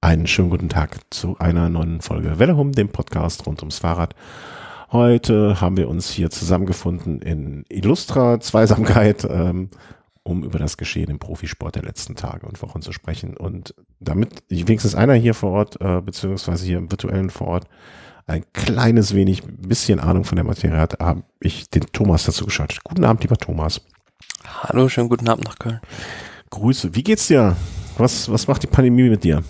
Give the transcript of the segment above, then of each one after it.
Einen schönen guten Tag zu einer neuen Folge Wellehum, dem Podcast rund ums Fahrrad. Heute haben wir uns hier zusammengefunden in Illustra Zweisamkeit, ähm, um über das Geschehen im Profisport der letzten Tage und Wochen zu sprechen. Und damit wenigstens einer hier vor Ort, äh, beziehungsweise hier im virtuellen vor Ort, ein kleines wenig, bisschen Ahnung von der Materie hat, habe ich den Thomas dazu geschaltet. Guten Abend, lieber Thomas. Hallo, schönen guten Abend nach Köln. Grüße. Wie geht's dir? Was, was macht die Pandemie mit dir?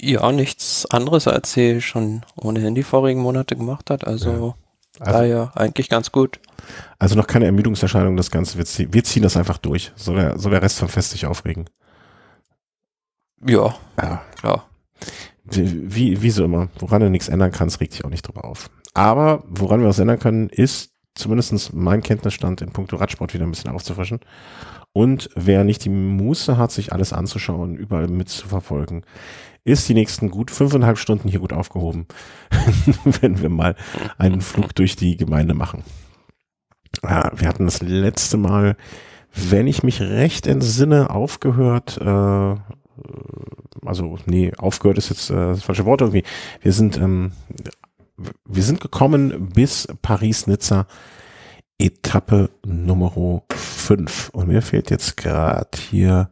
Ja, nichts anderes, als sie schon ohnehin die vorigen Monate gemacht hat. Also, ja. also daher eigentlich ganz gut. Also noch keine Ermüdungserscheinung, das Ganze. Wir, ziehen, wir ziehen das einfach durch. So der, so der Rest vom Fest sich aufregen. Ja. Ja. Klar. Wie, wie, wie so immer. Woran du nichts ändern kannst, regt dich auch nicht drüber auf. Aber woran wir was ändern können, ist zumindest mein Kenntnisstand in puncto Radsport wieder ein bisschen aufzufrischen. Und wer nicht die Muße hat, sich alles anzuschauen, überall mitzuverfolgen, ist die nächsten gut fünfeinhalb Stunden hier gut aufgehoben, wenn wir mal einen Flug durch die Gemeinde machen. Ja, ah, wir hatten das letzte Mal, wenn ich mich recht entsinne, aufgehört, äh, also nee, aufgehört ist jetzt äh, das falsche Wort irgendwie. Wir sind, ähm, wir sind gekommen bis Paris-Nizza, Etappe Nummer 5. Und mir fehlt jetzt gerade hier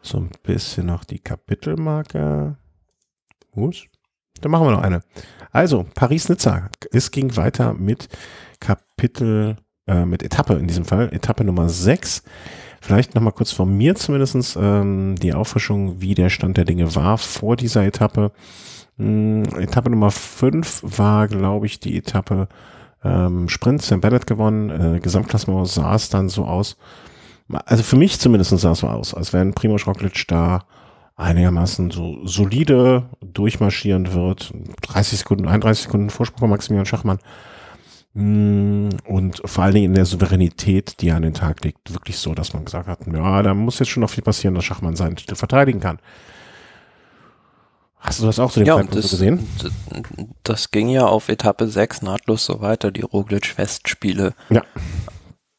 so ein bisschen noch die Kapitelmarke. Ups. Dann machen wir noch eine. Also, Paris-Nizza. Es ging weiter mit Kapitel, äh, mit Etappe in diesem Fall, Etappe Nummer 6. Vielleicht nochmal kurz von mir zumindestens ähm, die Auffrischung, wie der Stand der Dinge war vor dieser Etappe. Ähm, Etappe Nummer 5 war, glaube ich, die Etappe ähm, Sprint, Sam Bennett gewonnen. Äh, Gesamtklassement sah es dann so aus. Also für mich zumindest sah es so aus, als wären Primo Roglic da einigermaßen so solide durchmarschieren wird. 30 Sekunden, 31 Sekunden Vorsprung von Maximilian Schachmann. Mm, und vor allen Dingen in der Souveränität, die er an den Tag legt, wirklich so, dass man gesagt hat, ja, da muss jetzt schon noch viel passieren, dass Schachmann seinen Titel verteidigen kann. Hast du das auch zu dem ja, Zeitpunkt das, gesehen? Das ging ja auf Etappe 6 nahtlos so weiter, die Roglic-Festspiele. Ja.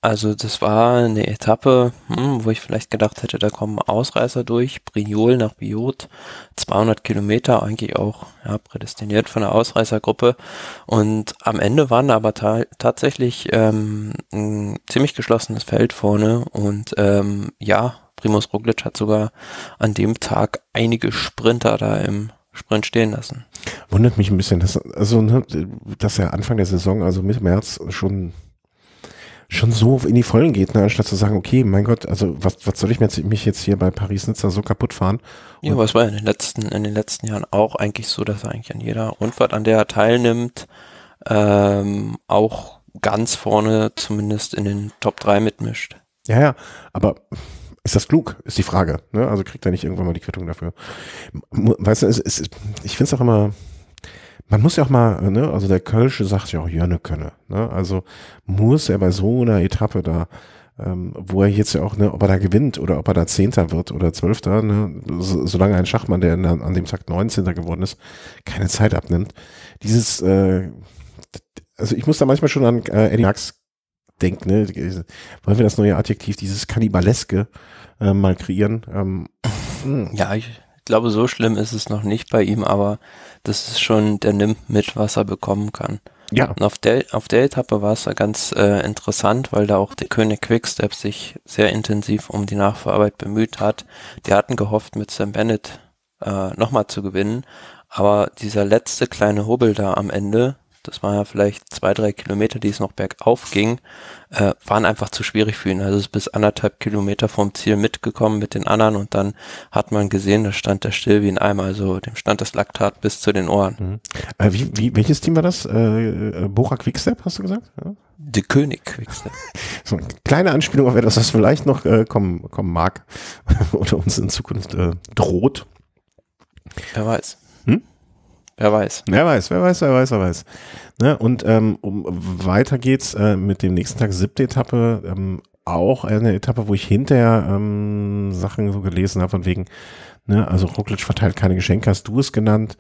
Also das war eine Etappe, hm, wo ich vielleicht gedacht hätte, da kommen Ausreißer durch, Brignol nach Biot, 200 Kilometer, eigentlich auch ja, prädestiniert von der Ausreißergruppe. Und am Ende waren aber ta tatsächlich ähm, ein ziemlich geschlossenes Feld vorne und ähm, ja, Primus Roglic hat sogar an dem Tag einige Sprinter da im Sprint stehen lassen. Wundert mich ein bisschen, dass, also, ne, dass er Anfang der Saison, also Mitte März, schon schon so in die Vollen geht, ne? anstatt zu sagen, okay, mein Gott, also was, was soll ich mir jetzt, mich jetzt hier bei Paris-Nizza so kaputt fahren? Und ja, aber es war in den, letzten, in den letzten Jahren auch eigentlich so, dass eigentlich an jeder Rundfahrt, an der er teilnimmt, ähm, auch ganz vorne zumindest in den Top 3 mitmischt. Ja, ja, aber ist das klug, ist die Frage. Ne? Also kriegt er nicht irgendwann mal die Quittung dafür. Weißt du, es, es, ich finde es auch immer man muss ja auch mal, ne, also der Kölsche sagt ja auch Jönne könne. Ne? Also muss er bei so einer Etappe da, ähm, wo er jetzt ja auch, ne, ob er da gewinnt oder ob er da Zehnter wird oder Zwölfter, ne, so, solange ein Schachmann, der in, an dem Tag Neunzehnter geworden ist, keine Zeit abnimmt. Dieses, äh, also ich muss da manchmal schon an äh, Eddie Max denken, ne, wollen wir das neue Adjektiv, dieses Kannibaleske äh, mal kreieren. Ähm. Ja, ich, ich glaube, so schlimm ist es noch nicht bei ihm, aber das ist schon, der nimmt mit, was er bekommen kann. Ja. Und auf der, auf der Etappe war es ja ganz äh, interessant, weil da auch der König Quickstep sich sehr intensiv um die Nachverarbeit bemüht hat. Die hatten gehofft, mit Sam Bennett äh, nochmal zu gewinnen, aber dieser letzte kleine Hubbel da am Ende, das waren ja vielleicht zwei, drei Kilometer, die es noch bergauf ging, äh, waren einfach zu schwierig für ihn. Also ist bis anderthalb Kilometer vom Ziel mitgekommen mit den anderen und dann hat man gesehen, da stand der still wie ein Eimer, also dem stand das Laktat bis zu den Ohren. Mhm. Äh, wie, wie, welches Team war das? Äh, äh Bora Quickstep, hast du gesagt? Ja. De König Quickstep. so eine kleine Anspielung auf etwas, was vielleicht noch äh, kommen, kommen mag oder uns in Zukunft äh, droht. Wer weiß. Hm? Wer weiß. Wer weiß, wer weiß, wer weiß, wer weiß. Ne? Und ähm, um, weiter geht's äh, mit dem nächsten Tag, siebte Etappe. Ähm, auch eine Etappe, wo ich hinterher ähm, Sachen so gelesen habe, von wegen, ne, also Rucklitsch verteilt keine Geschenke, hast du es genannt.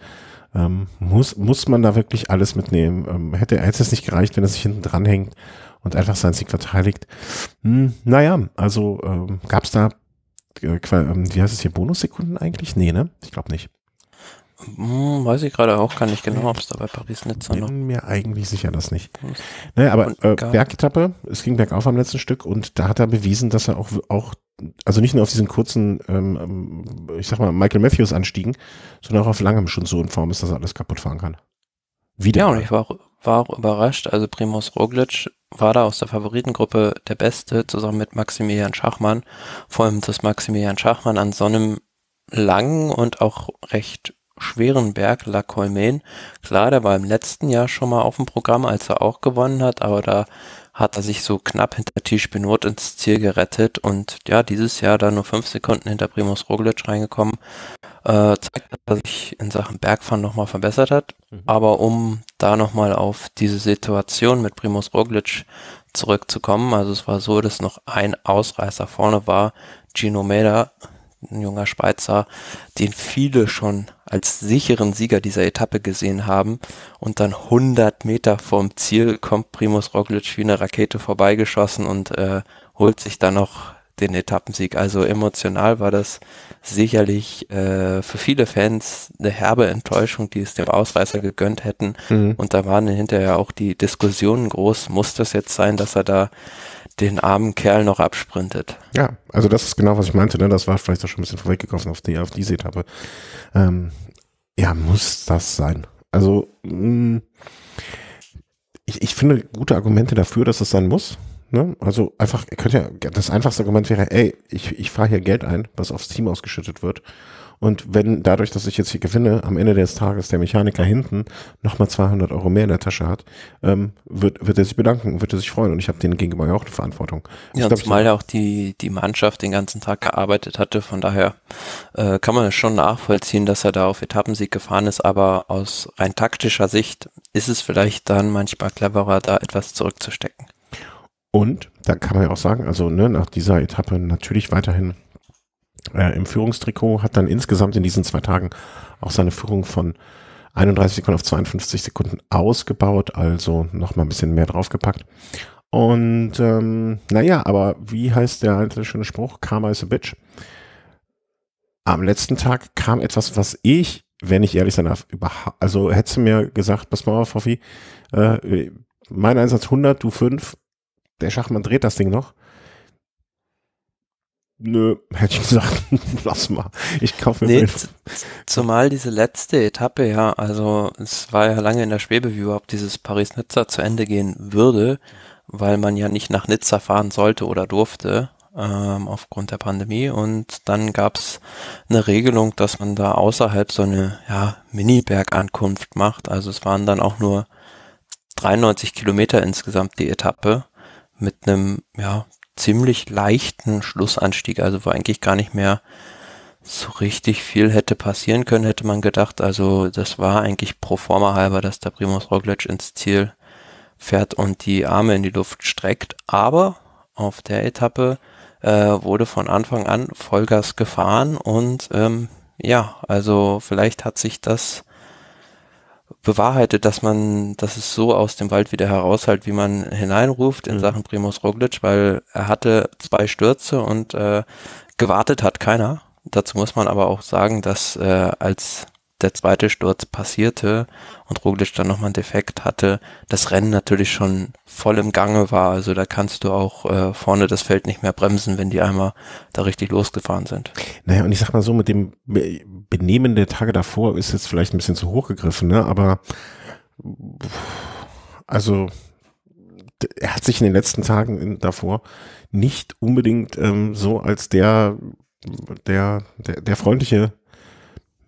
Ähm, muss, muss man da wirklich alles mitnehmen? Ähm, hätte, hätte es nicht gereicht, wenn er sich hinten dranhängt und einfach seinen Sieg verteidigt? Hm, naja, also ähm, gab es da, äh, ähm, wie heißt es hier, Bonussekunden eigentlich? Nee, ne? Ich glaube nicht. Hm, weiß ich gerade auch gar nicht genau, ob es da bei Paris-Nizza noch. Bin mir eigentlich sicher, dass nicht. Hm. Naja, aber äh, Bergetappe, es ging bergauf am letzten Stück und da hat er bewiesen, dass er auch, auch also nicht nur auf diesen kurzen, ähm, ähm, ich sag mal, Michael Matthews anstiegen, sondern auch auf langem schon so in Form ist, dass er alles kaputt fahren kann. Wieder. Ja, und ich war war auch überrascht. Also Primus Roglic war da aus der Favoritengruppe der Beste, zusammen mit Maximilian Schachmann. Vor allem, dass Maximilian Schachmann an so einem langen und auch recht Schwerenberg-La-Colmaine. Klar, der war im letzten Jahr schon mal auf dem Programm, als er auch gewonnen hat, aber da hat er sich so knapp hinter Tisch Benot ins Ziel gerettet und ja, dieses Jahr da nur fünf Sekunden hinter Primus Roglic reingekommen. Äh, zeigt, dass er sich in Sachen Bergfahren nochmal verbessert hat. Mhm. Aber um da nochmal auf diese Situation mit Primus Roglic zurückzukommen, also es war so, dass noch ein Ausreißer vorne war, Gino Meda, ein junger Schweizer, den viele schon als sicheren Sieger dieser Etappe gesehen haben. Und dann 100 Meter vom Ziel kommt Primus Roglic wie eine Rakete vorbeigeschossen und äh, holt sich dann noch den Etappensieg. Also emotional war das sicherlich äh, für viele Fans eine herbe Enttäuschung, die es dem Ausreißer gegönnt hätten. Mhm. Und da waren hinterher auch die Diskussionen groß, muss das jetzt sein, dass er da den armen Kerl noch absprintet. Ja, also das ist genau, was ich meinte. Ne? Das war vielleicht auch schon ein bisschen vorweggekommen auf, die, auf diese Etappe. Ähm, ja, muss das sein. Also mh, mm, ich, ich finde gute Argumente dafür, dass es sein muss. Ne? Also einfach, ihr könnt ja, das einfachste Argument wäre, ey, ich, ich fahre hier Geld ein, was aufs Team ausgeschüttet wird. Und wenn dadurch, dass ich jetzt hier gewinne, am Ende des Tages der Mechaniker hinten nochmal 200 Euro mehr in der Tasche hat, ähm, wird, wird er sich bedanken, wird er sich freuen. Und ich habe denen gegenüber ja auch eine Verantwortung. Ja, ich glaub, zumal ja auch die, die Mannschaft den ganzen Tag gearbeitet hatte. Von daher äh, kann man schon nachvollziehen, dass er da auf Etappensieg gefahren ist. Aber aus rein taktischer Sicht ist es vielleicht dann manchmal cleverer, da etwas zurückzustecken. Und da kann man ja auch sagen, also ne, nach dieser Etappe natürlich weiterhin äh, im Führungstrikot, hat dann insgesamt in diesen zwei Tagen auch seine Führung von 31 Sekunden auf 52 Sekunden ausgebaut, also nochmal ein bisschen mehr draufgepackt. Und ähm, naja, aber wie heißt der alte schöne Spruch? Karma is a bitch. Am letzten Tag kam etwas, was ich, wenn ich ehrlich sein darf, überhaupt, also hättest du mir gesagt, pass mal auf, Hoffi, äh, mein Einsatz 100, du 5, der Schachmann dreht das Ding noch. Nö, hätte ich gesagt, lass mal. Ich kaufe mir nee, Zumal diese letzte Etappe, ja, also es war ja lange in der Schwebe, wie überhaupt dieses Paris-Nizza zu Ende gehen würde, weil man ja nicht nach Nizza fahren sollte oder durfte ähm, aufgrund der Pandemie. Und dann gab es eine Regelung, dass man da außerhalb so eine ja, Mini-Bergankunft macht. Also es waren dann auch nur 93 Kilometer insgesamt die Etappe mit einem ja, ziemlich leichten Schlussanstieg, also wo eigentlich gar nicht mehr so richtig viel hätte passieren können, hätte man gedacht. Also das war eigentlich pro forma halber, dass der Primus Roglic ins Ziel fährt und die Arme in die Luft streckt. Aber auf der Etappe äh, wurde von Anfang an Vollgas gefahren und ähm, ja, also vielleicht hat sich das bewahrheitet, dass man, dass es so aus dem Wald wieder heraushalt, wie man hineinruft in mhm. Sachen Primus Roglic, weil er hatte zwei Stürze und äh, gewartet hat keiner. Dazu muss man aber auch sagen, dass äh, als der zweite Sturz passierte und Roglic dann nochmal einen Defekt hatte, das Rennen natürlich schon voll im Gange war. Also da kannst du auch äh, vorne das Feld nicht mehr bremsen, wenn die einmal da richtig losgefahren sind. Naja, und ich sag mal so, mit dem Benehmen der Tage davor ist jetzt vielleicht ein bisschen zu hoch gegriffen, ne? aber also er hat sich in den letzten Tagen in, davor nicht unbedingt ähm, so als der, der, der, der freundliche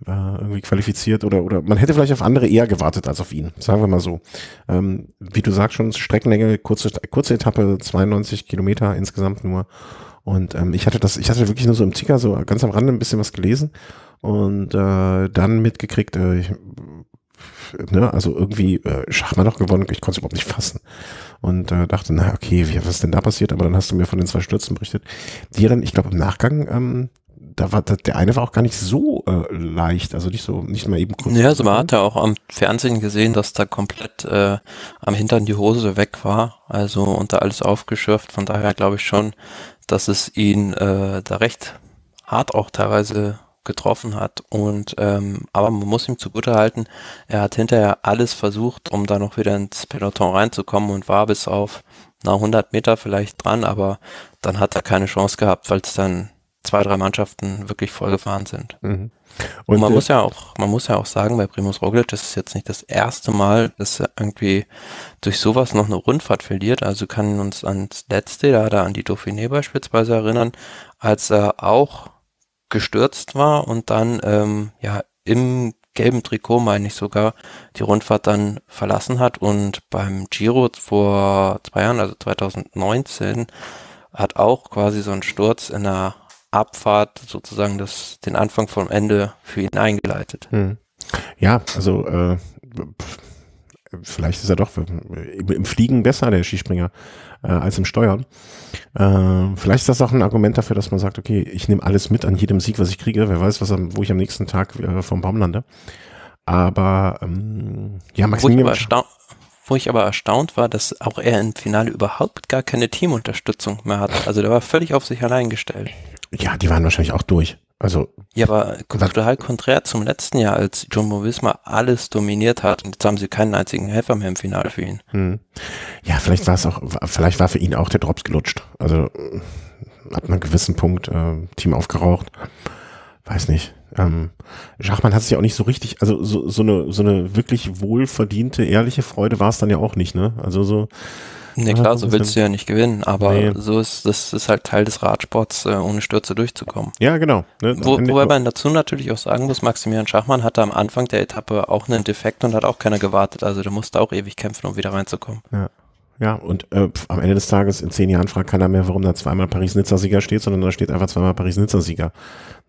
äh, irgendwie qualifiziert oder, oder man hätte vielleicht auf andere eher gewartet als auf ihn, sagen wir mal so. Ähm, wie du sagst schon, Streckenlänge, kurze, kurze Etappe, 92 Kilometer insgesamt nur. Und ähm, ich hatte das, ich hatte wirklich nur so im Ticker, so ganz am Rande ein bisschen was gelesen und äh, dann mitgekriegt, äh, ich, ne, also irgendwie äh, Schachmann noch gewonnen, ich konnte es überhaupt nicht fassen. Und äh, dachte, na okay, wie, was ist denn da passiert? Aber dann hast du mir von den zwei Stürzen berichtet, die dann, ich glaube, im Nachgang ähm, da war das, der eine war auch gar nicht so äh, leicht, also nicht so, nicht mal eben kurz. Ja, also man hat ja auch am Fernsehen gesehen, dass da komplett äh, am Hintern die Hose weg war, also und da alles aufgeschürft. Von daher glaube ich schon, dass es ihn äh, da recht hart auch teilweise getroffen hat. Und ähm, aber man muss ihm zugute halten, er hat hinterher alles versucht, um da noch wieder ins Peloton reinzukommen und war bis auf na 100 Meter vielleicht dran, aber dann hat er keine Chance gehabt, weil es dann zwei, drei Mannschaften wirklich vollgefahren sind. Mhm. Und, Und, man äh, muss ja auch, man muss ja auch sagen, bei Primus Roglic, das ist jetzt nicht das erste Mal, dass er irgendwie durch sowas noch eine Rundfahrt verliert. Also kann uns ans letzte, da da an die Dauphiné beispielsweise erinnern, als er auch gestürzt war und dann ähm, ja im gelben Trikot, meine ich sogar, die Rundfahrt dann verlassen hat und beim Giro vor zwei Jahren, also 2019, hat auch quasi so ein Sturz in der Abfahrt sozusagen das, den Anfang vom Ende für ihn eingeleitet. Hm. Ja, also äh, vielleicht ist er doch im Fliegen besser, der Skispringer, äh, als im Steuern. Äh, vielleicht ist das auch ein Argument dafür, dass man sagt, okay, ich nehme alles mit an jedem Sieg, was ich kriege. Wer weiß, was am, wo ich am nächsten Tag äh, vom Baum lande. Aber ähm, ja, Maximilian... Wo ich, wo ich aber erstaunt war, dass auch er im Finale überhaupt gar keine Teamunterstützung mehr hatte. Also der war völlig auf sich allein gestellt. Ja, die waren wahrscheinlich auch durch. Also. Ja, aber total konträr zum letzten Jahr, als Jumbo Visma alles dominiert hat und jetzt haben sie keinen einzigen Helfer mehr im Finale für ihn. Hm. Ja, vielleicht war es auch, vielleicht war für ihn auch der Drops gelutscht. Also ab einem gewissen Punkt äh, Team aufgeraucht. Weiß nicht. Ähm, Schachmann hat es ja auch nicht so richtig, also so, so eine so eine wirklich wohlverdiente, ehrliche Freude war es dann ja auch nicht, ne? Also so Nee, klar, so willst du ja nicht gewinnen, aber nee. so ist das ist halt Teil des Radsports, äh, ohne Stürze durchzukommen. Ja, genau. Ne, Wo, wobei man dazu natürlich auch sagen muss, Maximilian Schachmann hatte am Anfang der Etappe auch einen Defekt und hat auch keiner gewartet. Also der musste auch ewig kämpfen, um wieder reinzukommen. Ja. Ja, und äh, am Ende des Tages, in zehn Jahren fragt keiner mehr, warum da zweimal Paris-Nizza-Sieger steht, sondern da steht einfach zweimal Paris-Nizza-Sieger.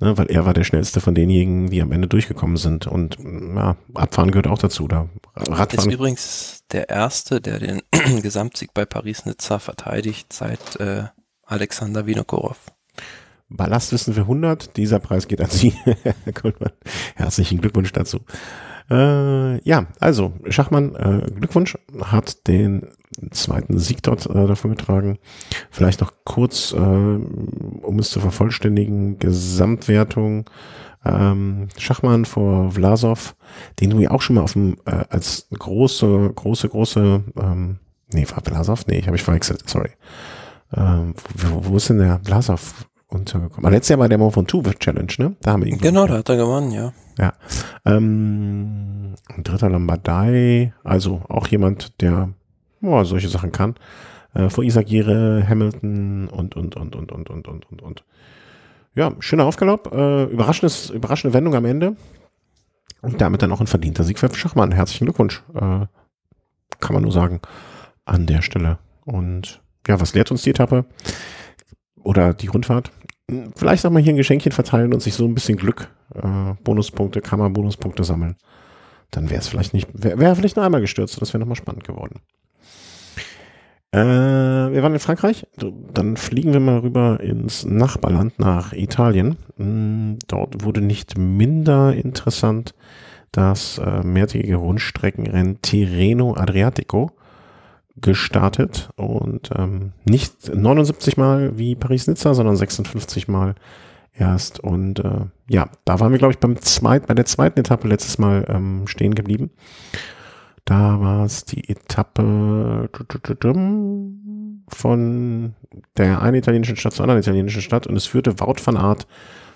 Ne? Weil er war der schnellste von denjenigen, die am Ende durchgekommen sind. Und ja, Abfahren gehört auch dazu. Oder Radfahren. Ist übrigens der Erste, der den Gesamtsieg bei Paris-Nizza verteidigt, seit äh, Alexander Vinokurov. Ballast wissen wir 100. Dieser Preis geht an Sie, Herr Goldmann. Herzlichen Glückwunsch dazu. Äh, ja, also Schachmann, äh, Glückwunsch, hat den zweiten Sieg dort äh, davon getragen. Vielleicht noch kurz, äh, um es zu vervollständigen, Gesamtwertung. Ähm, Schachmann vor Vlasov, den du ja auch schon mal auf dem, äh, als große, große, große, ähm, nee, war Vlasov? Nee, ich habe mich verwechselt, sorry. Ähm, wo, wo ist denn der Vlasov? untergekommen. letztes Jahr war der Mont Ventoux Challenge, ne? Da haben wir ihn. Genau, da hat er gewonnen, ja. Ja. Ähm, dritter Lombardei, also auch jemand, der oh, solche Sachen kann. Äh, vor Isaac Jere, Hamilton und, und, und, und, und, und, und, und, und. Ja, schöner Aufgelauf. Äh, überraschendes, überraschende Wendung am Ende. Und damit dann auch ein verdienter Sieg für Schachmann. Herzlichen Glückwunsch. Äh, kann man nur sagen. An der Stelle. Und ja, was lehrt uns die Etappe? oder die Rundfahrt. Hm, vielleicht auch mal hier ein Geschenkchen verteilen und sich so ein bisschen Glück, äh, Bonuspunkte, Kammerbonuspunkte sammeln. Dann wäre es vielleicht nicht, wäre wär vielleicht nur einmal gestürzt, das wäre nochmal spannend geworden. Äh, wir waren in Frankreich, dann fliegen wir mal rüber ins Nachbarland, nach Italien. Hm, dort wurde nicht minder interessant das äh, mehrtägige Rundstreckenrennen Tirreno Adriatico gestartet und ähm, nicht 79 Mal wie Paris-Nizza, sondern 56 Mal erst. Und äh, ja, da waren wir, glaube ich, beim zweit, bei der zweiten Etappe letztes Mal ähm, stehen geblieben. Da war es die Etappe von der einen italienischen Stadt zur anderen italienischen Stadt und es führte Wout van Art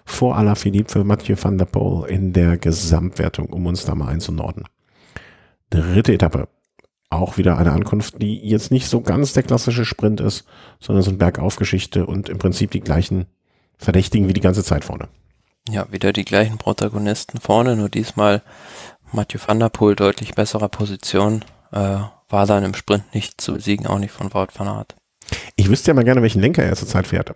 vor Ala Philippe für Mathieu van der Poel in der Gesamtwertung, um uns da mal einzunorden. Dritte Etappe, auch wieder eine Ankunft, die jetzt nicht so ganz der klassische Sprint ist, sondern so eine Bergaufgeschichte und im Prinzip die gleichen Verdächtigen wie die ganze Zeit vorne. Ja, wieder die gleichen Protagonisten vorne, nur diesmal Mathieu van der Poel deutlich besserer Position, äh, war dann im Sprint nicht zu besiegen, auch nicht von Wout van Aert. Ich wüsste ja mal gerne, welchen Lenker er zurzeit fährt.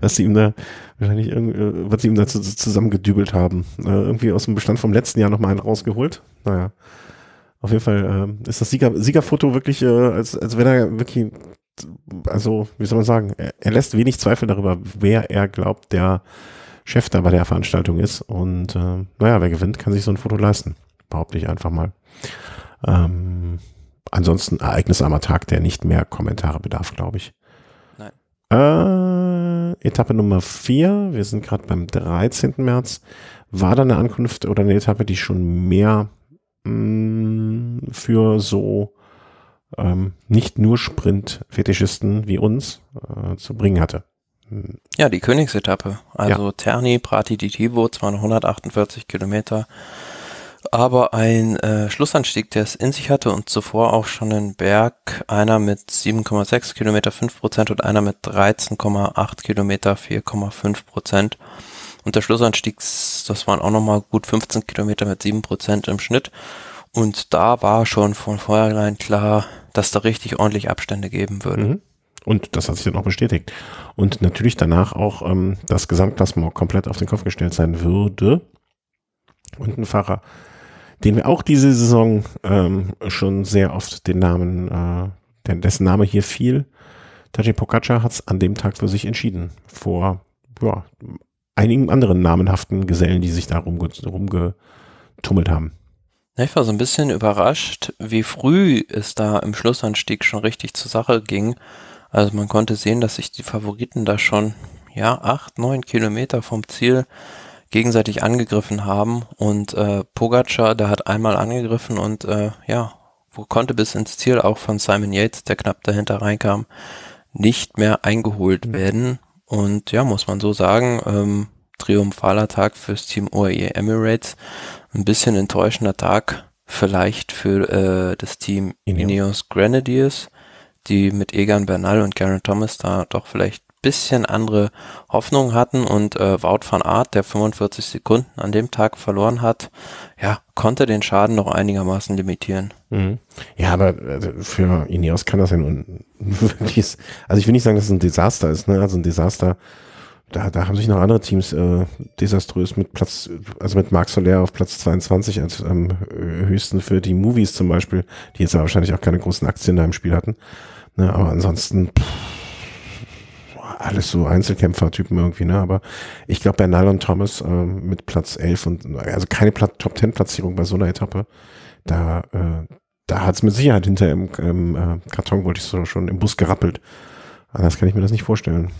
Was sie ihm da wahrscheinlich irgendwie, äh, wird sie ihm dazu zusammengedübelt haben. Äh, irgendwie aus dem Bestand vom letzten Jahr nochmal einen rausgeholt. Naja. Auf jeden Fall äh, ist das Sieger, Siegerfoto wirklich, äh, als, als wenn er wirklich, also, wie soll man sagen, er, er lässt wenig Zweifel darüber, wer er glaubt, der Chef da bei der Veranstaltung ist. Und äh, naja, wer gewinnt, kann sich so ein Foto leisten. Behaupte ich einfach mal. Ähm, ansonsten ereignisarmer Tag, der nicht mehr Kommentare bedarf, glaube ich. Nein. Äh, Etappe Nummer vier, wir sind gerade beim 13. März, war da eine Ankunft oder eine Etappe, die schon mehr mh, mm, für so ähm, nicht nur Sprint-Fetischisten wie uns äh, zu bringen hatte. Ja, die Königsetappe. Also ja. Terni, Prati di Tivo, 248 Kilometer aber ein äh, Schlussanstieg, der es in sich hatte und zuvor auch schon einen Berg, einer mit 7,6 Kilometer 5 Prozent und einer mit 13,8 Kilometer 4,5 Prozent. Und der Schlussanstieg, das waren auch nochmal gut 15 Kilometer mit 7 Prozent im Schnitt. Und da war schon von vornherein klar, dass da richtig ordentlich Abstände geben würde. Mhm. Und das hat sich dann auch bestätigt. Und natürlich danach auch ähm, das Gesamtklassement komplett auf den Kopf gestellt sein würde und ein Fahrer, den wir auch diese Saison ähm, schon sehr oft den Namen, äh, dessen Name hier fiel. Taji Pogacar hat es an dem Tag für sich entschieden. Vor ja, einigen anderen namenhaften Gesellen, die sich da rumgetummelt haben. Ich war so ein bisschen überrascht, wie früh es da im Schlussanstieg schon richtig zur Sache ging. Also man konnte sehen, dass sich die Favoriten da schon ja acht, neun Kilometer vom Ziel gegenseitig angegriffen haben und äh, Pogacar, der hat einmal angegriffen und äh, ja, wo konnte bis ins Ziel auch von Simon Yates, der knapp dahinter reinkam, nicht mehr eingeholt mhm. werden. Und ja, muss man so sagen, ähm, triumphaler Tag fürs Team UAE Emirates, ein bisschen enttäuschender Tag vielleicht für äh, das Team Ineos. Ineos Grenadiers, die mit Egan Bernal und Garen Thomas da doch vielleicht bisschen andere Hoffnungen hatten und äh, Wout van Aert, der 45 Sekunden an dem Tag verloren hat, ja, konnte den Schaden noch einigermaßen limitieren. Mhm. Ja, aber also, für Ineos kann das ja nun wirklich, also ich will nicht sagen, dass es ein Desaster ist, ne? also ein Desaster, da, da haben sich noch andere Teams äh, desaströs mit Platz, also mit Marc Soler auf Platz 22 als am ähm, höchsten für die Movies zum Beispiel, die jetzt aber wahrscheinlich auch keine großen Aktien da im Spiel hatten. Ne? Aber ansonsten, pff, alles so Einzelkämpfertypen irgendwie, ne? Aber ich glaube, bei Nylon Thomas äh, mit Platz 11 und also keine Pla Top 10 Platzierung bei so einer Etappe, da, äh, da hat's mit Sicherheit hinter im, im äh, Karton, wollte ich so schon, im Bus gerappelt. Anders kann ich mir das nicht vorstellen.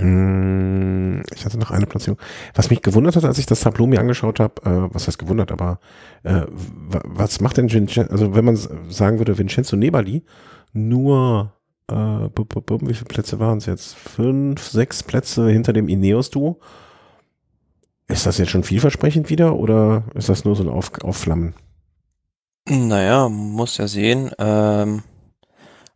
Mm, ich hatte noch eine Platzierung. Was mich gewundert hat, als ich das Tableau mir angeschaut habe, äh, was heißt gewundert, aber äh, was macht denn Vincenzo, also wenn man sagen würde, Vincenzo Nebali nur äh, b -b -b wie viele Plätze waren es jetzt? Fünf, sechs Plätze hinter dem Ineos-Duo. Ist das jetzt schon vielversprechend wieder oder ist das nur so ein Auf Aufflammen? Naja, muss ja sehen. Ähm,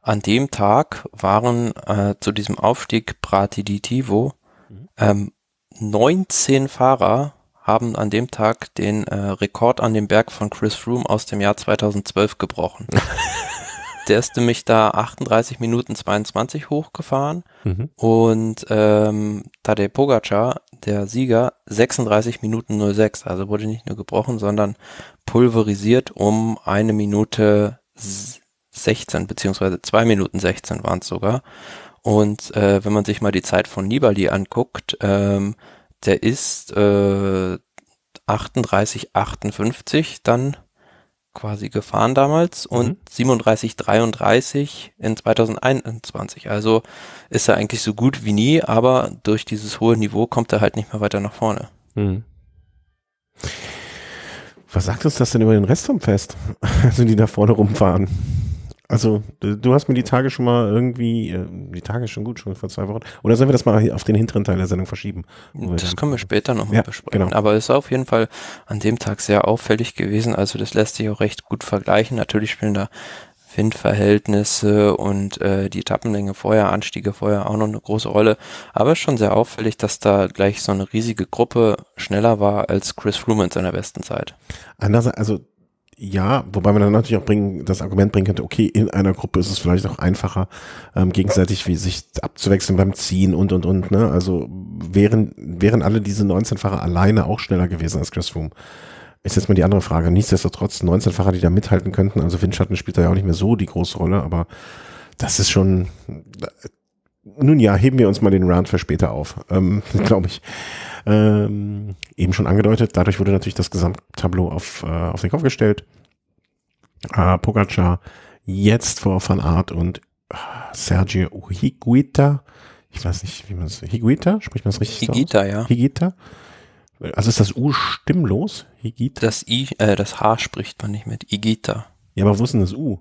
an dem Tag waren äh, zu diesem Aufstieg Prati di Tivo mhm. ähm, 19 Fahrer haben an dem Tag den äh, Rekord an dem Berg von Chris Froome aus dem Jahr 2012 gebrochen. der ist nämlich da 38 Minuten 22 hochgefahren mhm. und ähm, Tadej Pogacar, der Sieger, 36 Minuten 06. Also wurde nicht nur gebrochen, sondern pulverisiert um eine Minute 16 beziehungsweise zwei Minuten 16 waren es sogar. Und äh, wenn man sich mal die Zeit von Nibali anguckt, ähm, der ist äh, 38,58 dann quasi gefahren damals und mhm. 37, 33 in 2021. Also ist er eigentlich so gut wie nie, aber durch dieses hohe Niveau kommt er halt nicht mehr weiter nach vorne. Mhm. Was sagt uns das denn über den Rest vom Fest? Also die da vorne rumfahren. Also, du hast mir die Tage schon mal irgendwie, äh, die Tage schon gut, schon vor zwei Wochen. Oder sollen wir das mal auf den hinteren Teil der Sendung verschieben? Das können wir später nochmal ja, besprechen. Genau. Aber es ist auf jeden Fall an dem Tag sehr auffällig gewesen. Also, das lässt sich auch recht gut vergleichen. Natürlich spielen da Windverhältnisse und äh, die Etappenlänge vorher, Anstiege vorher auch noch eine große Rolle. Aber es ist schon sehr auffällig, dass da gleich so eine riesige Gruppe schneller war als Chris Froome in seiner besten Zeit. Anders, also ja, wobei man dann natürlich auch bringen, das Argument bringen könnte, okay, in einer Gruppe ist es vielleicht auch einfacher, ähm, gegenseitig wie sich abzuwechseln beim Ziehen und und und. Ne? Also wären, wären alle diese 19-Fahrer alleine auch schneller gewesen als Chris Froome. Ist jetzt mal die andere Frage. Nichtsdestotrotz, 19-Fahrer, die da mithalten könnten, also Windschatten spielt da ja auch nicht mehr so die große Rolle, aber das ist schon. Äh, nun ja, heben wir uns mal den Round für später auf, ähm, glaube ich. Ähm, eben schon angedeutet, dadurch wurde natürlich das Gesamttableau auf, äh, auf den Kopf gestellt. Äh, Pogacar jetzt vor Van Art und ah, Sergio Higuita. Ich weiß nicht, wie man es. Higuita? Spricht man es richtig Higuita, aus? ja. Higuita. Also ist das U stimmlos? Higuita? Das I, äh, das H spricht man nicht mit. Higuita. Ja, aber wo ist denn das U?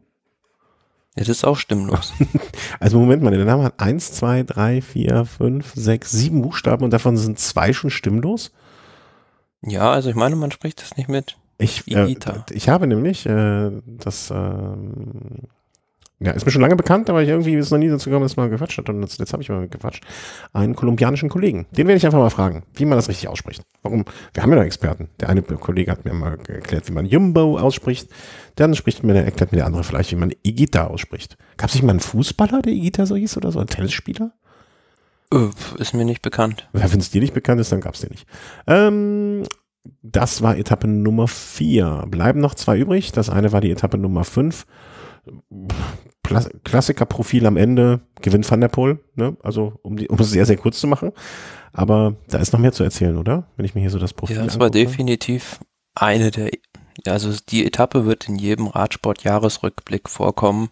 Es ist auch stimmlos. Also Moment mal, der Name hat 1, 2, 3, 4, 5, 6, 7 Buchstaben und davon sind zwei schon stimmlos? Ja, also ich meine, man spricht das nicht mit. Ich, äh, ich habe nämlich äh, das, äh, ja, ist mir schon lange bekannt, aber ich irgendwie ist es noch nie dazu gekommen, dass man mal gequatscht hat. Und jetzt, jetzt habe ich mal gequatscht. Einen kolumbianischen Kollegen. Den werde ich einfach mal fragen, wie man das richtig ausspricht. Warum? Wir haben ja noch Experten. Der eine Kollege hat mir mal erklärt, wie man Jumbo ausspricht. Dann spricht mir der, erklärt mir der andere vielleicht, wie man Igita ausspricht. Gab es nicht mal einen Fußballer, der Igita so hieß oder so? Ein Tennisspieler? Äh, ist mir nicht bekannt. Wenn es dir nicht bekannt ist, dann gab es den nicht. Ähm, das war Etappe Nummer 4. Bleiben noch zwei übrig. Das eine war die Etappe Nummer 5. Klassikerprofil am Ende gewinnt Van der Poel, ne? Also um, die, um es sehr, sehr kurz zu machen. Aber da ist noch mehr zu erzählen, oder? Wenn ich mir hier so das Profil Ja, das war definitiv eine der, also die Etappe wird in jedem Radsport-Jahresrückblick vorkommen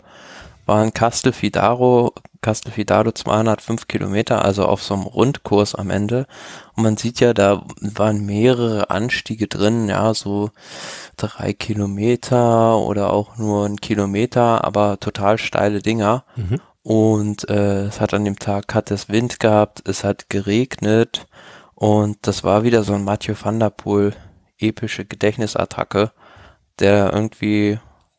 waren Castelfidaro, Castelfidaro zum Kilometer, also auf so einem Rundkurs am Ende. Und man sieht ja, da waren mehrere Anstiege drin, ja, so drei Kilometer oder auch nur ein Kilometer, aber total steile Dinger. Mhm. Und äh, es hat an dem Tag, hat es Wind gehabt, es hat geregnet und das war wieder so ein Mathieu van der Poel epische Gedächtnisattacke, der irgendwie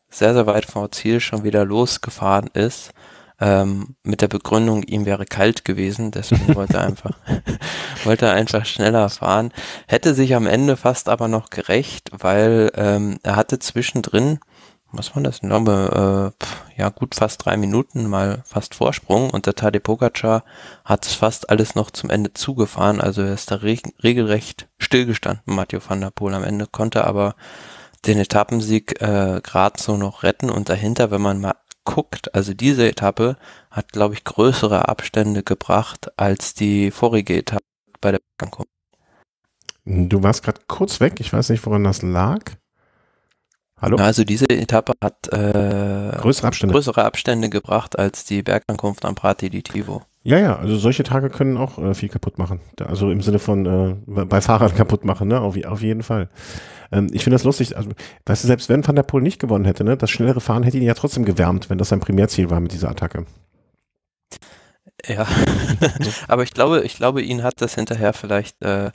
sehr, sehr weit vom Ziel schon wieder losgefahren ist, ähm, mit der Begründung, ihm wäre kalt gewesen, deswegen wollte er einfach, wollte er einfach schneller fahren. Hätte sich am Ende fast aber noch gerecht, weil ähm, er hatte zwischendrin, was war das, ich glaube, äh, ja gut fast drei Minuten mal fast Vorsprung und der Tade Pogacar hat es fast alles noch zum Ende zugefahren, also er ist da reg regelrecht stillgestanden, Matteo van der Poel am Ende, konnte aber den Etappensieg äh, gerade so noch retten und dahinter, wenn man mal guckt, also diese Etappe hat, glaube ich, größere Abstände gebracht als die vorige Etappe bei der Ankunft. Du warst gerade kurz weg, ich weiß nicht, woran das lag. Hallo? Also diese Etappe hat äh, größere, Abstände. größere Abstände gebracht als die Bergankunft am Prati di Tivo. Ja, ja, also solche Tage können auch äh, viel kaputt machen. Also im Sinne von äh, bei Fahrern kaputt machen, ne? Auf, auf jeden Fall. Ähm, ich finde das lustig. Also, weißt du, selbst wenn Van der Poel nicht gewonnen hätte, ne, das schnellere Fahren hätte ihn ja trotzdem gewärmt, wenn das sein Primärziel war mit dieser Attacke. Ja, aber ich glaube, ich glaube, ihn hat das hinterher vielleicht äh,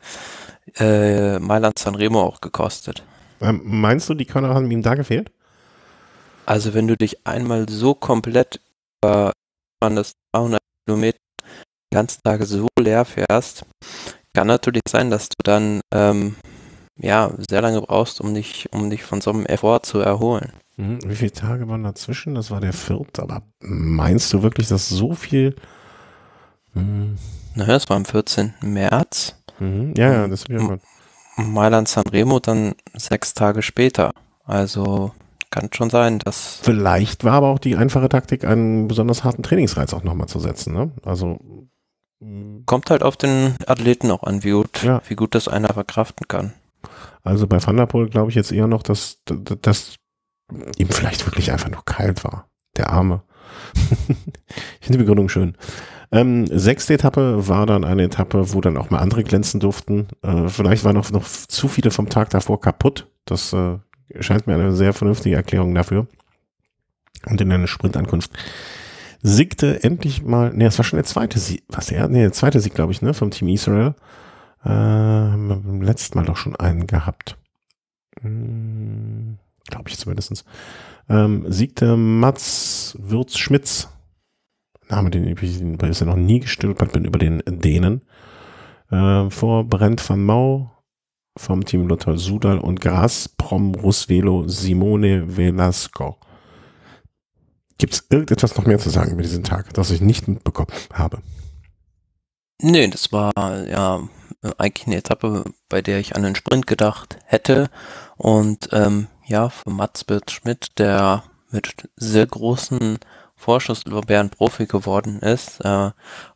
äh, Mailand Sanremo auch gekostet. Ähm, meinst du, die Körner haben ihm da gefehlt? Also wenn du dich einmal so komplett über das 300 Kilometer die ganzen Tage so leer fährst, kann natürlich sein, dass du dann ähm, ja sehr lange brauchst, um dich, um dich von so einem Effort zu erholen. Mhm. Wie viele Tage waren dazwischen? Das war der vierte, aber meinst du wirklich, dass so viel. Hm. Naja, ne, es war am 14. März. Mhm. Ja, ja, das habe ich gehört. Mailand Sanremo dann sechs Tage später. Also kann schon sein, dass. Vielleicht war aber auch die einfache Taktik, einen besonders harten Trainingsreiz auch nochmal zu setzen. Ne? Also. Mm. Kommt halt auf den Athleten auch an, wie gut, ja. wie gut das einer verkraften kann. Also bei Van der Poel glaube ich jetzt eher noch, dass, dass ihm vielleicht wirklich einfach noch kalt war. Der Arme. ich finde die Begründung schön. Ähm, sechste Etappe war dann eine Etappe, wo dann auch mal andere glänzen durften. Äh, vielleicht waren auch noch zu viele vom Tag davor kaputt. Das äh, scheint mir eine sehr vernünftige Erklärung dafür. Und in einer Sprintankunft siegte endlich mal, nee, es war schon der zweite Sieg, was er, nee, der zweite Sieg, glaube ich, ne, vom Team Israel. Äh, haben wir beim letzten Mal doch schon einen gehabt. Hm, glaube ich zumindestens. Ähm, siegte Mats Würz-Schmitz. Name, den ich den bisher noch nie gestolpert bin, über den Dänen. Äh, vor Brent van Mau, vom Team Lothar Sudal und Gazprom Rusvelo Simone Velasco. Gibt es irgendetwas noch mehr zu sagen über diesen Tag, das ich nicht mitbekommen habe? Nee, das war ja eigentlich eine Etappe, bei der ich an den Sprint gedacht hätte. Und ähm, ja, von Matzbert Schmidt, der mit sehr großen Vorschuss über Bernd Profi geworden ist, äh,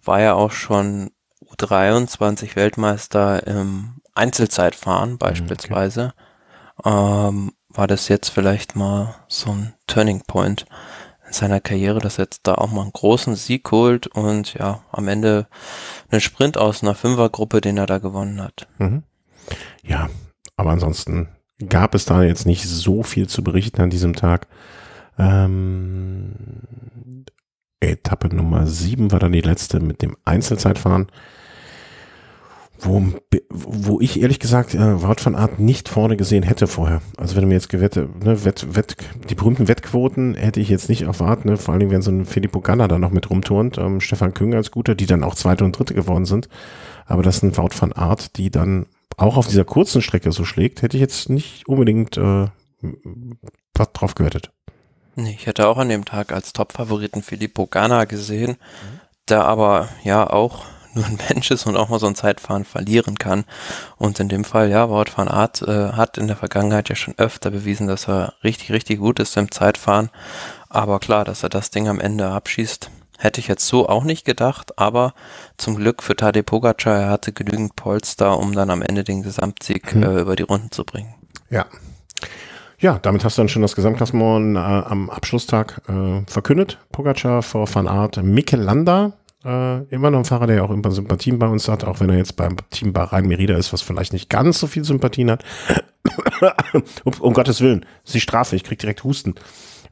war ja auch schon U23 Weltmeister im Einzelzeitfahren mhm, beispielsweise, okay. ähm, war das jetzt vielleicht mal so ein Turning Point in seiner Karriere, dass er jetzt da auch mal einen großen Sieg holt und ja, am Ende einen Sprint aus einer Fünfergruppe, den er da gewonnen hat. Mhm. Ja, aber ansonsten gab es da jetzt nicht so viel zu berichten an diesem Tag. Ähm, Etappe Nummer 7 war dann die letzte mit dem Einzelzeitfahren wo, wo ich ehrlich gesagt äh, Wout van Art nicht vorne gesehen hätte vorher. Also wenn du mir jetzt gewette, ne, Wett, Wett, die berühmten Wettquoten hätte ich jetzt nicht erwartet, ne? vor allem wenn so ein Filippo Ganna da noch mit rumturnt, ähm, Stefan Küng als Guter, die dann auch Zweite und Dritte geworden sind. Aber das sind Wout van Art, die dann auch auf dieser kurzen Strecke so schlägt, hätte ich jetzt nicht unbedingt äh, was drauf gewettet. Nee, ich hätte auch an dem Tag als Top-Favoriten Filippo Ganna gesehen, mhm. der aber ja auch nur ein Mensch ist und auch mal so ein Zeitfahren verlieren kann. Und in dem Fall, ja, Wout van Aert äh, hat in der Vergangenheit ja schon öfter bewiesen, dass er richtig, richtig gut ist im Zeitfahren. Aber klar, dass er das Ding am Ende abschießt, hätte ich jetzt so auch nicht gedacht. Aber zum Glück für Tade Pogacar, er hatte genügend Polster, um dann am Ende den Gesamtsieg mhm. äh, über die Runden zu bringen. Ja. Ja, damit hast du dann schon das Gesamtklassement äh, am Abschlusstag äh, verkündet. Pogacar vor Van Aert, Mikel Landa äh, immer noch ein Fahrer, der auch immer Sympathien bei uns hat, auch wenn er jetzt beim Team Bahrain Merida ist, was vielleicht nicht ganz so viel Sympathien hat. um, um, Gottes Willen, das ist die Strafe, ich krieg direkt Husten.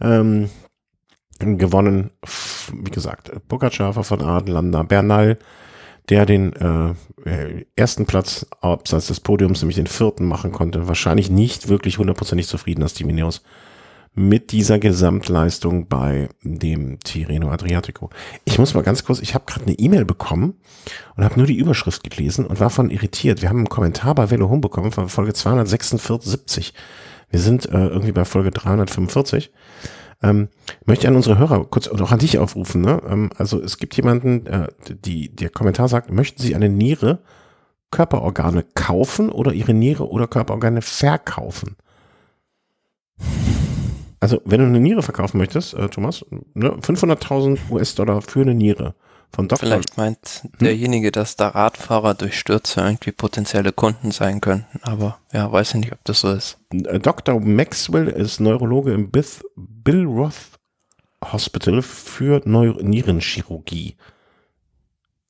Ähm, gewonnen, wie gesagt, Bocachafa von Adenlander, Bernal, der den äh, ersten Platz abseits des Podiums, nämlich den vierten, machen konnte. Wahrscheinlich nicht wirklich hundertprozentig zufrieden, dass die Mineos mit dieser Gesamtleistung bei dem Tirreno Adriatico. Ich muss mal ganz kurz, ich habe gerade eine E-Mail bekommen und habe nur die Überschrift gelesen und war von irritiert. Wir haben einen Kommentar bei Velo Home bekommen von Folge 246. Wir sind äh, irgendwie bei Folge 345. Ähm, möchte an unsere Hörer kurz und auch an dich aufrufen. Ne? Ähm, also es gibt jemanden, äh, die, der Kommentar sagt, möchten Sie eine Niere, Körperorgane kaufen oder Ihre Niere oder Körperorgane verkaufen? Also, wenn du eine Niere verkaufen möchtest, äh, Thomas, ne, 500.000 US-Dollar für eine Niere. Von Dr. Vielleicht meint hm? derjenige, dass da Radfahrer durch Stürze irgendwie potenzielle Kunden sein könnten, aber ja, weiß ich nicht, ob das so ist. Äh, Dr. Maxwell ist Neurologe im Bith Bill Roth Hospital für Neu Nierenchirurgie.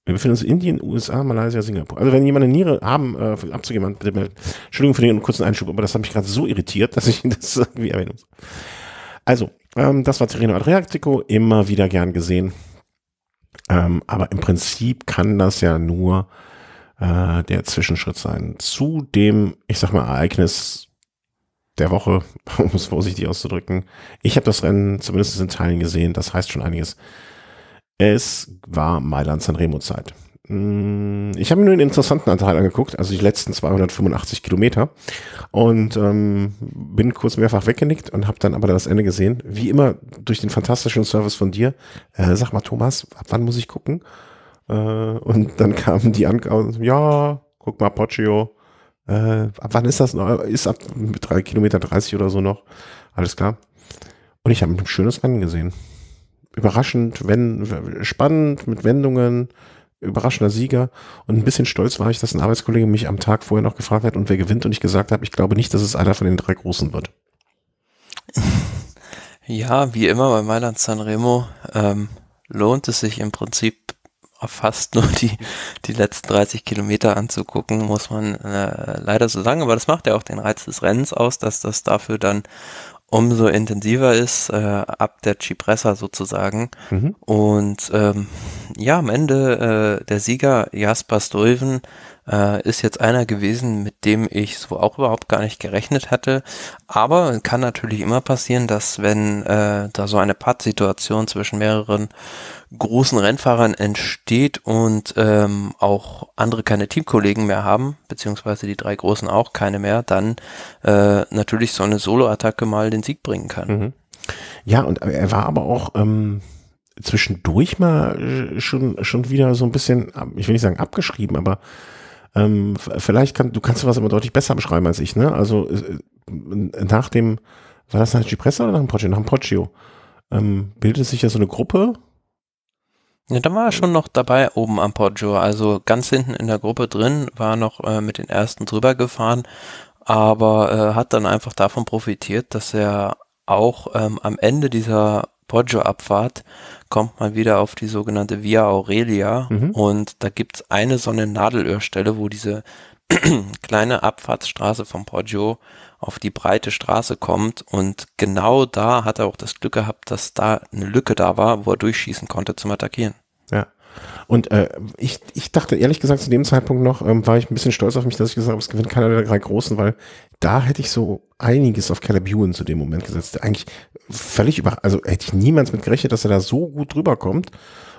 Wir befinden uns in Indien, USA, Malaysia, Singapur. Also wenn jemand eine Niere haben, äh, abzugeben, bitte Entschuldigung für den kurzen Einschub, aber das hat mich gerade so irritiert, dass ich das irgendwie erwähnen muss. Also, ähm, das war Cirino Adriatico, immer wieder gern gesehen. Ähm, aber im Prinzip kann das ja nur äh, der Zwischenschritt sein zu dem, ich sag mal, Ereignis der Woche, um es vorsichtig auszudrücken. Ich habe das Rennen zumindest in Teilen gesehen, das heißt schon einiges. Es war Mailand-Sanremo-Zeit. Mm, ich habe mir nur einen interessanten Anteil angeguckt, also die letzten 285 Kilometer und ähm, bin kurz mehrfach weggenickt und habe dann aber das Ende gesehen. Wie immer durch den fantastischen Service von dir. Äh, sag mal, Thomas, ab wann muss ich gucken? Äh, und dann kamen die an, ja, guck mal, Poggio. Äh, ab wann ist das noch? Ist ab 3 Kilometer 30 oder so noch. Alles klar. Und ich habe ein schönes Rennen gesehen. Überraschend, wenn, spannend, mit Wendungen überraschender Sieger. Und ein bisschen stolz war ich, dass ein Arbeitskollege mich am Tag vorher noch gefragt hat, und wer gewinnt. Und ich gesagt habe, ich glaube nicht, dass es einer von den drei Großen wird. Ja, wie immer bei Mailand Sanremo ähm, lohnt es sich im Prinzip fast nur die, die letzten 30 Kilometer anzugucken, muss man äh, leider so sagen. Aber das macht ja auch den Reiz des Rennens aus, dass das dafür dann umso intensiver ist, äh, ab der Cipressa sozusagen. Mhm. Und ähm, ja, am Ende äh, der Sieger Jasper Stuyven äh, ist jetzt einer gewesen, mit dem ich so auch überhaupt gar nicht gerechnet hatte. Aber kann natürlich immer passieren, dass wenn äh, da so eine Pattsituation zwischen mehreren großen Rennfahrern entsteht und ähm, auch andere keine Teamkollegen mehr haben, beziehungsweise die drei großen auch keine mehr, dann äh, natürlich so eine Solo-Attacke mal den Sieg bringen kann. Mhm. Ja, und er war aber auch ähm, zwischendurch mal äh, schon, schon wieder so ein bisschen, ähm, ich will nicht sagen abgeschrieben, aber ähm, vielleicht kann, du kannst du was aber deutlich besser beschreiben als ich, ne? Also äh, äh, nach dem, war das nach Cipressa oder nach dem Poggio? Nach dem Poggio. Ähm, bildet sich ja so eine Gruppe. Ja, dann war er schon noch dabei oben am Poggio. Also ganz hinten in der Gruppe drin, war noch äh, mit den ersten drüber gefahren, aber äh, hat dann einfach davon profitiert, dass er auch ähm, am Ende dieser Poggio-Abfahrt kommt man wieder auf die sogenannte Via Aurelia mhm. und da gibt es eine so eine Nadelöhrstelle, wo diese kleine Abfahrtsstraße vom Poggio auf die breite Straße kommt und genau da hat er auch das Glück gehabt, dass da eine Lücke da war, wo er durchschießen konnte zum Attackieren. Ja. Und äh, ich, ich dachte ehrlich gesagt zu dem Zeitpunkt noch, ähm, war ich ein bisschen stolz auf mich, dass ich gesagt habe, es gewinnt keiner der drei Großen, weil da hätte ich so einiges auf Caleb Ewan zu dem Moment gesetzt. Der Eigentlich völlig über, also hätte ich niemals mit gerechnet, dass er da so gut drüber kommt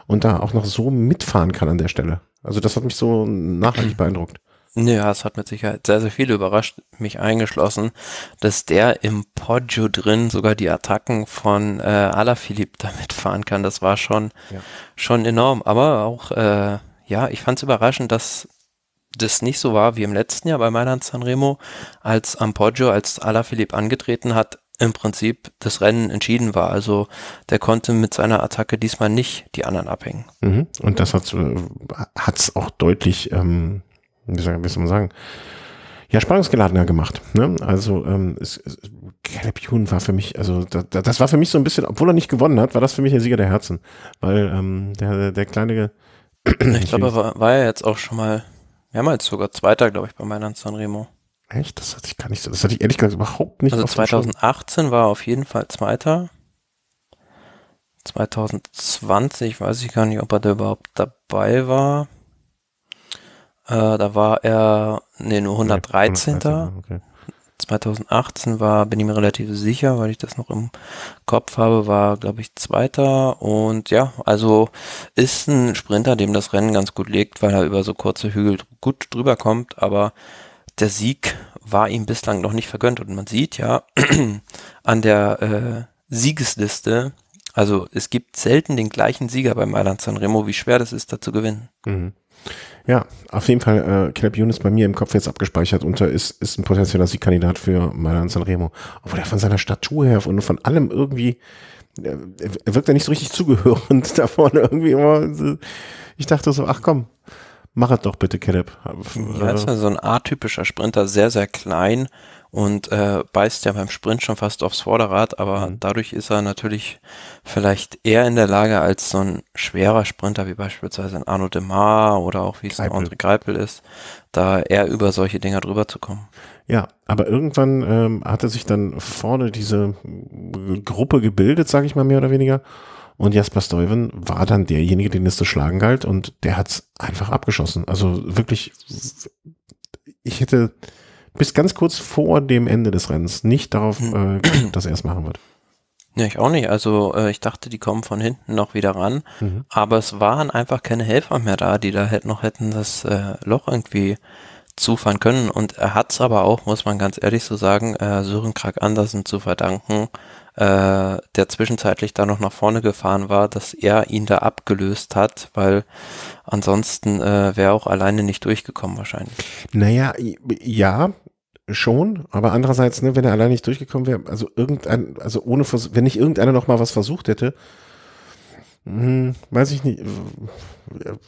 und da auch noch so mitfahren kann an der Stelle. Also das hat mich so nachhaltig beeindruckt. Ja, es hat mit Sicherheit sehr, sehr viele überrascht, mich eingeschlossen, dass der im Poggio drin sogar die Attacken von äh, Alaphilippe damit fahren kann. Das war schon, ja. schon enorm. Aber auch, äh, ja, ich fand es überraschend, dass das nicht so war wie im letzten Jahr bei Mailand Sanremo, als Ampoggio, als Alaphilippe angetreten hat, im Prinzip das Rennen entschieden war. Also der konnte mit seiner Attacke diesmal nicht die anderen abhängen. Mhm. Und das hat es äh, auch deutlich, ähm, wie soll man sagen, ja, spannungsgeladener gemacht. Ne? Also ähm, Caleb Youn war für mich, also da, da, das war für mich so ein bisschen, obwohl er nicht gewonnen hat, war das für mich der Sieger der Herzen. Weil ähm, der, der kleine... Ich glaube, er war, war ja jetzt auch schon mal Mehrmals sogar Zweiter, glaube ich, bei Mailand Sanremo. Echt? Das hatte ich gar nicht so. Das hatte ich ehrlich gesagt überhaupt nicht. Also 2018 war er auf jeden Fall Zweiter. 2020 weiß ich gar nicht, ob er da überhaupt dabei war. Äh, da war er, nee, nur 113. Nee, 113 okay. 2018 war, bin ich mir relativ sicher, weil ich das noch im Kopf habe, war, glaube ich, Zweiter. Und ja, also ist ein Sprinter, dem das Rennen ganz gut liegt, weil er über so kurze Hügel gut drüber kommt. Aber der Sieg war ihm bislang noch nicht vergönnt. Und man sieht ja an der äh, Siegesliste, also es gibt selten den gleichen Sieger bei Mailand Sanremo, wie schwer das ist, da zu gewinnen. Mhm. Ja, auf jeden Fall, äh, Caleb Yun ist bei mir im Kopf jetzt abgespeichert und er ist, ist ein potenzieller Siegkandidat für Mailand Sanremo. Obwohl er von seiner Statur her und von allem irgendwie, äh, er wirkt ja nicht so richtig zugehörend da vorne irgendwie immer. Ich dachte so, ach komm, mach es doch bitte, Caleb. Ja, ist ja so ein atypischer Sprinter, sehr, sehr klein, und äh, beißt ja beim Sprint schon fast aufs Vorderrad, aber mhm. dadurch ist er natürlich vielleicht eher in der Lage als so ein schwerer Sprinter wie beispielsweise ein Arno Demar oder auch wie es Greipel. ein André Greipel ist, da eher über solche Dinger drüber zu kommen. Ja, aber irgendwann ähm, hatte sich dann vorne diese äh, Gruppe gebildet, sage ich mal mehr oder weniger. Und Jasper Stuyven war dann derjenige, den es zu schlagen galt und der hat's einfach abgeschossen. Also wirklich, ich hätte, bis ganz kurz vor dem Ende des Rennens nicht darauf, hm. äh, dass er es machen wird. Ja, ich auch nicht. Also äh, ich dachte, die kommen von hinten noch wieder ran, mhm. aber es waren einfach keine Helfer mehr da, die da hätt noch hätten das äh, Loch irgendwie zufahren können. Und er hat es aber auch, muss man ganz ehrlich so sagen, äh, Sören Krag Andersen zu verdanken, äh, der zwischenzeitlich da noch nach vorne gefahren war, dass er ihn da abgelöst hat, weil ansonsten äh, wäre auch alleine nicht durchgekommen wahrscheinlich. Naja, ja, schon, aber andererseits, ne, wenn er allein nicht durchgekommen wäre, also irgendein, also ohne, Vers wenn nicht irgendeiner noch mal was versucht hätte, hm, weiß ich nicht.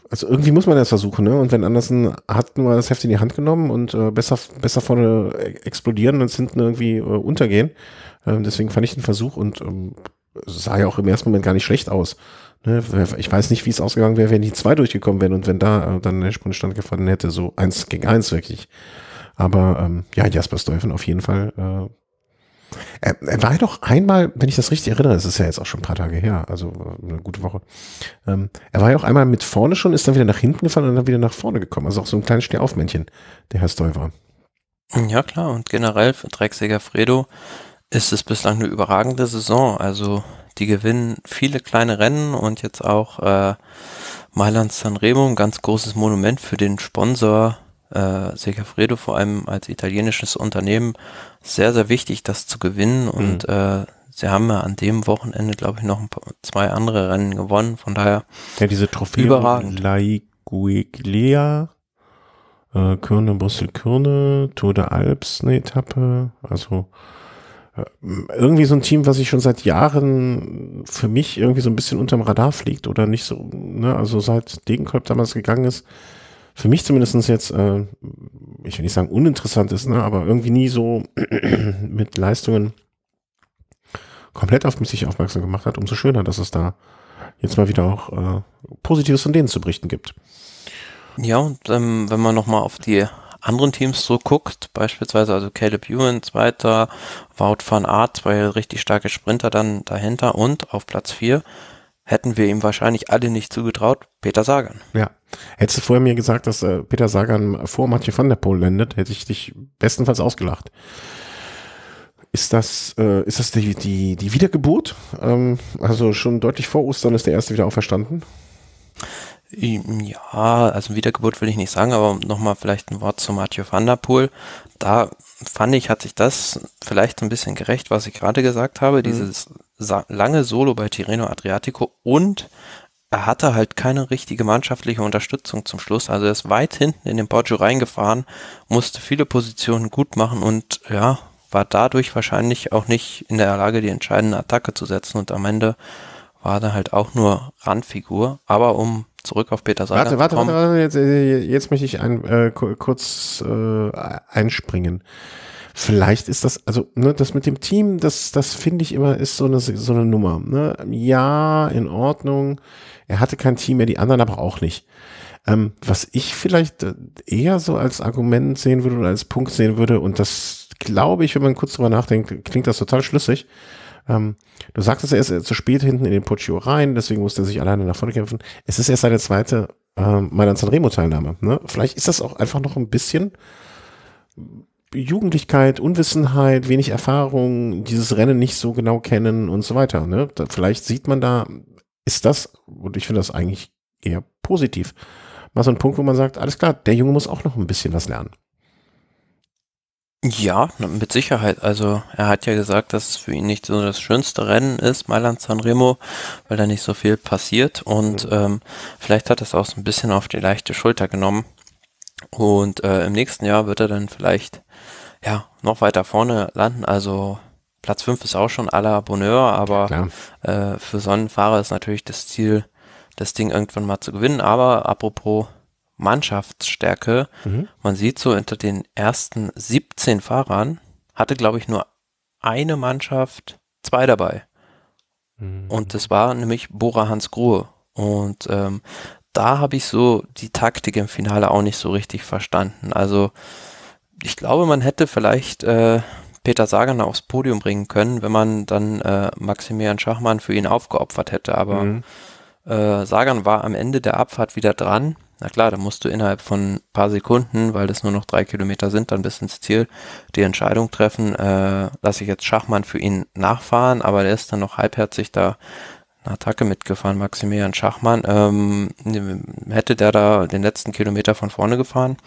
Also irgendwie muss man das versuchen, ne? Und wenn Andersen hat nur das Heft in die Hand genommen und äh, besser, besser vorne explodieren als hinten irgendwie äh, untergehen. Ähm, deswegen fand ich den Versuch und ähm, sah ja auch im ersten Moment gar nicht schlecht aus. Ne? Ich weiß nicht, wie es ausgegangen wäre, wenn die zwei durchgekommen wären und wenn da äh, dann der Sprungstand gefallen hätte, so eins gegen eins wirklich. Aber ähm, ja, Jasper Stolfen auf jeden Fall. Äh, er, er war doch einmal, wenn ich das richtig erinnere, es ist ja jetzt auch schon ein paar Tage her, also äh, eine gute Woche. Ähm, er war ja auch einmal mit vorne schon, ist dann wieder nach hinten gefahren und dann wieder nach vorne gekommen. Also auch so ein kleines Stehaufmännchen, der Herr Stuyver. Ja, klar, und generell für Drecksäger Fredo ist es bislang eine überragende Saison. Also die gewinnen viele kleine Rennen und jetzt auch äh, Mailand Sanremo, ein ganz großes Monument für den Sponsor äh, Segafredo vor allem als italienisches Unternehmen sehr, sehr wichtig, das zu gewinnen. Mhm. Und äh, sie haben ja an dem Wochenende, glaube ich, noch ein paar, zwei andere Rennen gewonnen. Von daher ja, diese Trophäe überragend. Laiguiglia, äh, Körne, Brüssel, Kürne, Tour der Alps eine Etappe. Also äh, irgendwie so ein Team, was ich schon seit Jahren für mich irgendwie so ein bisschen unterm Radar fliegt oder nicht so, ne? also seit Degenkolb damals gegangen ist, für mich zumindest jetzt, äh, ich will nicht sagen uninteressant ist, ne, aber irgendwie nie so mit Leistungen komplett auf mich sich aufmerksam gemacht hat, umso schöner, dass es da jetzt mal wieder auch äh, Positives von denen zu berichten gibt. Ja, und ähm, wenn man nochmal auf die anderen Teams so guckt, beispielsweise also Caleb Ewan, zweiter, Wout van Aert, zwei richtig starke Sprinter dann dahinter und auf Platz 4 hätten wir ihm wahrscheinlich alle nicht zugetraut, Peter Sagan. Ja, Hättest du vorher mir gesagt, dass äh, Peter Sagan vor Mathieu van der Poel landet, hätte ich dich bestenfalls ausgelacht. Ist das, äh, ist das die, die, die Wiedergeburt? Ähm, also schon deutlich vor Ostern ist der erste wieder auferstanden? Ähm, ja, also Wiedergeburt will ich nicht sagen, aber nochmal vielleicht ein Wort zu Mathieu van der Poel. Da fand ich, hat sich das vielleicht ein bisschen gerecht, was ich gerade gesagt habe, mhm. dieses lange Solo bei Tirreno Adriatico und er hatte halt keine richtige mannschaftliche Unterstützung zum Schluss. Also er ist weit hinten in den Borgio reingefahren, musste viele Positionen gut machen und ja, war dadurch wahrscheinlich auch nicht in der Lage, die entscheidende Attacke zu setzen. Und am Ende war er halt auch nur Randfigur. Aber um zurück auf Peter Sagan warte, warte, zu kommen. Warte, warte, jetzt, äh, jetzt möchte ich ein, äh, kurz äh, einspringen. Vielleicht ist das, also ne, das mit dem Team, das, das finde ich immer, ist so eine, so eine Nummer. Ne? Ja, in Ordnung. Er hatte kein Team mehr, die anderen aber auch nicht. Ähm, was ich vielleicht äh, eher so als Argument sehen würde oder als Punkt sehen würde, und das glaube ich, wenn man kurz drüber nachdenkt, klingt das total schlüssig. Ähm, du sagtest, er ist äh, zu spät hinten in den Pochio rein, deswegen musste er sich alleine nach vorne kämpfen. Es ist erst seine zweite ähm, Mailand Sanremo-Teilnahme. Ne? Vielleicht ist das auch einfach noch ein bisschen Jugendlichkeit, Unwissenheit, wenig Erfahrung, dieses Rennen nicht so genau kennen und so weiter. Ne? Da, vielleicht sieht man da, ist das, und ich finde das eigentlich eher positiv, mal so ein Punkt, wo man sagt, alles klar, der Junge muss auch noch ein bisschen was lernen. Ja, mit Sicherheit. Also er hat ja gesagt, dass es für ihn nicht so das schönste Rennen ist, Mailand Sanremo, weil da nicht so viel passiert. Und mhm. ähm, vielleicht hat er es auch so ein bisschen auf die leichte Schulter genommen. Und äh, im nächsten Jahr wird er dann vielleicht ja, noch weiter vorne landen. Also Platz 5 ist auch schon à la Bonheur, aber äh, für Sonnenfahrer ist natürlich das Ziel, das Ding irgendwann mal zu gewinnen. Aber apropos Mannschaftsstärke, mhm. man sieht so hinter den ersten 17 Fahrern hatte, glaube ich, nur eine Mannschaft zwei dabei. Mhm. Und das war nämlich Bora Hans Gruhe. Und ähm, da habe ich so die Taktik im Finale auch nicht so richtig verstanden. Also ich glaube, man hätte vielleicht äh, Peter Sagan aufs Podium bringen können, wenn man dann äh, Maximilian Schachmann für ihn aufgeopfert hätte. Aber mhm. äh, Sagan war am Ende der Abfahrt wieder dran. Na klar, da musst du innerhalb von ein paar Sekunden, weil das nur noch drei Kilometer sind, dann bis ins Ziel die Entscheidung treffen, äh, lasse ich jetzt Schachmann für ihn nachfahren, aber der ist dann noch halbherzig da Attacke mitgefahren, Maximilian Schachmann. Ähm, hätte der da den letzten Kilometer von vorne gefahren,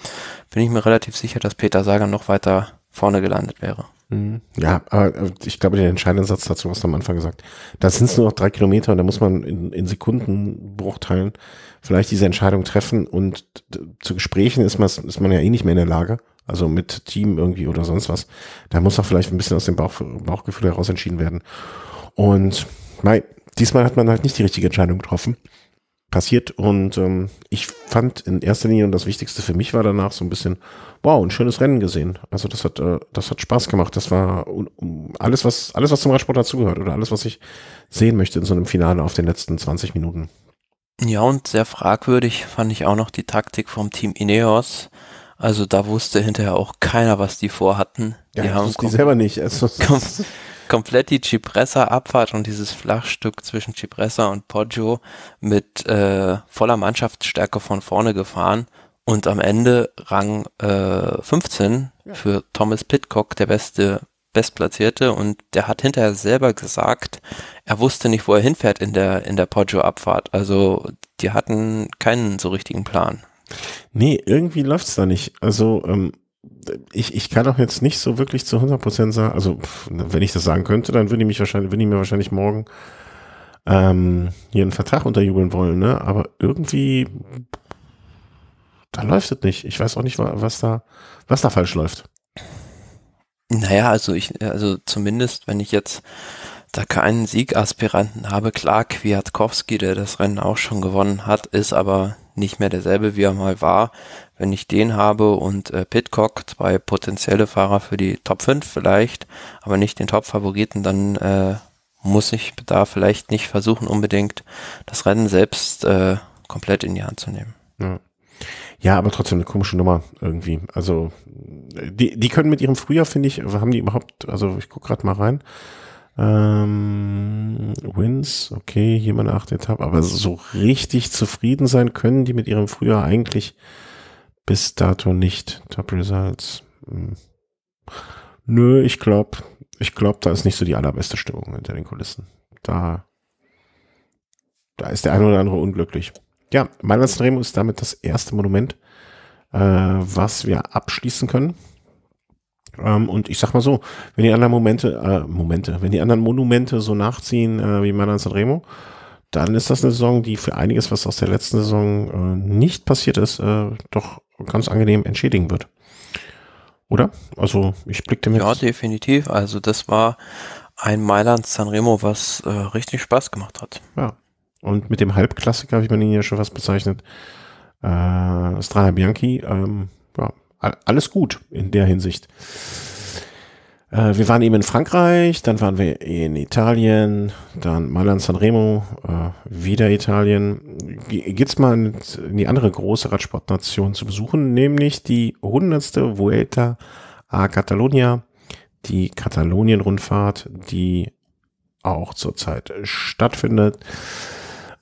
bin ich mir relativ sicher, dass Peter Sagan noch weiter vorne gelandet wäre. Mhm. Ja, aber äh, ich glaube, den entscheidenden Satz dazu hast du am Anfang gesagt. Da sind es nur noch drei Kilometer und da muss man in, in Sekundenbruchteilen vielleicht diese Entscheidung treffen und zu Gesprächen ist man, ist man ja eh nicht mehr in der Lage. Also mit Team irgendwie oder sonst was. Da muss auch vielleicht ein bisschen aus dem Bauch, Bauchgefühl heraus entschieden werden. Und mei, diesmal hat man halt nicht die richtige Entscheidung getroffen. Passiert und ähm, ich fand in erster Linie und das Wichtigste für mich war danach so ein bisschen, wow, ein schönes Rennen gesehen. Also das hat, äh, das hat Spaß gemacht. Das war alles, was, alles, was zum Radsport dazugehört oder alles, was ich sehen möchte in so einem Finale auf den letzten 20 Minuten. Ja, und sehr fragwürdig fand ich auch noch die Taktik vom Team Ineos. Also da wusste hinterher auch keiner, was die vorhatten. Ja, die haben das die selber nicht. Also, komplett die Cipressa-Abfahrt und dieses Flachstück zwischen Cipressa und Poggio mit äh, voller Mannschaftsstärke von vorne gefahren und am Ende Rang äh, 15 für Thomas Pitcock, der beste Bestplatzierte und der hat hinterher selber gesagt, er wusste nicht, wo er hinfährt in der, in der Poggio-Abfahrt. Also die hatten keinen so richtigen Plan. Nee, irgendwie läuft es da nicht. Also ähm, ich, ich kann auch jetzt nicht so wirklich zu 100% sagen, also wenn ich das sagen könnte, dann würde ich, mich wahrscheinlich, würde ich mir wahrscheinlich morgen ähm, hier einen Vertrag unterjubeln wollen, ne? aber irgendwie, da läuft es nicht. Ich weiß auch nicht, was da, was da falsch läuft. Naja, also ich, also zumindest, wenn ich jetzt da keinen Siegaspiranten habe, klar, Kwiatkowski, der das Rennen auch schon gewonnen hat, ist aber nicht mehr derselbe, wie er mal war. Wenn ich den habe und äh, Pitcock, zwei potenzielle Fahrer für die Top 5 vielleicht, aber nicht den Top-Favoriten, dann äh, muss ich da vielleicht nicht versuchen, unbedingt das Rennen selbst äh, komplett in die Hand zu nehmen. Ja. Ja, aber trotzdem eine komische Nummer irgendwie. Also die, die können mit ihrem Frühjahr, finde ich, haben die überhaupt, also ich gucke gerade mal rein, ähm, Wins, okay, hier meine achte Etappe, aber so richtig zufrieden sein können die mit ihrem Frühjahr eigentlich bis dato nicht. Top Results. Hm. Nö, ich glaube, ich glaube, da ist nicht so die allerbeste Stimmung hinter den Kulissen. Da, da ist der eine oder andere unglücklich. Ja, Mailand Sanremo ist damit das erste Monument, äh, was wir abschließen können. Ähm, und ich sag mal so, wenn die anderen Momente, äh, Momente, wenn die anderen Monumente so nachziehen äh, wie Manan Sanremo, dann ist das eine Saison, die für einiges, was aus der letzten Saison äh, nicht passiert ist, äh, doch ganz angenehm entschädigen wird. Oder? Also ich blickte mir. Ja, definitiv. Also das war ein Mailand Sanremo, was äh, richtig Spaß gemacht hat. Ja. Und mit dem Halbklassiker, wie man ihn ja schon was bezeichnet, äh, Strada Bianchi, ähm, ja, alles gut in der Hinsicht. Äh, wir waren eben in Frankreich, dann waren wir in Italien, dann Mailand Sanremo, äh, wieder Italien. Ge geht's mal in die andere große Radsportnation zu besuchen, nämlich die 100. Vuelta a Catalonia, die Katalonien-Rundfahrt, die auch zurzeit stattfindet.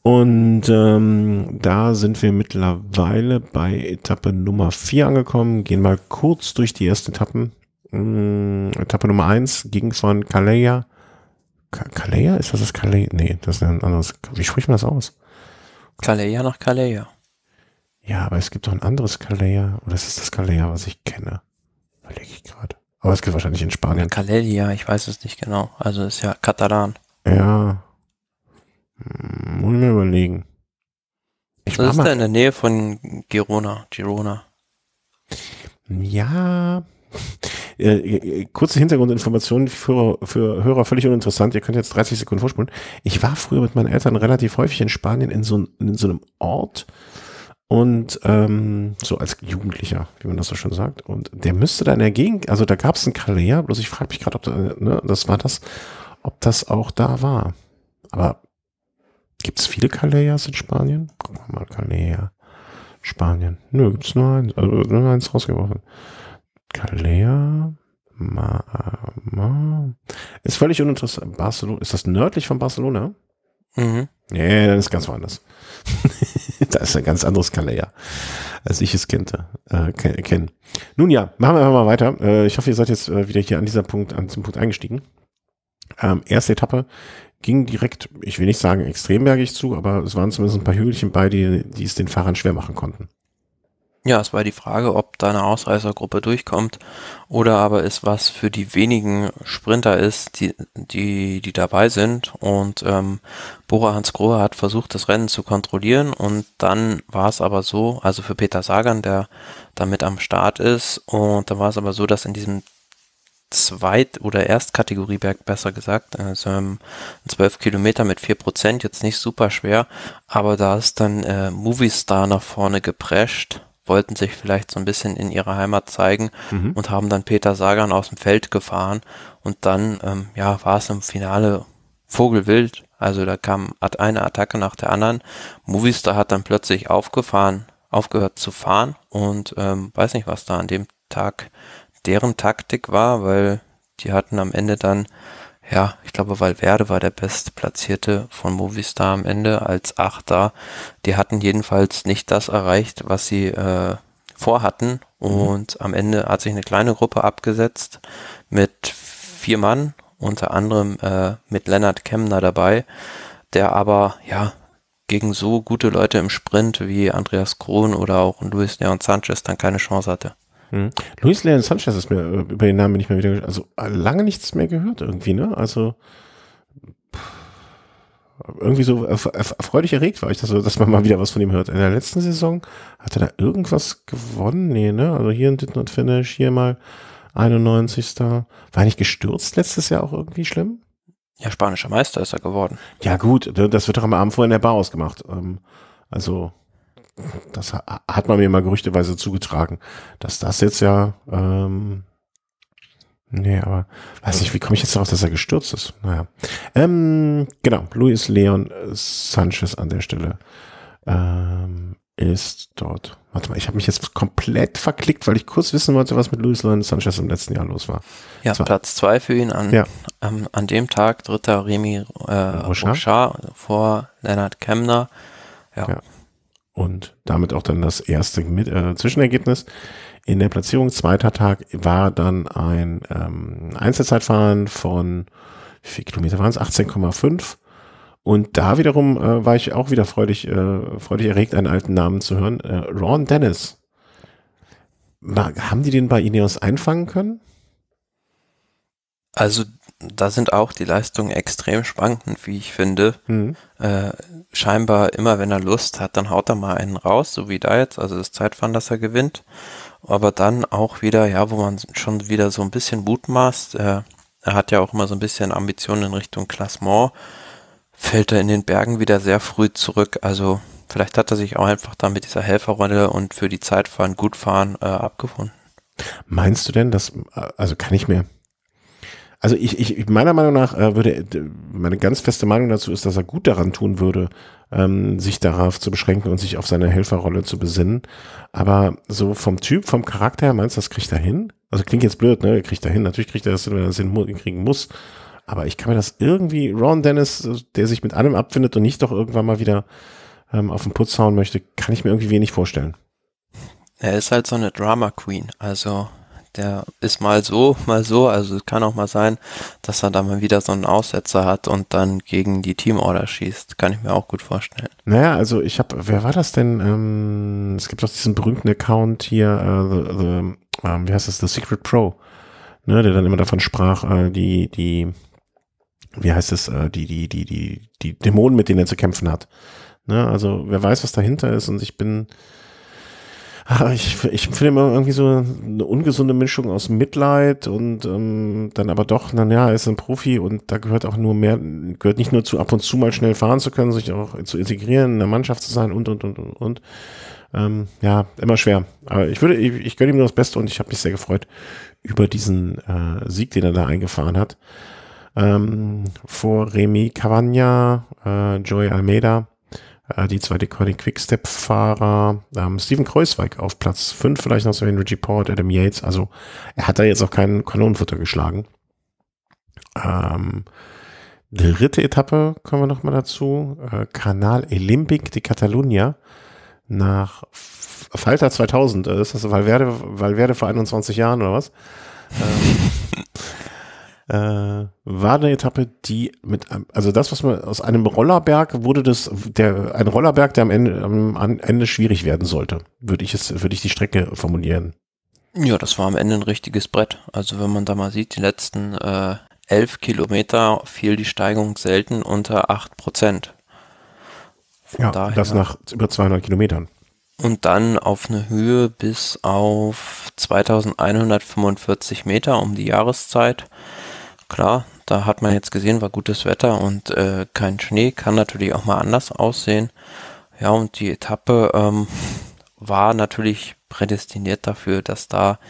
Und ähm, da sind wir mittlerweile bei Etappe Nummer 4 angekommen. Gehen mal kurz durch die ersten Etappen. Ähm, Etappe Nummer 1 ging von Calais. Calais? Ist das das Calais? Nee, das ist ein anderes. Wie spricht man das aus? Calais nach Calais. Ja, aber es gibt doch ein anderes Calais. Oder ist es das Calais, was ich kenne? Überlege ich gerade. Aber es gibt wahrscheinlich in Spanien. Calella, ich weiß es nicht genau. Also ist ja Katalan. Ja, hm, muss ich mir überlegen. Ich das ist mal. da in der Nähe von Girona. Girona. Ja. Äh, äh, äh, kurze Hintergrundinformationen für, für Hörer völlig uninteressant. Ihr könnt jetzt 30 Sekunden vorspulen. Ich war früher mit meinen Eltern relativ häufig in Spanien in so, in so einem Ort und ähm, so als Jugendlicher, wie man das so schon sagt. Und der müsste da in der Gegend, also da gab es einen Kalea, bloß ich frage mich gerade, ob da, ne, das war das, ob das auch da war. Aber Gibt es viele Caleyas in Spanien? Guck mal, Calleja. Spanien. Nö, gibt es nur eins. Also nur eins rausgeworfen. Calleja. Ma, ma. Ist völlig uninteressant. Barcelona. Ist das nördlich von Barcelona? Mhm. Nee, dann ist ganz woanders. da ist ein ganz anderes Calleja, als ich es kannte, äh, kenne. Nun ja, machen wir einfach mal weiter. Äh, ich hoffe, ihr seid jetzt äh, wieder hier an dieser Punkt, an diesem Punkt eingestiegen. Ähm, erste Etappe ging direkt, ich will nicht sagen extrem bergig zu, aber es waren zumindest ein paar Hügelchen bei, die, die es den Fahrern schwer machen konnten. Ja, es war die Frage, ob da eine Ausreißergruppe durchkommt oder aber es was für die wenigen Sprinter ist, die, die, die dabei sind. Und ähm, Bora Hans Grohe hat versucht, das Rennen zu kontrollieren und dann war es aber so, also für Peter Sagan, der damit am Start ist, und dann war es aber so, dass in diesem Zweit- oder Erstkategorieberg, besser gesagt. Also ähm, 12 Kilometer mit 4%, jetzt nicht super schwer, aber da ist dann äh, Movie nach vorne geprescht, wollten sich vielleicht so ein bisschen in ihrer Heimat zeigen mhm. und haben dann Peter Sagan aus dem Feld gefahren und dann, ähm, ja, war es im Finale Vogelwild. Also da kam eine Attacke nach der anderen. Movistar hat dann plötzlich aufgefahren, aufgehört zu fahren und ähm, weiß nicht, was da an dem Tag deren Taktik war, weil die hatten am Ende dann, ja, ich glaube, Valverde war der Bestplatzierte von Movistar am Ende als Achter. Die hatten jedenfalls nicht das erreicht, was sie äh, vorhatten. Mhm. Und mhm. am Ende hat sich eine kleine Gruppe abgesetzt mit vier Mann, unter anderem äh, mit Lennart Kemner dabei, der aber, ja, gegen so gute Leute im Sprint wie Andreas Krohn oder auch Luis Leon Sanchez dann keine Chance hatte. Hm. Luis Leon Sanchez ist mir, äh, über den Namen nicht mehr wieder, also äh, lange nichts mehr gehört irgendwie, ne? Also irgendwie so erfreulich erregt war ich, dass, dass man mal wieder was von ihm hört. In der letzten Saison hat er da irgendwas gewonnen? Nee, ne? Also hier ein Did Not Finish, hier mal 91. Star. War nicht gestürzt letztes Jahr auch irgendwie schlimm? Ja, spanischer Meister ist er geworden. Ja, gut, das wird doch am Abend vorher in der Bar ausgemacht. Ähm, also, das hat man mir mal gerüchteweise zugetragen, dass das jetzt ja, ähm, nee, aber weiß nicht, wie komme ich jetzt darauf, dass er gestürzt ist? Naja. Ähm, genau, Luis Leon Sanchez an der Stelle ähm, ist dort. Warte mal, ich habe mich jetzt komplett verklickt, weil ich kurz wissen wollte, was mit Luis Leon Sanchez im letzten Jahr los war. Ja, war Platz zwei für ihn an, ja. an, ähm, an dem Tag, dritter Remy äh, Rochard vor Leonard Kemner. ja. ja und damit auch dann das erste mit, äh, Zwischenergebnis. In der Platzierung zweiter Tag war dann ein ähm, Einzelzeitfahren von, wie viel Kilometer waren es? 18,5. Und da wiederum äh, war ich auch wieder freudig, äh, freudig erregt, einen alten Namen zu hören. Äh, Ron Dennis. War, haben die den bei Ineos einfangen können? Also da sind auch die Leistungen extrem schwankend, wie ich finde. Mhm. Äh, scheinbar immer, wenn er Lust hat, dann haut er mal einen raus, so wie da jetzt, also das Zeitfahren, dass er gewinnt. Aber dann auch wieder, ja, wo man schon wieder so ein bisschen mutmaßt, äh, er hat ja auch immer so ein bisschen Ambitionen in Richtung Klassement, fällt er in den Bergen wieder sehr früh zurück. Also vielleicht hat er sich auch einfach da mit dieser Helferrolle und für die Zeitfahren, Gutfahren äh, abgefunden. Meinst du denn, dass, äh, also kann ich mir, also ich, ich meiner Meinung nach äh, würde, äh, meine ganz feste Meinung dazu ist, dass er gut daran tun würde, ähm, sich darauf zu beschränken und sich auf seine Helferrolle zu besinnen. Aber so vom Typ, vom Charakter her, meinst du, das kriegt er hin? Also klingt jetzt blöd, ne? Er Kriegt er hin. Natürlich kriegt er das hin, wenn er es hinkriegen muss. Aber ich kann mir das irgendwie, Ron Dennis, der sich mit allem abfindet und nicht doch irgendwann mal wieder ähm, auf den Putz hauen möchte, kann ich mir irgendwie wenig vorstellen. Er ist halt so eine Drama Queen. Also der ist mal so, mal so. Also es kann auch mal sein, dass er da mal wieder so einen Aussetzer hat und dann gegen die Teamorder schießt. Kann ich mir auch gut vorstellen. Naja, also ich habe, wer war das denn? Ähm, es gibt doch diesen berühmten Account hier, äh, the, the, äh, wie heißt das, The Secret Pro, ne, der dann immer davon sprach, äh, die, die, wie heißt es, äh, die, die, die, die, die Dämonen, mit denen er zu kämpfen hat. Ne, also wer weiß, was dahinter ist und ich bin Ah, ich, ich finde immer irgendwie so eine ungesunde Mischung aus Mitleid und ähm, dann aber doch, naja, er ist ein Profi und da gehört auch nur mehr, gehört nicht nur zu ab und zu mal schnell fahren zu können, sich auch zu integrieren, in der Mannschaft zu sein und, und, und, und, und. Ähm, ja, immer schwer. Aber ich würde, ich, ich gönne ihm nur das Beste und ich habe mich sehr gefreut über diesen äh, Sieg, den er da eingefahren hat. Ähm, vor Remy Cavagna, äh, Joey Almeida, äh, die zwei Deconic Quickstep-Fahrer, ähm, Steven Kreuzweig auf Platz 5, vielleicht noch so wie Richie Port, Adam Yates. Also er hat da jetzt auch keinen Kanonenfutter geschlagen. Ähm, dritte Etappe kommen wir nochmal dazu. Äh, Kanal Olympic de Catalunya nach Falter 2000. Äh, ist das Valverde, Valverde vor 21 Jahren oder was? Ähm, äh, war eine Etappe, die mit, also das, was man aus einem Rollerberg wurde, das, der, ein Rollerberg, der am Ende, am Ende schwierig werden sollte, würde ich es, würde ich die Strecke formulieren. Ja, das war am Ende ein richtiges Brett. Also wenn man da mal sieht, die letzten äh, elf Kilometer fiel die Steigung selten unter acht Prozent. ja, daher. das nach über 200 Kilometern. Und dann auf eine Höhe bis auf 2145 Meter um die Jahreszeit. Klar, da hat man jetzt gesehen, war gutes Wetter und äh, kein Schnee, kann natürlich auch mal anders aussehen. Ja, und die Etappe ähm, war natürlich prädestiniert dafür, dass da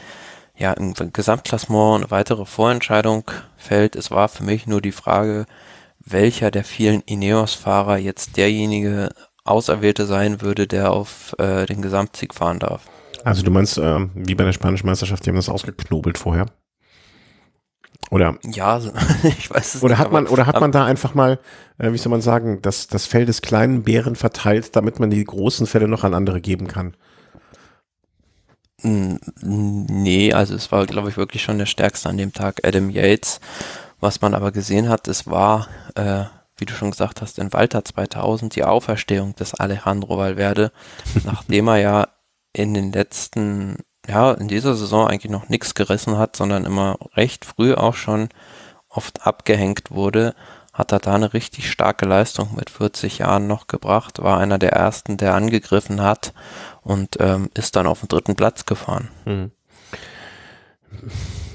ja im Gesamtklassement eine weitere Vorentscheidung fällt. Es war für mich nur die Frage, welcher der vielen Ineos-Fahrer jetzt derjenige Auserwählte sein würde, der auf äh, den Gesamtsieg fahren darf. Also du meinst, äh, wie bei der spanischen Meisterschaft, die haben das ausgeknobelt vorher? Oder ja, ich weiß es oder nicht, Hat man, oder hat man da einfach mal, äh, wie soll man sagen, das, das Fell des kleinen Bären verteilt, damit man die großen Fälle noch an andere geben kann? Hm, nee, also es war, glaube ich, wirklich schon der stärkste an dem Tag Adam Yates. Was man aber gesehen hat, es war, äh, wie du schon gesagt hast, in Walter 2000 die Auferstehung des Alejandro Valverde, nachdem er ja in den letzten ja, in dieser Saison eigentlich noch nichts gerissen hat, sondern immer recht früh auch schon oft abgehängt wurde, hat er da eine richtig starke Leistung mit 40 Jahren noch gebracht, war einer der ersten, der angegriffen hat und ähm, ist dann auf den dritten Platz gefahren. Hm.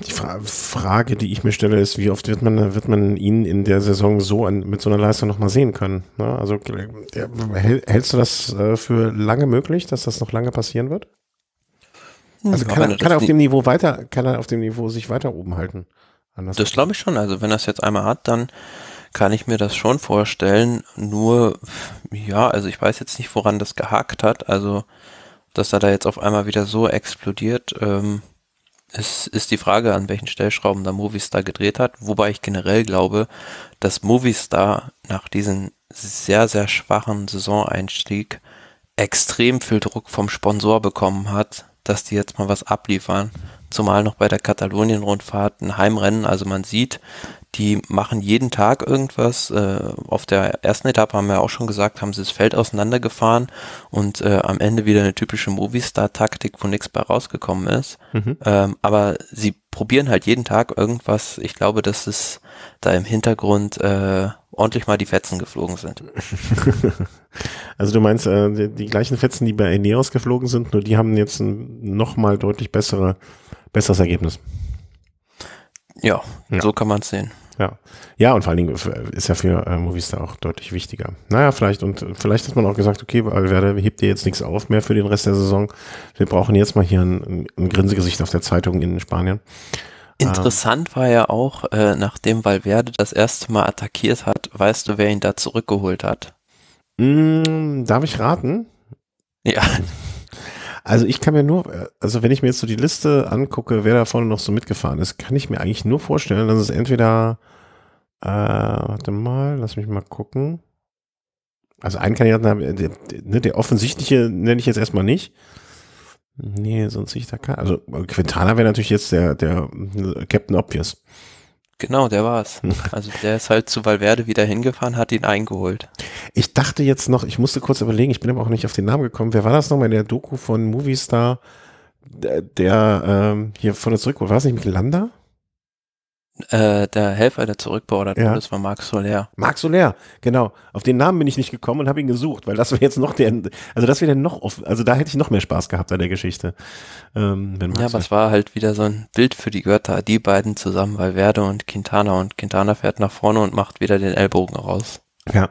Die Fra Frage, die ich mir stelle, ist, wie oft wird man, wird man ihn in der Saison so an, mit so einer Leistung nochmal sehen können? Ne? Also häl, hältst du das äh, für lange möglich, dass das noch lange passieren wird? Hm. Also kann, er, kann er auf dem Niveau weiter, kann er auf dem Niveau sich weiter oben halten? Anders das glaube ich schon. Also wenn er es jetzt einmal hat, dann kann ich mir das schon vorstellen. Nur, ja, also ich weiß jetzt nicht, woran das gehakt hat. Also, dass er da jetzt auf einmal wieder so explodiert, ähm, ist, ist die Frage, an welchen Stellschrauben da Movistar gedreht hat. Wobei ich generell glaube, dass Movistar nach diesem sehr, sehr schwachen Saisoneinstieg extrem viel Druck vom Sponsor bekommen hat, dass die jetzt mal was abliefern. Zumal noch bei der Katalonien-Rundfahrt ein Heimrennen. Also man sieht, die machen jeden Tag irgendwas. Äh, auf der ersten Etappe haben wir auch schon gesagt, haben sie das Feld auseinandergefahren und äh, am Ende wieder eine typische Movistar-Taktik, wo nichts bei rausgekommen ist. Mhm. Ähm, aber sie probieren halt jeden Tag irgendwas. Ich glaube, das ist da im Hintergrund äh, ordentlich mal die Fetzen geflogen sind. also du meinst, äh, die, die, gleichen Fetzen, die bei Eneos geflogen sind, nur die haben jetzt ein nochmal deutlich bessere, besseres Ergebnis. Ja, ja. so kann man es sehen. Ja. ja, und vor allen Dingen ist ja für äh, Movistar auch deutlich wichtiger. Naja, vielleicht, und vielleicht hat man auch gesagt, okay, Valverde hebt dir jetzt nichts auf mehr für den Rest der Saison. Wir brauchen jetzt mal hier ein, ein Grinsegesicht auf der Zeitung in Spanien. Ähm. Interessant war ja auch, äh, nachdem Valverde das erste Mal attackiert hat, weißt du, wer ihn da zurückgeholt hat? Mm, darf ich raten? Ja. Also ich kann mir nur, also wenn ich mir jetzt so die Liste angucke, wer da vorne noch so mitgefahren ist, kann ich mir eigentlich nur vorstellen, dass es entweder, äh, warte mal, lass mich mal gucken. Also einen Kandidaten der, der, ne, der offensichtliche nenne ich jetzt erstmal nicht. Nee, sonst nicht kann. Also Quintana wäre natürlich jetzt der, der Captain Obvious. Genau, der war es. Also der ist halt zu Valverde wieder hingefahren, hat ihn eingeholt. Ich dachte jetzt noch, ich musste kurz überlegen, ich bin aber auch nicht auf den Namen gekommen. Wer war das nochmal in der Doku von Movistar, der, der ähm, hier vorne zurück war? War es nicht Michael Landa? Äh, der Helfer, der zurückbeordert ja. das war Marc Soler. Marc Soler, genau. Auf den Namen bin ich nicht gekommen und habe ihn gesucht, weil das wäre jetzt noch der, also das wäre noch offen, also da hätte ich noch mehr Spaß gehabt an der Geschichte. Ähm, ja, aber es war halt wieder so ein Bild für die Götter, die beiden zusammen, Valverde und Quintana und Quintana fährt nach vorne und macht wieder den Ellbogen raus. Ja,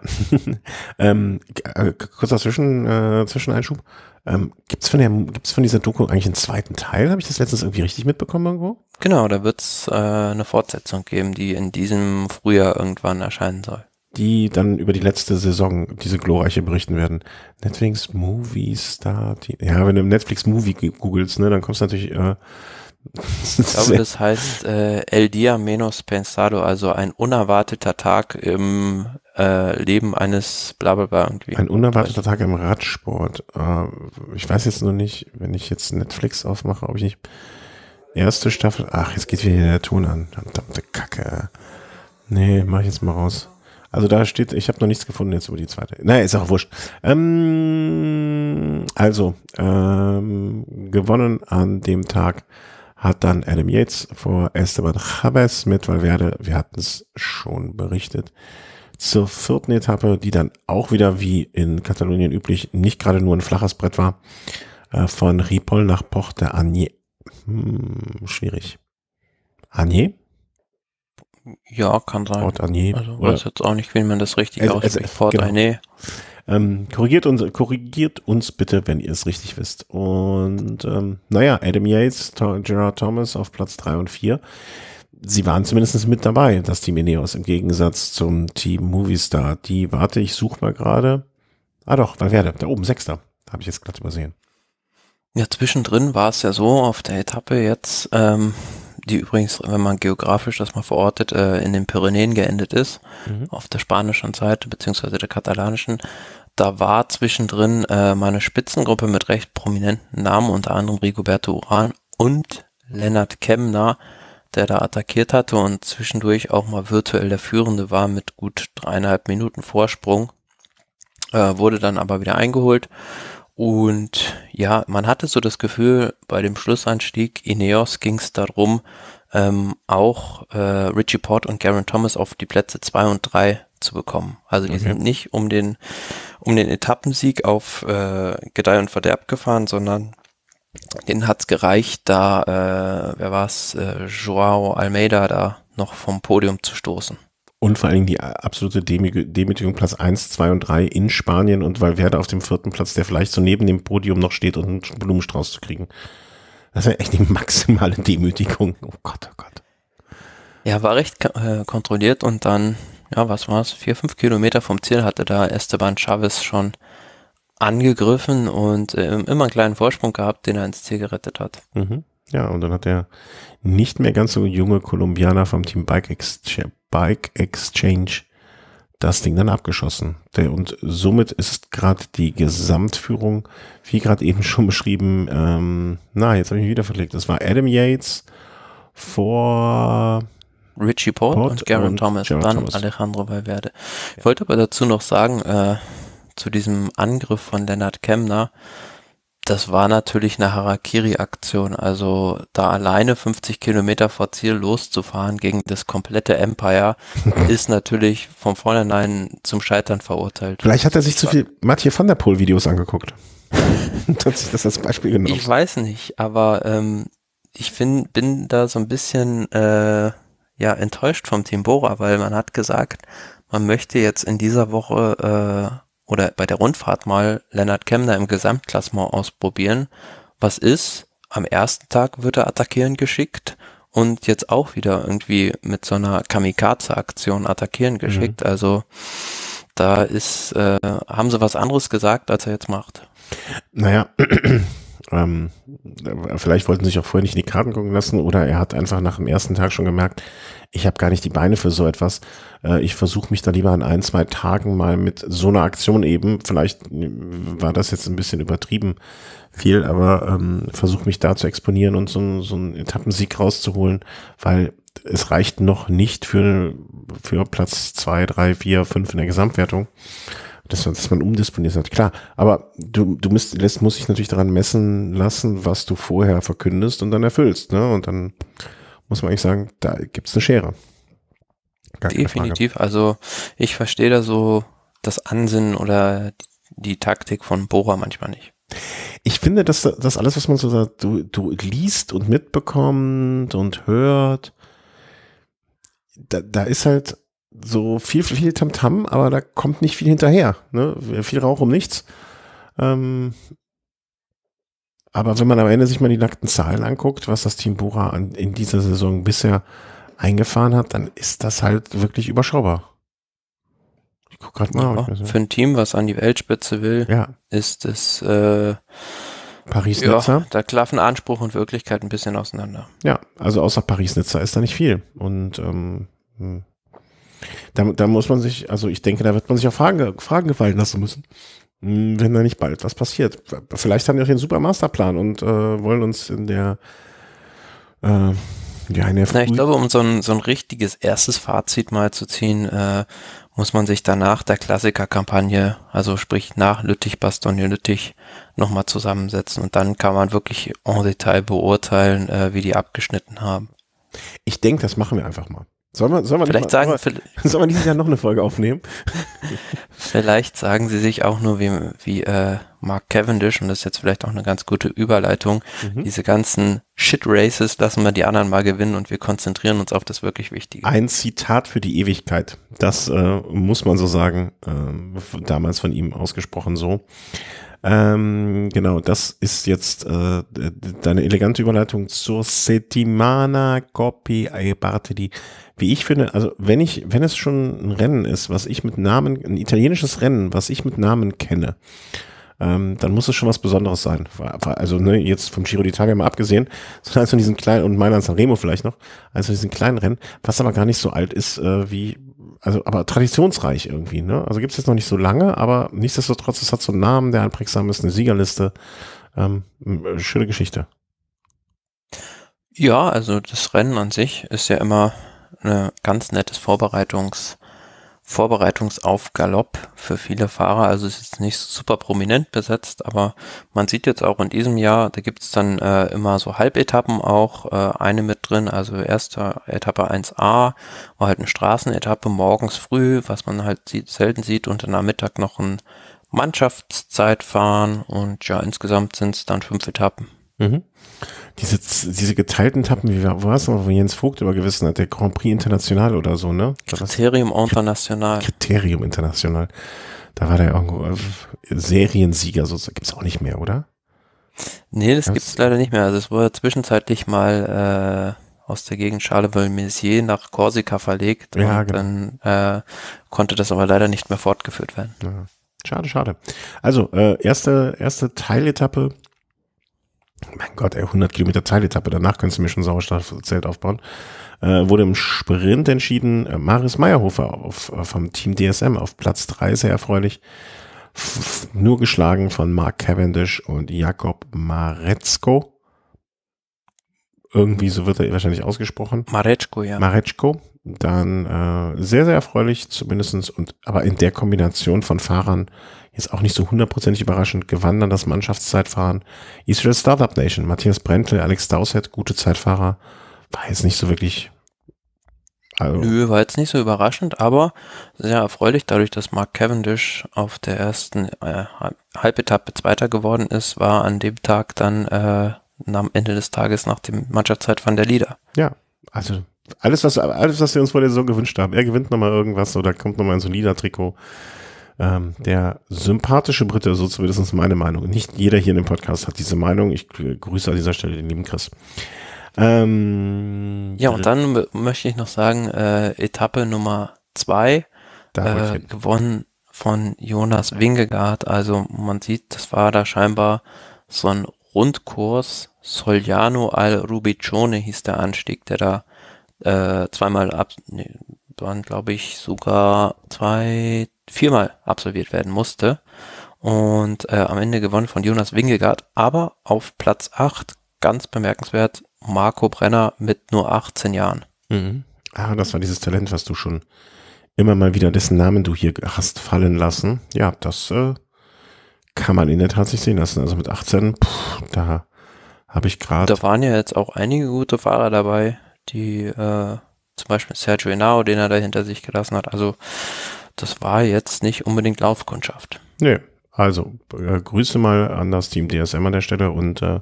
ähm, äh, kurzer Zwischen, äh, Zwischeneinschub. Ähm, gibt's von der, gibt's von dieser Doku eigentlich einen zweiten Teil? Habe ich das letztens irgendwie richtig mitbekommen irgendwo? Genau, da wird's äh, eine Fortsetzung geben, die in diesem Frühjahr irgendwann erscheinen soll. Die dann über die letzte Saison diese glorreiche berichten werden. Netflix Movie Star. Ja, wenn du Netflix Movie googelst, ne, dann kommst du natürlich. Äh, ich glaube, das heißt äh, El Dia Menos Pensado, also ein unerwarteter Tag im äh, Leben eines blablabla irgendwie. Ein unerwarteter Tag im Radsport. Äh, ich weiß jetzt nur nicht, wenn ich jetzt Netflix aufmache, ob ich nicht erste Staffel. Ach, jetzt geht wieder der Ton an. Verdammte Kacke. Nee, mach ich jetzt mal raus. Also da steht, ich habe noch nichts gefunden jetzt über die zweite. Naja, ist auch wurscht. Ähm, also, ähm, gewonnen an dem Tag hat dann Adam Yates vor Esteban Chavez mit Valverde. Wir hatten es schon berichtet zur vierten Etappe, die dann auch wieder wie in Katalonien üblich nicht gerade nur ein flaches Brett war, äh, von Ripoll nach Porte Agne. Hm, schwierig. Agne? Ja, kann sein. Port Agne. Also weiß jetzt auch nicht, wie man das richtig also, ausspricht. Also, Port genau. Agne. Ähm, korrigiert, uns, korrigiert uns bitte, wenn ihr es richtig wisst. Und ähm, naja, Adam Yates, Gerard Thomas auf Platz 3 und 4 sie waren zumindest mit dabei, das Team Ineos, im Gegensatz zum Team Movistar. Die warte, ich suche mal gerade. Ah doch, Valverde, da oben, Sechster. Habe ich jetzt glatt übersehen. Ja, zwischendrin war es ja so, auf der Etappe jetzt, ähm, die übrigens, wenn man geografisch das mal verortet, äh, in den Pyrenäen geendet ist, mhm. auf der spanischen Seite, beziehungsweise der katalanischen, da war zwischendrin äh, meine Spitzengruppe mit recht prominenten Namen, unter anderem Rigoberto Uran und Lennart Kemner, der da attackiert hatte und zwischendurch auch mal virtuell der Führende war mit gut dreieinhalb Minuten Vorsprung, äh, wurde dann aber wieder eingeholt. Und ja, man hatte so das Gefühl, bei dem Schlussanstieg Ineos ging es darum, ähm, auch äh, Richie Port und Garen Thomas auf die Plätze 2 und 3 zu bekommen. Also die okay. sind nicht um den, um den Etappensieg auf äh, Gedeih und Verderb gefahren, sondern denen es gereicht, da, äh, wer war's, äh, Joao Almeida da noch vom Podium zu stoßen. Und vor allen Dingen die absolute Demütigung Platz 1, 2 und 3 in Spanien und Valverde auf dem vierten Platz, der vielleicht so neben dem Podium noch steht und einen Blumenstrauß zu kriegen. Das ist echt die maximale Demütigung. Oh Gott, oh Gott. Ja, war recht äh, kontrolliert und dann, ja, was war es? Vier, fünf Kilometer vom Ziel hatte da Esteban Chavez schon angegriffen und äh, immer einen kleinen Vorsprung gehabt, den er ins Ziel gerettet hat. Mhm. Ja, und dann hat der nicht mehr ganz so junge Kolumbianer vom Team Bike, Ex Bike Exchange das Ding dann abgeschossen. Der, und somit ist gerade die Gesamtführung, wie gerade eben schon beschrieben, ähm, na, jetzt habe ich mich wieder verklickt. Das war Adam Yates vor Richie Port, Port und Garen und Thomas, Jared dann Alejandro Valverde. Ich wollte aber dazu noch sagen, äh, zu diesem Angriff von Lennart Kemner, das war natürlich eine Harakiri-Aktion. Also da alleine 50 Kilometer vor Ziel loszufahren gegen das komplette Empire ist natürlich von vornherein zum Scheitern verurteilt. Vielleicht hat er sich zu viel Mathieu van der Poel-Videos angeguckt. und hat sich das als Beispiel genommen. Ich weiß nicht, aber ähm, ich find, bin da so ein bisschen äh, ja enttäuscht vom Team Bora, weil man hat gesagt, man möchte jetzt in dieser Woche äh, oder bei der Rundfahrt mal Lennart Kemner im Gesamtklassement ausprobieren. Was ist? Am ersten Tag wird er attackieren geschickt und jetzt auch wieder irgendwie mit so einer Kamikaze-Aktion attackieren mhm. geschickt. Mhm. Also da ist, äh, haben sie was anderes gesagt, als er jetzt macht. Naja, ähm, vielleicht wollten sie sich auch vorher nicht in die Karten gucken lassen oder er hat einfach nach dem ersten Tag schon gemerkt, ich habe gar nicht die Beine für so etwas. Äh, ich versuche mich da lieber an ein, zwei Tagen mal mit so einer Aktion eben, vielleicht war das jetzt ein bisschen übertrieben viel, aber ähm, versuche mich da zu exponieren und so, so einen Etappensieg rauszuholen, weil es reicht noch nicht für, für Platz 2, 3, 4, 5 in der Gesamtwertung dass man, dass man umdisponiert hat, klar. Aber du, du musst, lässt, muss ich natürlich daran messen lassen, was du vorher verkündest und dann erfüllst. Ne? Und dann muss man eigentlich sagen, da gibt's eine Schere. Gar Definitiv. Also ich verstehe da so das Ansinnen oder die Taktik von Bohrer manchmal nicht. Ich finde, dass das alles, was man so sagt, du, du liest und mitbekommt und hört, da, da ist halt so viel, viel Tamtam, aber da kommt nicht viel hinterher. Ne? Viel Rauch um nichts. Ähm, aber wenn man am Ende sich mal die nackten Zahlen anguckt, was das Team Bura an, in dieser Saison bisher eingefahren hat, dann ist das halt wirklich überschaubar. Ich guck gerade mal. Ja, für ein Team, was an die Weltspitze will, ja. ist es äh, Paris-Nizza. da klaffen Anspruch und Wirklichkeit ein bisschen auseinander. Ja, also außer Paris-Nizza ist da nicht viel. Und ähm, hm, da, da muss man sich, also ich denke, da wird man sich auch Fragen, Fragen gefallen lassen müssen, hm, wenn da nicht bald was passiert. Vielleicht haben die auch den super Masterplan und äh, wollen uns in der äh, ja, in der Na, ich glaube, um so ein, so ein richtiges erstes Fazit mal zu ziehen, äh, muss man sich danach der Klassikerkampagne, also sprich nach Lüttich, Bastogne, Lüttich, nochmal zusammensetzen und dann kann man wirklich en Detail beurteilen, äh, wie die abgeschnitten haben. Ich denke, das machen wir einfach mal. Sollen wir, sollen wir, vielleicht mal, sagen, mal, sollen wir dieses Jahr noch eine Folge aufnehmen? vielleicht sagen sie sich auch nur wie, wie äh, Mark Cavendish, und das ist jetzt vielleicht auch eine ganz gute Überleitung, mhm. diese ganzen Shit-Races lassen wir die anderen mal gewinnen und wir konzentrieren uns auf das wirklich Wichtige. Ein Zitat für die Ewigkeit, das äh, muss man so sagen, äh, damals von ihm ausgesprochen so. Ähm, genau, das ist jetzt äh, deine elegante Überleitung zur Settimana Copy e Partiti wie ich finde, also wenn ich, wenn es schon ein Rennen ist, was ich mit Namen, ein italienisches Rennen, was ich mit Namen kenne, ähm, dann muss es schon was Besonderes sein. Also ne, jetzt vom Giro d'Italia mal abgesehen, sondern eins von diesen kleinen, und meiner Sanremo vielleicht noch, eins von diesen kleinen Rennen, was aber gar nicht so alt ist äh, wie, also aber traditionsreich irgendwie. Ne? Also gibt es jetzt noch nicht so lange, aber nichtsdestotrotz, es hat so einen Namen, der einprägsam ist, eine Siegerliste. Ähm, äh, schöne Geschichte. Ja, also das Rennen an sich ist ja immer eine ganz nettes Vorbereitungs- Vorbereitungsaufgalopp für viele Fahrer. Also ist jetzt nicht super prominent besetzt, aber man sieht jetzt auch in diesem Jahr, da gibt's dann äh, immer so Halbetappen auch, äh, eine mit drin. Also erste Etappe 1a war halt eine Straßenetappe morgens früh, was man halt sieht, selten sieht und dann am Mittag noch ein Mannschaftszeitfahren und ja, insgesamt sind's dann fünf Etappen. Mhm. Diese, diese geteilten Tappen, wie war es noch, wo Jens Vogt über gewissen hat, der Grand Prix International oder so, ne? Kriterium International. Kriterium International. Da war der irgendwo äh, Seriensieger, so gibt es auch nicht mehr, oder? Nee, das gibt es leider nicht mehr. Also es wurde zwischenzeitlich mal äh, aus der Gegend charleville messier nach Korsika verlegt ja, und genau. dann äh, konnte das aber leider nicht mehr fortgeführt werden. Ja. Schade, schade. Also, äh, erste, erste Teiletappe mein Gott, ey, 100 Kilometer Zeitetappe, danach kannst du mir schon Sauerstoffzelt aufbauen, äh, wurde im Sprint entschieden, äh, Marius Meyerhofer auf, auf, äh, vom Team DSM auf Platz 3, sehr erfreulich, F nur geschlagen von Mark Cavendish und Jakob Marezko. Irgendwie so wird er wahrscheinlich ausgesprochen. Mareczko, ja. Mareczko. Dann äh, sehr, sehr erfreulich zumindest, und aber in der Kombination von Fahrern, jetzt auch nicht so hundertprozentig überraschend, gewann dann das Mannschaftszeitfahren Israel Startup Nation. Matthias Brentle, Alex Dowsett, gute Zeitfahrer, war jetzt nicht so wirklich. Also. Nö, war jetzt nicht so überraschend, aber sehr erfreulich, dadurch, dass Mark Cavendish auf der ersten äh, Halbetappe Zweiter geworden ist, war an dem Tag dann äh, am Ende des Tages nach dem Mannschaftszeitfahren der Leader. Ja, also alles was, alles, was wir uns vor der Saison gewünscht haben. Er gewinnt nochmal irgendwas oder kommt nochmal in so ein Leader-Trikot ähm, der sympathische Brite, so zumindest meine Meinung. Nicht jeder hier in dem Podcast hat diese Meinung. Ich äh, grüße an dieser Stelle den lieben Chris. Ähm, ja, und dann möchte ich noch sagen, äh, Etappe Nummer zwei äh, gewonnen von Jonas Wingegaard. Also man sieht, das war da scheinbar so ein Rundkurs. Soliano al Rubicione hieß der Anstieg, der da äh, zweimal ab, nee, waren glaube ich sogar zwei, viermal absolviert werden musste. Und äh, am Ende gewonnen von Jonas Wingegaard, aber auf Platz 8, ganz bemerkenswert, Marco Brenner mit nur 18 Jahren. Mhm. Ah, das war dieses Talent, was du schon immer mal wieder, dessen Namen du hier hast fallen lassen. Ja, das äh, kann man in der Tat sich sehen lassen. Also mit 18, pff, da habe ich gerade. Da waren ja jetzt auch einige gute Fahrer dabei, die äh, zum Beispiel Sergio Henao, den er da hinter sich gelassen hat. Also das war jetzt nicht unbedingt Laufkundschaft. Nee, also äh, Grüße mal an das Team DSM an der Stelle und äh,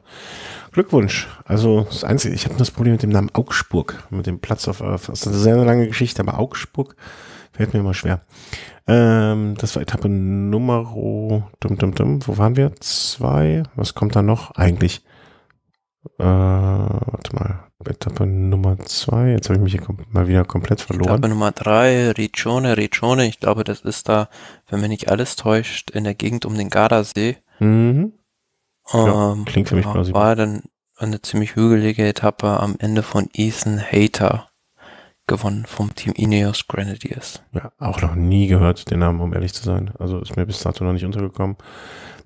Glückwunsch. Also das Einzige, ich habe das Problem mit dem Namen Augsburg, mit dem Platz auf, auf das ist eine sehr lange Geschichte, aber Augsburg fällt mir immer schwer. Ähm, das war Etappe Numero, dum, dum, dum, wo waren wir? Zwei, was kommt da noch eigentlich? Äh, warte mal, Etappe Nummer 2. Jetzt habe ich mich hier mal wieder komplett verloren. Etappe Nummer 3, Riccione, Riccione. Ich glaube, das ist da, wenn mich nicht alles täuscht, in der Gegend um den Gardasee. Mhm. Ja, ähm, klingt für mich plausibel. War dann eine ziemlich hügelige Etappe am Ende von Ethan Hater gewonnen vom Team Ineos Grenadiers. Ja, auch noch nie gehört den Namen, um ehrlich zu sein. Also ist mir bis dato noch nicht untergekommen.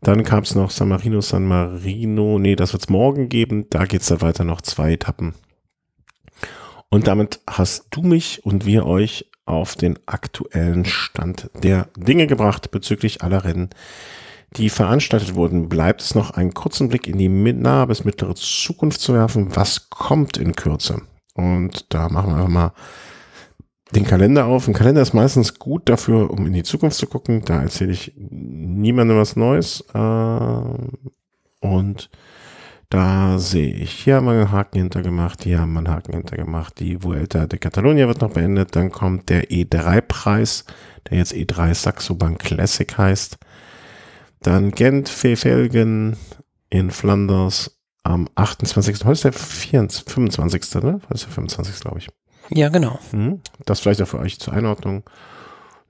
Dann gab es noch San Marino, San Marino. Nee, das wird es morgen geben. Da geht es dann weiter noch zwei Etappen. Und damit hast du mich und wir euch auf den aktuellen Stand der Dinge gebracht bezüglich aller Rennen, die veranstaltet wurden. Bleibt es noch einen kurzen Blick in die nahe bis mittlere Zukunft zu werfen. Was kommt in Kürze? Und da machen wir einfach mal den Kalender auf. Ein Kalender ist meistens gut dafür, um in die Zukunft zu gucken. Da erzähle ich niemandem was Neues. Äh, und da sehe ich, hier haben wir einen Haken hintergemacht, hier haben wir einen Haken hintergemacht. Die Vuelta de Catalunya wird noch beendet. Dann kommt der E3-Preis, der jetzt E3 Saxo Bank Classic heißt. Dann Gent, Fefelgen in Flanders am 28. Heute ist der 24, 25. Ne? Heute ist der 25, glaube ich. Ja, genau. Hm? Das vielleicht auch für euch zur Einordnung.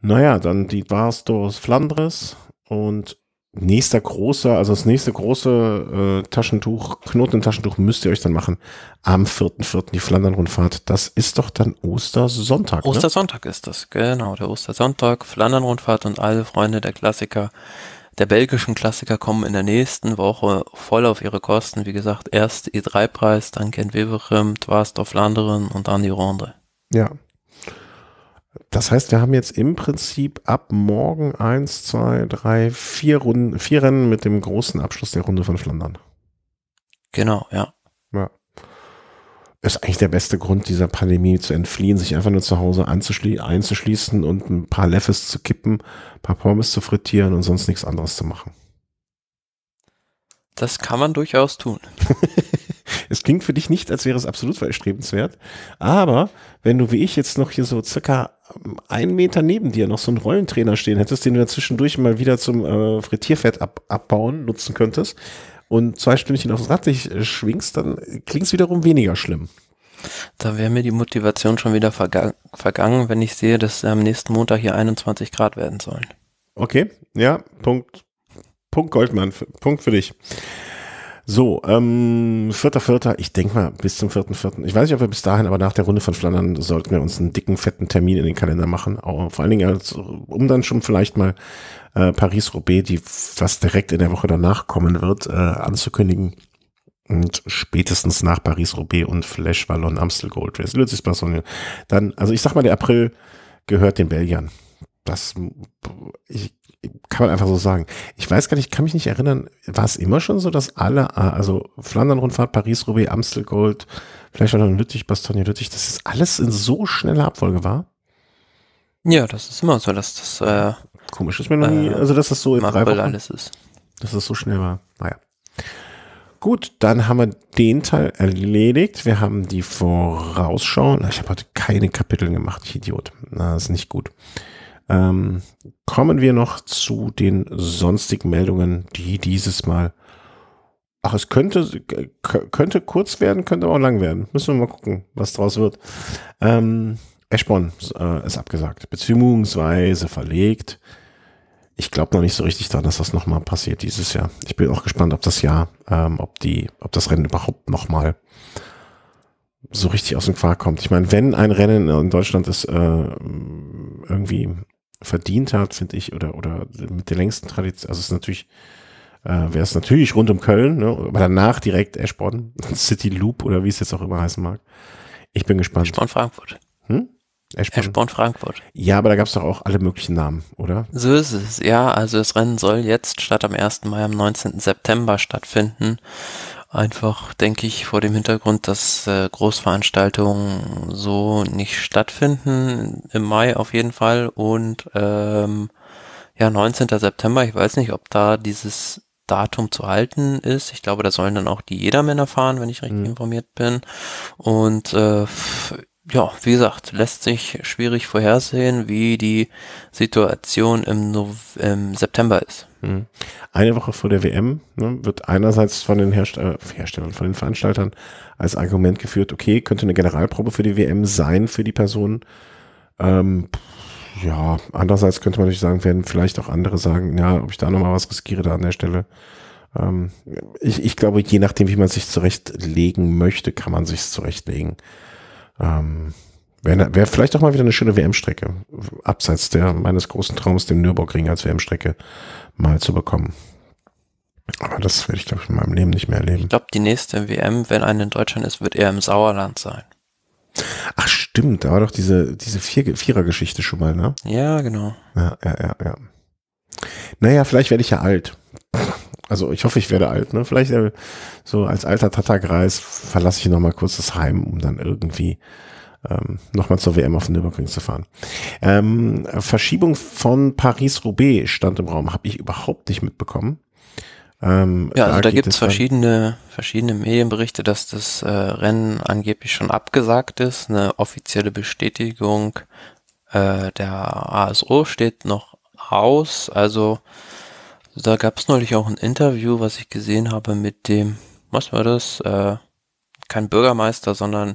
Naja, dann die Bars Doris Flandres und nächster großer, also das nächste große äh, Taschentuch, Knoten Taschentuch müsst ihr euch dann machen am 4.4. die Flandernrundfahrt. Das ist doch dann Ostersonntag. Ne? Ostersonntag ne? ist das, genau. Der Ostersonntag, Flandernrundfahrt und alle Freunde der Klassiker, der belgischen Klassiker kommen in der nächsten Woche voll auf ihre Kosten. Wie gesagt, erst E3-Preis, dann Gent Weverem, auf Landeren und dann die Ronde. Ja, das heißt, wir haben jetzt im Prinzip ab morgen eins, zwei, drei, vier Runden, vier Rennen mit dem großen Abschluss der Runde von Flandern. Genau, ja. Ja. Ist eigentlich der beste Grund, dieser Pandemie zu entfliehen, sich einfach nur zu Hause einzuschließen und ein paar Leffes zu kippen, ein paar Pommes zu frittieren und sonst nichts anderes zu machen. Das kann man durchaus tun. es klingt für dich nicht, als wäre es absolut erstrebenswert. Aber wenn du wie ich jetzt noch hier so circa ähm, einen Meter neben dir noch so einen Rollentrainer stehen hättest, den du ja zwischendurch mal wieder zum äh, Frittierfett ab abbauen nutzen könntest und zwei Stündchen aufs Rad dich äh, schwingst, dann klingt es wiederum weniger schlimm. Da wäre mir die Motivation schon wieder verga vergangen, wenn ich sehe, dass am nächsten Montag hier 21 Grad werden sollen. Okay, ja, Punkt Punkt Goldmann, Punkt für dich. So, ähm, vierter, vierter, ich denke mal bis zum vierten, vierten. Ich weiß nicht, ob wir bis dahin, aber nach der Runde von Flandern sollten wir uns einen dicken, fetten Termin in den Kalender machen. Auch, vor allen Dingen, als, um dann schon vielleicht mal äh, Paris-Roubaix, die fast direkt in der Woche danach kommen wird, äh, anzukündigen. Und spätestens nach Paris-Roubaix und Flash Wallon Amstel Gold Race, Lützis Bastogne. Dann, also ich sag mal, der April gehört den Belgiern das ich, kann man einfach so sagen. Ich weiß gar nicht, kann mich nicht erinnern, war es immer schon so, dass alle, ah, also Flandern-Rundfahrt, Paris-Roubaix, Amstelgold, vielleicht auch noch Lüttich, Bastogne, Lüttich, dass das alles in so schneller Abfolge war? Ja, das ist immer so, dass das äh, komisch ist mir noch äh, nie, also dass das so in drei Wochen, alles ist. Dass das so schnell war. Naja. Gut, dann haben wir den Teil erledigt. Wir haben die Vorausschau. Ich habe heute keine Kapitel gemacht, ich Idiot. Das ist nicht gut. Ähm, kommen wir noch zu den sonstigen Meldungen, die dieses Mal. Ach, es könnte, könnte kurz werden, könnte auch lang werden. Müssen wir mal gucken, was draus wird. Ähm, Eschborn äh, ist abgesagt, beziehungsweise verlegt. Ich glaube noch nicht so richtig daran, dass das nochmal passiert dieses Jahr. Ich bin auch gespannt, ob das Jahr, ähm, ob die, ob das Rennen überhaupt nochmal so richtig aus dem Quark kommt. Ich meine, wenn ein Rennen in Deutschland ist, äh, irgendwie verdient hat, finde ich, oder, oder mit der längsten Tradition, also es ist natürlich, äh, wäre es natürlich rund um Köln, ne? aber danach direkt Eschborn, City Loop oder wie es jetzt auch immer heißen mag. Ich bin gespannt. Eschborn Frankfurt. Hm? Eschborn. Eschborn Frankfurt. Ja, aber da gab es doch auch alle möglichen Namen, oder? So ist es, ja. Also das Rennen soll jetzt statt am 1. Mai am 19. September stattfinden. Einfach denke ich vor dem Hintergrund, dass äh, Großveranstaltungen so nicht stattfinden, im Mai auf jeden Fall. Und ähm, ja, 19. September, ich weiß nicht, ob da dieses Datum zu halten ist. Ich glaube, da sollen dann auch die Jedermänner fahren, wenn ich richtig mhm. informiert bin. Und äh, ja, wie gesagt, lässt sich schwierig vorhersehen, wie die Situation im, no im September ist. Mhm. Eine Woche vor der WM ne, wird einerseits von den Herst äh, Herstellern, von den Veranstaltern als Argument geführt, okay, könnte eine Generalprobe für die WM sein für die Person. Ähm, ja, andererseits könnte man natürlich sagen, werden vielleicht auch andere sagen, ja, ob ich da nochmal was riskiere da an der Stelle. Ähm, ich, ich glaube, je nachdem, wie man sich zurechtlegen möchte, kann man sich zurechtlegen. Ähm, Wäre ne, wär vielleicht auch mal wieder eine schöne WM-Strecke, abseits der meines großen Traums, den Nürburgring als WM-Strecke mal zu bekommen. Aber das werde ich, glaube ich, in meinem Leben nicht mehr erleben. Ich glaube, die nächste WM, wenn eine in Deutschland ist, wird eher im Sauerland sein. Ach stimmt, da war doch diese, diese Vier Vierer-Geschichte schon mal, ne? Ja, genau. Ja, ja, ja, ja. Naja, vielleicht werde ich ja alt. Also ich hoffe, ich werde alt. Ne? Vielleicht äh, so als alter Tatterkreis verlasse ich nochmal kurz das Heim, um dann irgendwie ähm, nochmal zur WM auf den Nürburgring zu fahren. Ähm, Verschiebung von Paris-Roubaix stand im Raum, habe ich überhaupt nicht mitbekommen. Ähm, ja, also da, da gibt es verschiedene, verschiedene Medienberichte, dass das äh, Rennen angeblich schon abgesagt ist. Eine offizielle Bestätigung äh, der ASO steht noch aus. Also da gab es neulich auch ein Interview, was ich gesehen habe mit dem, was war das? Äh, kein Bürgermeister, sondern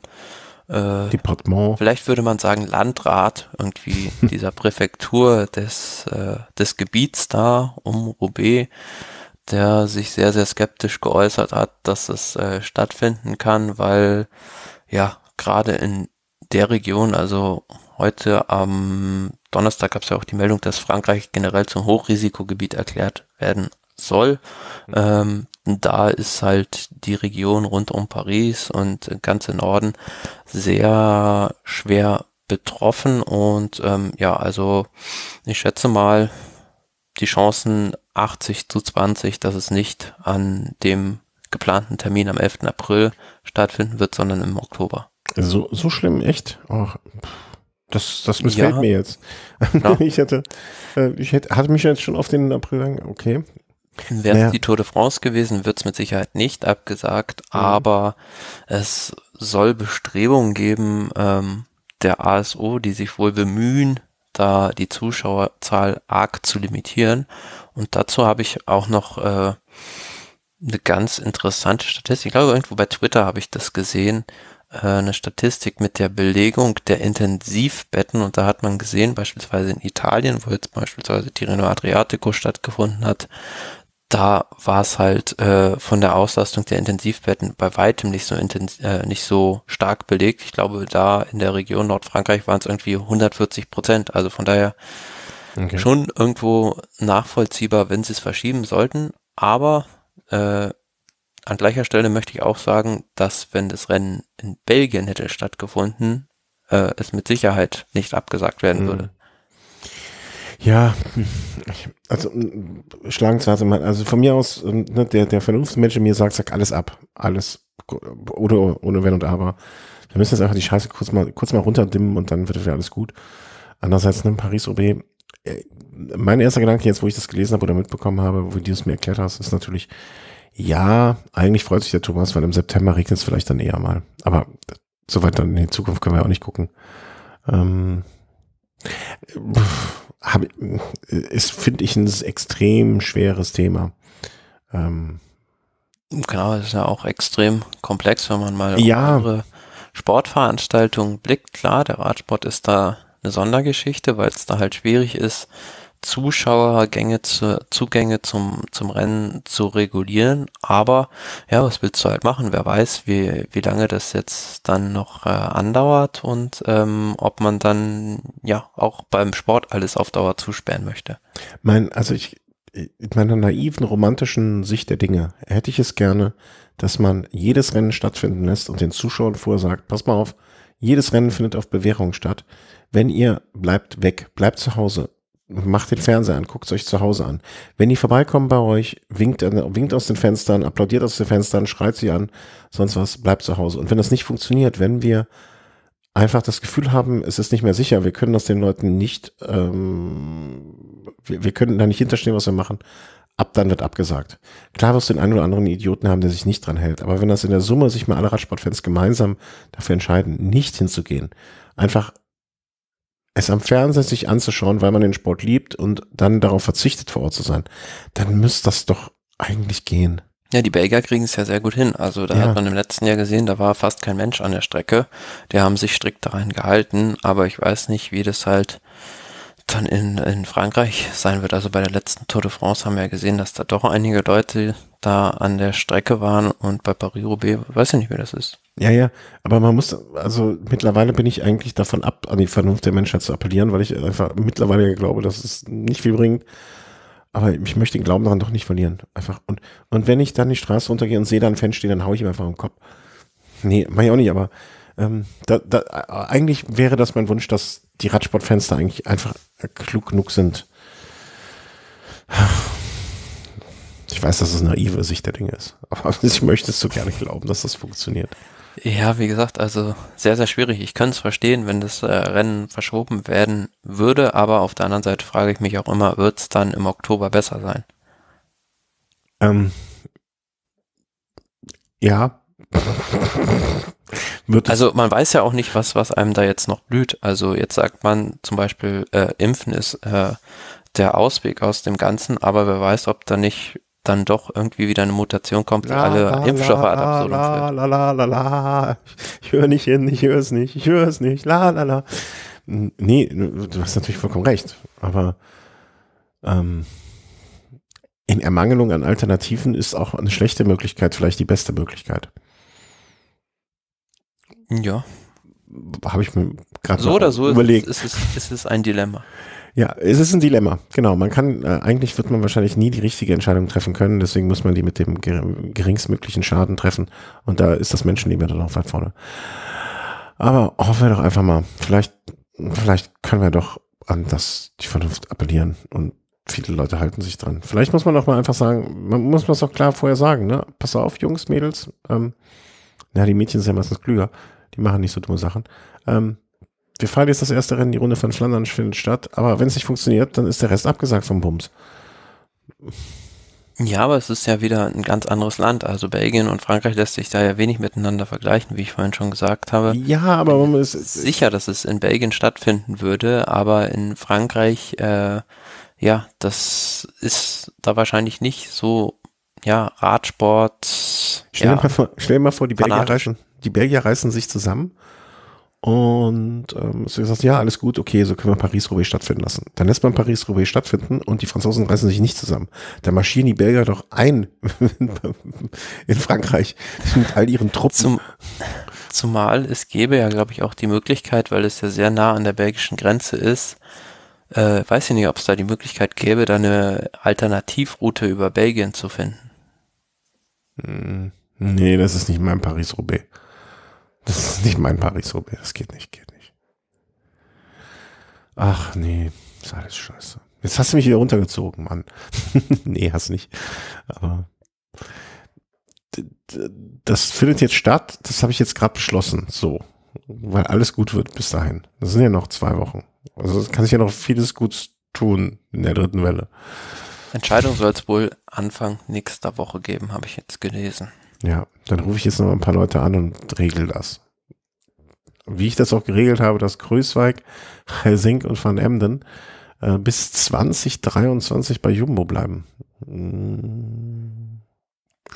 äh, Departement. Vielleicht würde man sagen Landrat irgendwie dieser Präfektur des äh, des Gebiets da um Roubaix, der sich sehr sehr skeptisch geäußert hat, dass es äh, stattfinden kann, weil ja gerade in der Region, also heute am Donnerstag gab es ja auch die Meldung, dass Frankreich generell zum Hochrisikogebiet erklärt werden soll. Mhm. Ähm, da ist halt die Region rund um Paris und ganze Norden sehr schwer betroffen und ähm, ja, also ich schätze mal die Chancen 80 zu 20, dass es nicht an dem geplanten Termin am 11. April stattfinden wird, sondern im Oktober. So, so schlimm, echt? Ach, pff das, das missfällt ja. mir jetzt. Ja. ich hätte, äh, ich hätte, hatte mich jetzt schon auf den April lang, okay. Wäre naja. es die Tour de France gewesen, wird es mit Sicherheit nicht abgesagt, mhm. aber es soll Bestrebungen geben ähm, der ASO, die sich wohl bemühen, da die Zuschauerzahl arg zu limitieren. Und dazu habe ich auch noch äh, eine ganz interessante Statistik. Ich glaube, irgendwo bei Twitter habe ich das gesehen. Äh, eine Statistik mit der Belegung der Intensivbetten und da hat man gesehen, beispielsweise in Italien, wo jetzt beispielsweise Tirreno Adriatico stattgefunden hat, da war es halt äh, von der Auslastung der Intensivbetten bei weitem nicht so intensiv, äh, nicht so stark belegt. Ich glaube, da in der Region Nordfrankreich waren es irgendwie 140 Prozent. Also von daher okay. schon irgendwo nachvollziehbar, wenn sie es verschieben sollten. Aber äh, an gleicher Stelle möchte ich auch sagen, dass wenn das Rennen in Belgien hätte stattgefunden, äh, es mit Sicherheit nicht abgesagt werden mhm. würde. Ja, also schlagen zwar also, also von mir aus, ähm, ne, der, der Vernunftsmensch in mir sagt, sagt alles ab. Alles ohne, ohne Wenn und Aber. Wir müssen jetzt einfach die Scheiße kurz mal, kurz mal runterdimmen und dann wird wieder alles gut. Andererseits, ne, Paris-OB, äh, mein erster Gedanke jetzt, wo ich das gelesen habe oder mitbekommen habe, wo du es mir erklärt hast, ist natürlich, ja, eigentlich freut sich der Thomas, weil im September regnet es vielleicht dann eher mal. Aber soweit dann in die Zukunft können wir auch nicht gucken. Ähm, hab, äh, ist, finde ich, ein extrem schweres Thema. Ähm, genau, ist ja auch extrem komplex, wenn man mal ja. andere Sportveranstaltungen blickt. Klar, der Radsport ist da eine Sondergeschichte, weil es da halt schwierig ist, Zuschauergänge zu, Zugänge zum, zum Rennen zu regulieren. Aber ja, was willst du halt machen? Wer weiß, wie, wie lange das jetzt dann noch äh, andauert und ähm, ob man dann ja auch beim Sport alles auf Dauer zusperren möchte. Mein, also ich, in meiner naiven, romantischen Sicht der Dinge hätte ich es gerne, dass man jedes Rennen stattfinden lässt und den Zuschauern vorsagt, pass mal auf, jedes Rennen findet auf Bewährung statt. Wenn ihr bleibt weg, bleibt zu Hause, macht den Fernseher an, guckt es euch zu Hause an. Wenn die vorbeikommen bei euch, winkt, äh, winkt aus den Fenstern, applaudiert aus den Fenstern, schreit sie an, sonst was, bleibt zu Hause. Und wenn das nicht funktioniert, wenn wir einfach das Gefühl haben, es ist nicht mehr sicher, wir können das den Leuten nicht, ähm, wir, wir können da nicht hinterstehen, was wir machen, ab dann wird abgesagt. Klar wirst du den einen oder anderen Idioten haben, der sich nicht dran hält, aber wenn das in der Summe sich mal alle Radsportfans gemeinsam dafür entscheiden, nicht hinzugehen, einfach es am Fernsehen sich anzuschauen, weil man den Sport liebt und dann darauf verzichtet, vor Ort zu sein, dann müsste das doch eigentlich gehen. Ja, die Belgier kriegen es ja sehr gut hin. Also da ja. hat man im letzten Jahr gesehen, da war fast kein Mensch an der Strecke. Die haben sich strikt daran gehalten, aber ich weiß nicht, wie das halt dann in, in Frankreich sein wird. Also bei der letzten Tour de France haben wir ja gesehen, dass da doch einige Leute da an der Strecke waren und bei Paris-Roubaix weiß ich nicht, wie das ist. Ja, ja, aber man muss, also mittlerweile bin ich eigentlich davon ab, an die Vernunft der Menschheit zu appellieren, weil ich einfach mittlerweile glaube, dass es nicht viel bringt. Aber ich möchte den Glauben daran doch nicht verlieren. Einfach. Und, und wenn ich dann die Straße runtergehe und sehe da einen Fan stehen, dann haue ich ihm einfach im Kopf. Nee, mach ich auch nicht, aber ähm, da, da, eigentlich wäre das mein Wunsch, dass die Radsportfans da eigentlich einfach klug genug sind. Ich weiß, dass es naive Sicht der Dinge ist, aber ich möchte es so gerne glauben, dass das funktioniert. Ja, wie gesagt, also sehr, sehr schwierig. Ich könnte es verstehen, wenn das äh, Rennen verschoben werden würde, aber auf der anderen Seite frage ich mich auch immer, wird es dann im Oktober besser sein? Ähm, ja. also man weiß ja auch nicht, was, was einem da jetzt noch blüht. Also jetzt sagt man zum Beispiel, äh, Impfen ist äh, der Ausweg aus dem Ganzen, aber wer weiß, ob da nicht dann doch irgendwie wieder eine Mutation kommt, die alle la, Impfstoffe la, ad absurdum la, la, la, la, la, Ich höre nicht hin, ich höre es nicht, ich höre es nicht, la, la, la. Nee, du hast natürlich vollkommen recht, aber ähm, in Ermangelung an Alternativen ist auch eine schlechte Möglichkeit vielleicht die beste Möglichkeit. Ja. Habe ich mir gerade so oder so überlegt. Ist, ist, ist, ist es ein Dilemma. Ja, es ist ein Dilemma. Genau, man kann, äh, eigentlich wird man wahrscheinlich nie die richtige Entscheidung treffen können, deswegen muss man die mit dem geringstmöglichen Schaden treffen und da ist das Menschenleben dann auch weit vorne. Aber hoffen wir doch einfach mal, vielleicht, vielleicht können wir doch an das, die Vernunft appellieren und viele Leute halten sich dran. Vielleicht muss man doch mal einfach sagen, man muss man es doch klar vorher sagen, ne? Pass auf, Jungs, Mädels, ähm, na, die Mädchen sind ja meistens klüger, die machen nicht so dumme Sachen. Ähm, wir fahren jetzt das erste Rennen, die Runde von Flandern findet statt, aber wenn es nicht funktioniert, dann ist der Rest abgesagt vom Bums. Ja, aber es ist ja wieder ein ganz anderes Land. Also Belgien und Frankreich lässt sich da ja wenig miteinander vergleichen, wie ich vorhin schon gesagt habe. Ja, aber man ist sicher, dass es in Belgien stattfinden würde, aber in Frankreich, äh, ja, das ist da wahrscheinlich nicht so, ja, Radsport. Stell, ja, dir, mal vor, stell dir mal vor, die Belgier, reißen, die Belgier reißen sich zusammen und ähm, so gesagt, ja, alles gut, okay, so können wir Paris-Roubaix stattfinden lassen. Dann lässt man Paris-Roubaix stattfinden und die Franzosen reißen sich nicht zusammen. Dann marschieren die Belgier doch ein in Frankreich mit all ihren Truppen. Zum, zumal es gäbe ja, glaube ich, auch die Möglichkeit, weil es ja sehr nah an der belgischen Grenze ist, äh, weiß ich nicht, ob es da die Möglichkeit gäbe, da eine Alternativroute über Belgien zu finden. Hm, nee, das ist nicht mein Paris-Roubaix. Das ist nicht mein Paris-Roubaix. Das geht nicht, geht nicht. Ach nee, ist alles scheiße. Jetzt hast du mich wieder runtergezogen, Mann. nee, hast nicht. Aber das findet jetzt statt. Das habe ich jetzt gerade beschlossen. So. Weil alles gut wird bis dahin. Das sind ja noch zwei Wochen. Also es kann sich ja noch vieles Gutes tun in der dritten Welle. Entscheidung soll es wohl Anfang nächster Woche geben, habe ich jetzt gelesen. Ja, dann rufe ich jetzt noch ein paar Leute an und regel das. Wie ich das auch geregelt habe, dass Größweig, Helsink und Van Emden äh, bis 2023 bei Jumbo bleiben. Mm,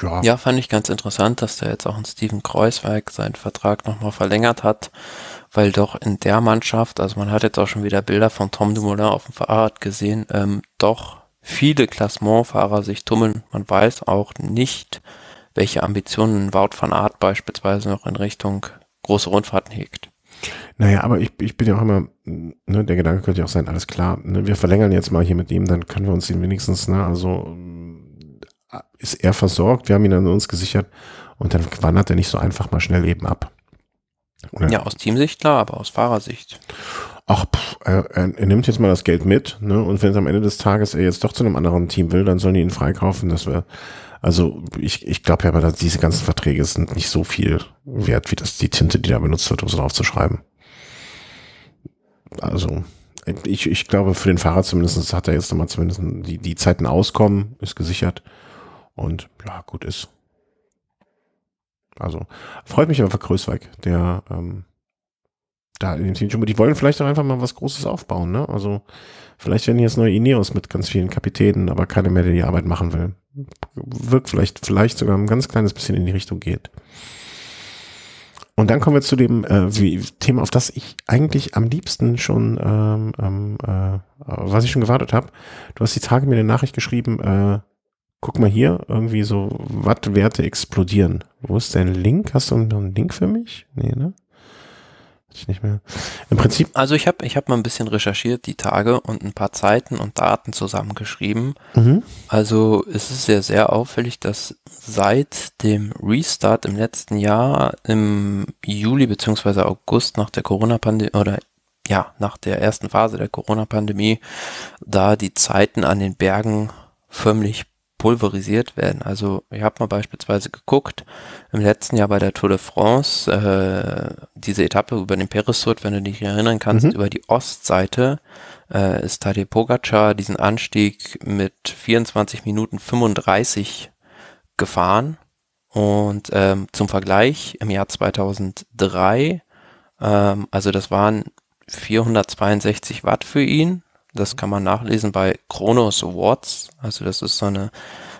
ja. ja, fand ich ganz interessant, dass der jetzt auch ein Steven Kreuzweig seinen Vertrag nochmal verlängert hat, weil doch in der Mannschaft, also man hat jetzt auch schon wieder Bilder von Tom Dumoulin auf dem Fahrrad gesehen, ähm, doch viele Klassementfahrer sich tummeln. Man weiß auch nicht, welche Ambitionen Wout van Art beispielsweise noch in Richtung große Rundfahrten hegt. Naja, aber ich, ich bin ja auch immer, ne, der Gedanke könnte ja auch sein, alles klar, ne, wir verlängern jetzt mal hier mit ihm, dann können wir uns ihn wenigstens, ne, also äh, ist er versorgt, wir haben ihn an uns gesichert und dann wandert er nicht so einfach mal schnell eben ab. Oder? Ja, aus Teamsicht klar, aber aus Fahrersicht. Ach, pff, er, er, nimmt jetzt mal das Geld mit, ne? Und wenn es am Ende des Tages er jetzt doch zu einem anderen Team will, dann sollen die ihn freikaufen. Das wäre also ich, ich glaube ja, aber diese ganzen Verträge sind nicht so viel wert, wie das die Tinte, die da benutzt wird, um so drauf Also ich, ich glaube, für den Fahrer zumindest hat er jetzt nochmal zumindest die, die Zeiten auskommen, ist gesichert. Und ja, gut ist. Also freut mich einfach Größweig, der ähm, da in dem Team schon. Die wollen vielleicht auch einfach mal was Großes aufbauen, ne? Also Vielleicht werden jetzt neue Ineos mit ganz vielen Kapitänen, aber keiner mehr, der die Arbeit machen will. Wirkt vielleicht, vielleicht sogar ein ganz kleines bisschen in die Richtung geht. Und dann kommen wir zu dem äh, wie, Thema, auf das ich eigentlich am liebsten schon, ähm, ähm, äh, was ich schon gewartet habe. Du hast die Tage mir eine Nachricht geschrieben, äh, guck mal hier, irgendwie so Wattwerte explodieren. Wo ist dein Link? Hast du einen Link für mich? Nee, ne? Ich nicht mehr. Im Prinzip. Also ich habe ich hab mal ein bisschen recherchiert die Tage und ein paar Zeiten und Daten zusammengeschrieben. Mhm. Also es ist ja sehr auffällig, dass seit dem Restart im letzten Jahr im Juli bzw. August nach der Corona-Pandemie oder ja, nach der ersten Phase der Corona-Pandemie, da die Zeiten an den Bergen förmlich pulverisiert werden. Also ich habe mal beispielsweise geguckt, im letzten Jahr bei der Tour de France, äh, diese Etappe über den Perisurt, wenn du dich erinnern kannst, mhm. über die Ostseite äh, ist Tadej Pogacar diesen Anstieg mit 24 Minuten 35 gefahren. Und ähm, zum Vergleich, im Jahr 2003, ähm, also das waren 462 Watt für ihn das kann man nachlesen bei Chronos Awards. Also das ist so eine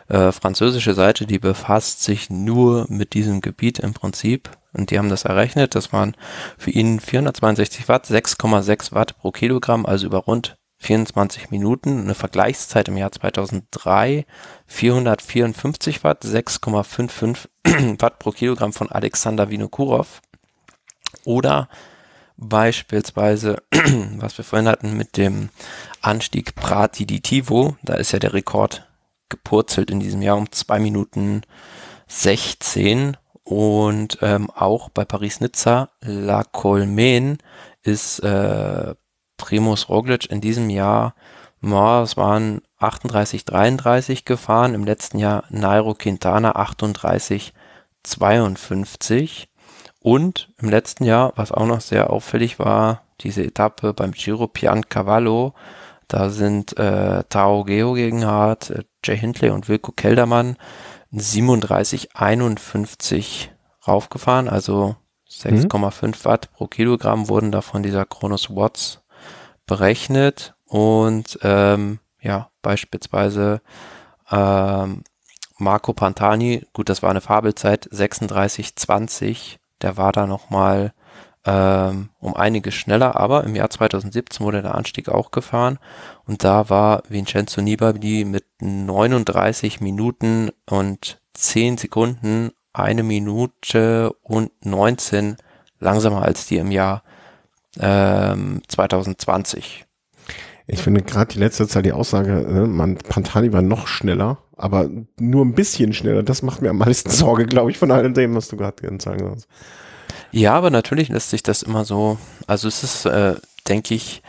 äh, französische Seite, die befasst sich nur mit diesem Gebiet im Prinzip. Und die haben das errechnet. Das waren für ihn 462 Watt, 6,6 Watt pro Kilogramm, also über rund 24 Minuten. Eine Vergleichszeit im Jahr 2003, 454 Watt, 6,55 Watt pro Kilogramm von Alexander Vinokurov. Oder Beispielsweise, was wir vorhin hatten mit dem Anstieg Prati di Tivo, da ist ja der Rekord gepurzelt in diesem Jahr um 2 Minuten 16 und ähm, auch bei Paris-Nizza La Colmaine ist äh, Primus Roglic in diesem Jahr, oh, es waren 38, 33 gefahren, im letzten Jahr Nairo Quintana 38, 52 und im letzten Jahr, was auch noch sehr auffällig war, diese Etappe beim Giro Piancavallo, da sind äh, Tao Geo gegen Hart, äh, Jay Hindley und Wilko Keldermann 37,51 raufgefahren, also 6,5 mhm. Watt pro Kilogramm wurden da von dieser Kronos Watts berechnet und ähm, ja, beispielsweise ähm, Marco Pantani, gut, das war eine Fabelzeit, 36,20 der war da nochmal ähm, um einiges schneller, aber im Jahr 2017 wurde der Anstieg auch gefahren und da war Vincenzo Nibali mit 39 Minuten und 10 Sekunden, eine Minute und 19 langsamer als die im Jahr ähm, 2020. Ich finde gerade die letzte Zeit die Aussage, ne, man, Pantani war noch schneller, aber nur ein bisschen schneller, das macht mir am meisten Sorge, glaube ich, von all dem, was du gerade sagen hast. Ja, aber natürlich lässt sich das immer so, also es ist, äh, denke ich,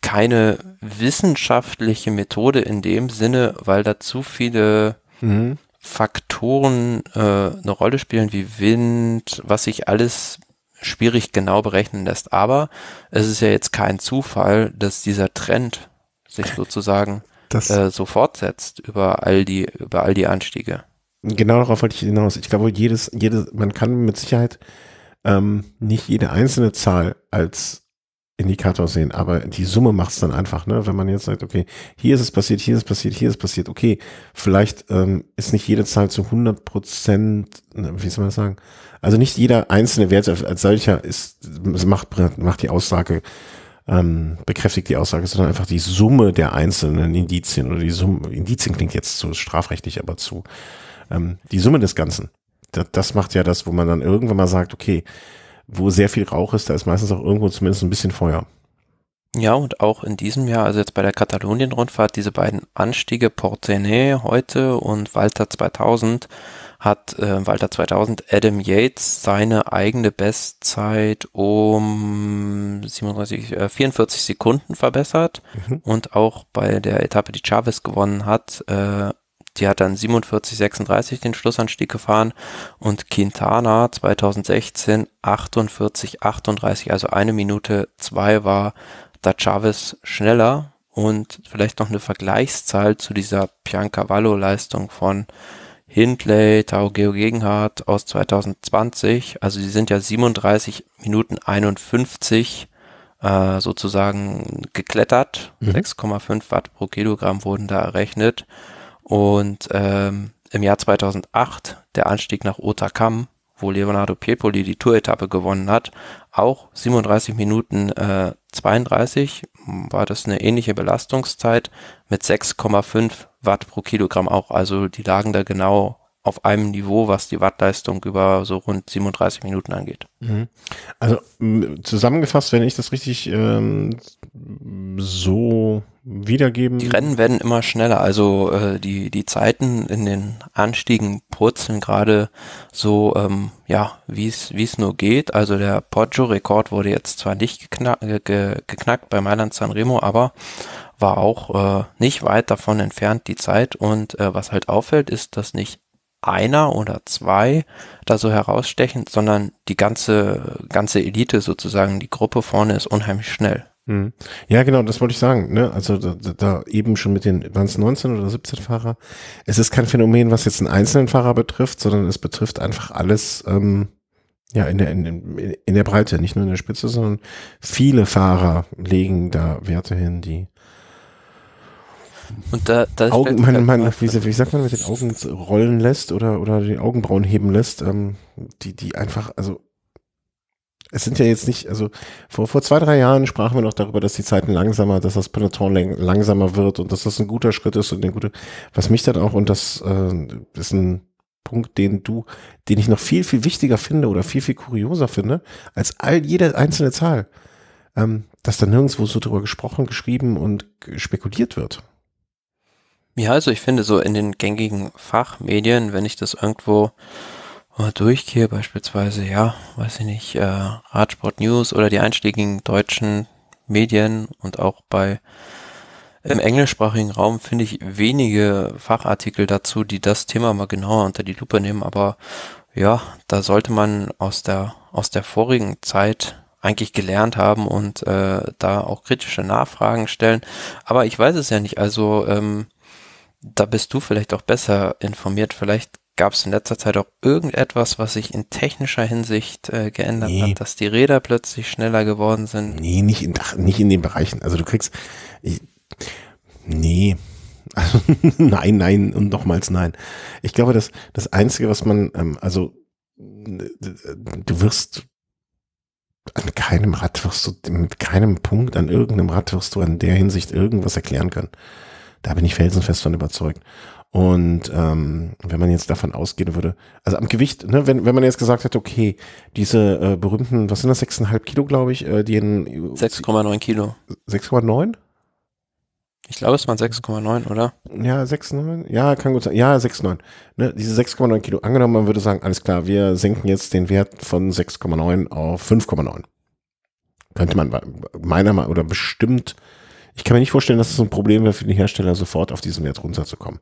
keine wissenschaftliche Methode in dem Sinne, weil da zu viele mhm. Faktoren äh, eine Rolle spielen, wie Wind, was sich alles schwierig genau berechnen lässt. Aber es ist ja jetzt kein Zufall, dass dieser Trend sich sozusagen äh, so fortsetzt über all die, über all die Anstiege. Genau darauf wollte ich hinaus. Ich glaube, jedes, jedes, man kann mit Sicherheit ähm, nicht jede einzelne Zahl als Indikator sehen, aber die Summe macht es dann einfach, ne? Wenn man jetzt sagt, okay, hier ist es passiert, hier ist es passiert, hier ist es passiert, okay, vielleicht ähm, ist nicht jede Zahl zu 100 Prozent, ne, wie soll man das sagen, also nicht jeder einzelne Wert als solcher ist, macht, macht die Aussage, ähm, bekräftigt die Aussage, sondern einfach die Summe der einzelnen Indizien oder die Summe, Indizien klingt jetzt zu strafrechtlich, aber zu, ähm, die Summe des Ganzen. Das, das macht ja das, wo man dann irgendwann mal sagt, okay, wo sehr viel Rauch ist, da ist meistens auch irgendwo zumindest ein bisschen Feuer. Ja, und auch in diesem Jahr, also jetzt bei der Katalonien-Rundfahrt, diese beiden Anstiege Portenay heute und Walter 2000, hat äh, Walter 2000 Adam Yates seine eigene Bestzeit um 37, äh, 44 Sekunden verbessert mhm. und auch bei der Etappe, die Chavez gewonnen hat, äh, die hat dann 47, 36 den Schlussanstieg gefahren und Quintana 2016 48, 38, also eine Minute zwei war da Chavez schneller und vielleicht noch eine Vergleichszahl zu dieser Piancavallo-Leistung von Hindley, Tao Geo Gegenhardt aus 2020. Also die sind ja 37 Minuten 51 äh, sozusagen geklettert. Mhm. 6,5 Watt pro Kilogramm wurden da errechnet. Und ähm, im Jahr 2008 der Anstieg nach Otakam, wo Leonardo Piepoli die Tour-Etappe gewonnen hat, auch 37 Minuten äh, 32 war das eine ähnliche Belastungszeit mit 6,5 Watt pro Kilogramm auch. Also die lagen da genau auf einem Niveau, was die Wattleistung über so rund 37 Minuten angeht. Mhm. Also zusammengefasst, wenn ich das richtig ähm, so wiedergeben. Die Rennen werden immer schneller. Also äh, die, die Zeiten in den Anstiegen purzeln gerade so, ähm, ja, wie es nur geht. Also der Poggio-Rekord wurde jetzt zwar nicht geknack, ge, geknackt bei Mailand Sanremo, aber war auch äh, nicht weit davon entfernt die Zeit. Und äh, was halt auffällt, ist, dass nicht einer oder zwei da so herausstechen, sondern die ganze, ganze Elite sozusagen, die Gruppe vorne ist unheimlich schnell. Hm. Ja, genau, das wollte ich sagen. Ne? Also da, da eben schon mit den, waren es 19 oder 17 Fahrer. Es ist kein Phänomen, was jetzt einen einzelnen Fahrer betrifft, sondern es betrifft einfach alles, ähm, ja, in der, in, in der Breite, nicht nur in der Spitze, sondern viele Fahrer legen da Werte hin, die und da, da Augen, man, man, wie, wie sagt man, mit den Augen rollen lässt oder, oder die Augenbrauen heben lässt, ähm, die, die einfach, also es sind ja jetzt nicht, also vor, vor zwei, drei Jahren sprachen wir noch darüber, dass die Zeiten langsamer, dass das Peloton langsamer wird und dass das ein guter Schritt ist und ein guter, was mich dann auch, und das äh, ist ein Punkt, den du, den ich noch viel, viel wichtiger finde oder viel, viel kurioser finde, als all jede einzelne Zahl, ähm, dass da nirgendwo so drüber gesprochen, geschrieben und spekuliert wird. Ja, also ich finde so in den gängigen Fachmedien, wenn ich das irgendwo mal durchgehe, beispielsweise, ja, weiß ich nicht, äh, Radsport News oder die einschlägigen deutschen Medien und auch bei im englischsprachigen Raum finde ich wenige Fachartikel dazu, die das Thema mal genauer unter die Lupe nehmen, aber ja, da sollte man aus der aus der vorigen Zeit eigentlich gelernt haben und äh, da auch kritische Nachfragen stellen. Aber ich weiß es ja nicht. Also ähm, da bist du vielleicht auch besser informiert. Vielleicht gab es in letzter Zeit auch irgendetwas, was sich in technischer Hinsicht äh, geändert nee. hat, dass die Räder plötzlich schneller geworden sind? Nee, nicht in, ach, nicht in den Bereichen. Also du kriegst, ich, nee, also, nein, nein und nochmals nein. Ich glaube, dass das Einzige, was man, ähm, also du wirst an keinem Rad wirst du, mit keinem Punkt an irgendeinem Rad wirst du in der Hinsicht irgendwas erklären können. Da bin ich felsenfest von überzeugt. Und ähm, wenn man jetzt davon ausgehen würde, also am Gewicht, ne, wenn, wenn man jetzt gesagt hätte, okay, diese äh, berühmten, was sind das, 6,5 Kilo, glaube ich, äh, die in 6,9 Kilo. 6,9? Ich glaube, es waren 6,9, oder? Ja, 6,9. Ja, kann gut sein. Ja, 6,9. Ne, diese 6,9 Kilo. Angenommen, man würde sagen, alles klar, wir senken jetzt den Wert von 6,9 auf 5,9. Könnte man meiner Meinung oder bestimmt ich kann mir nicht vorstellen, dass es ein Problem wäre für den Hersteller, sofort auf diesen Wert runterzukommen.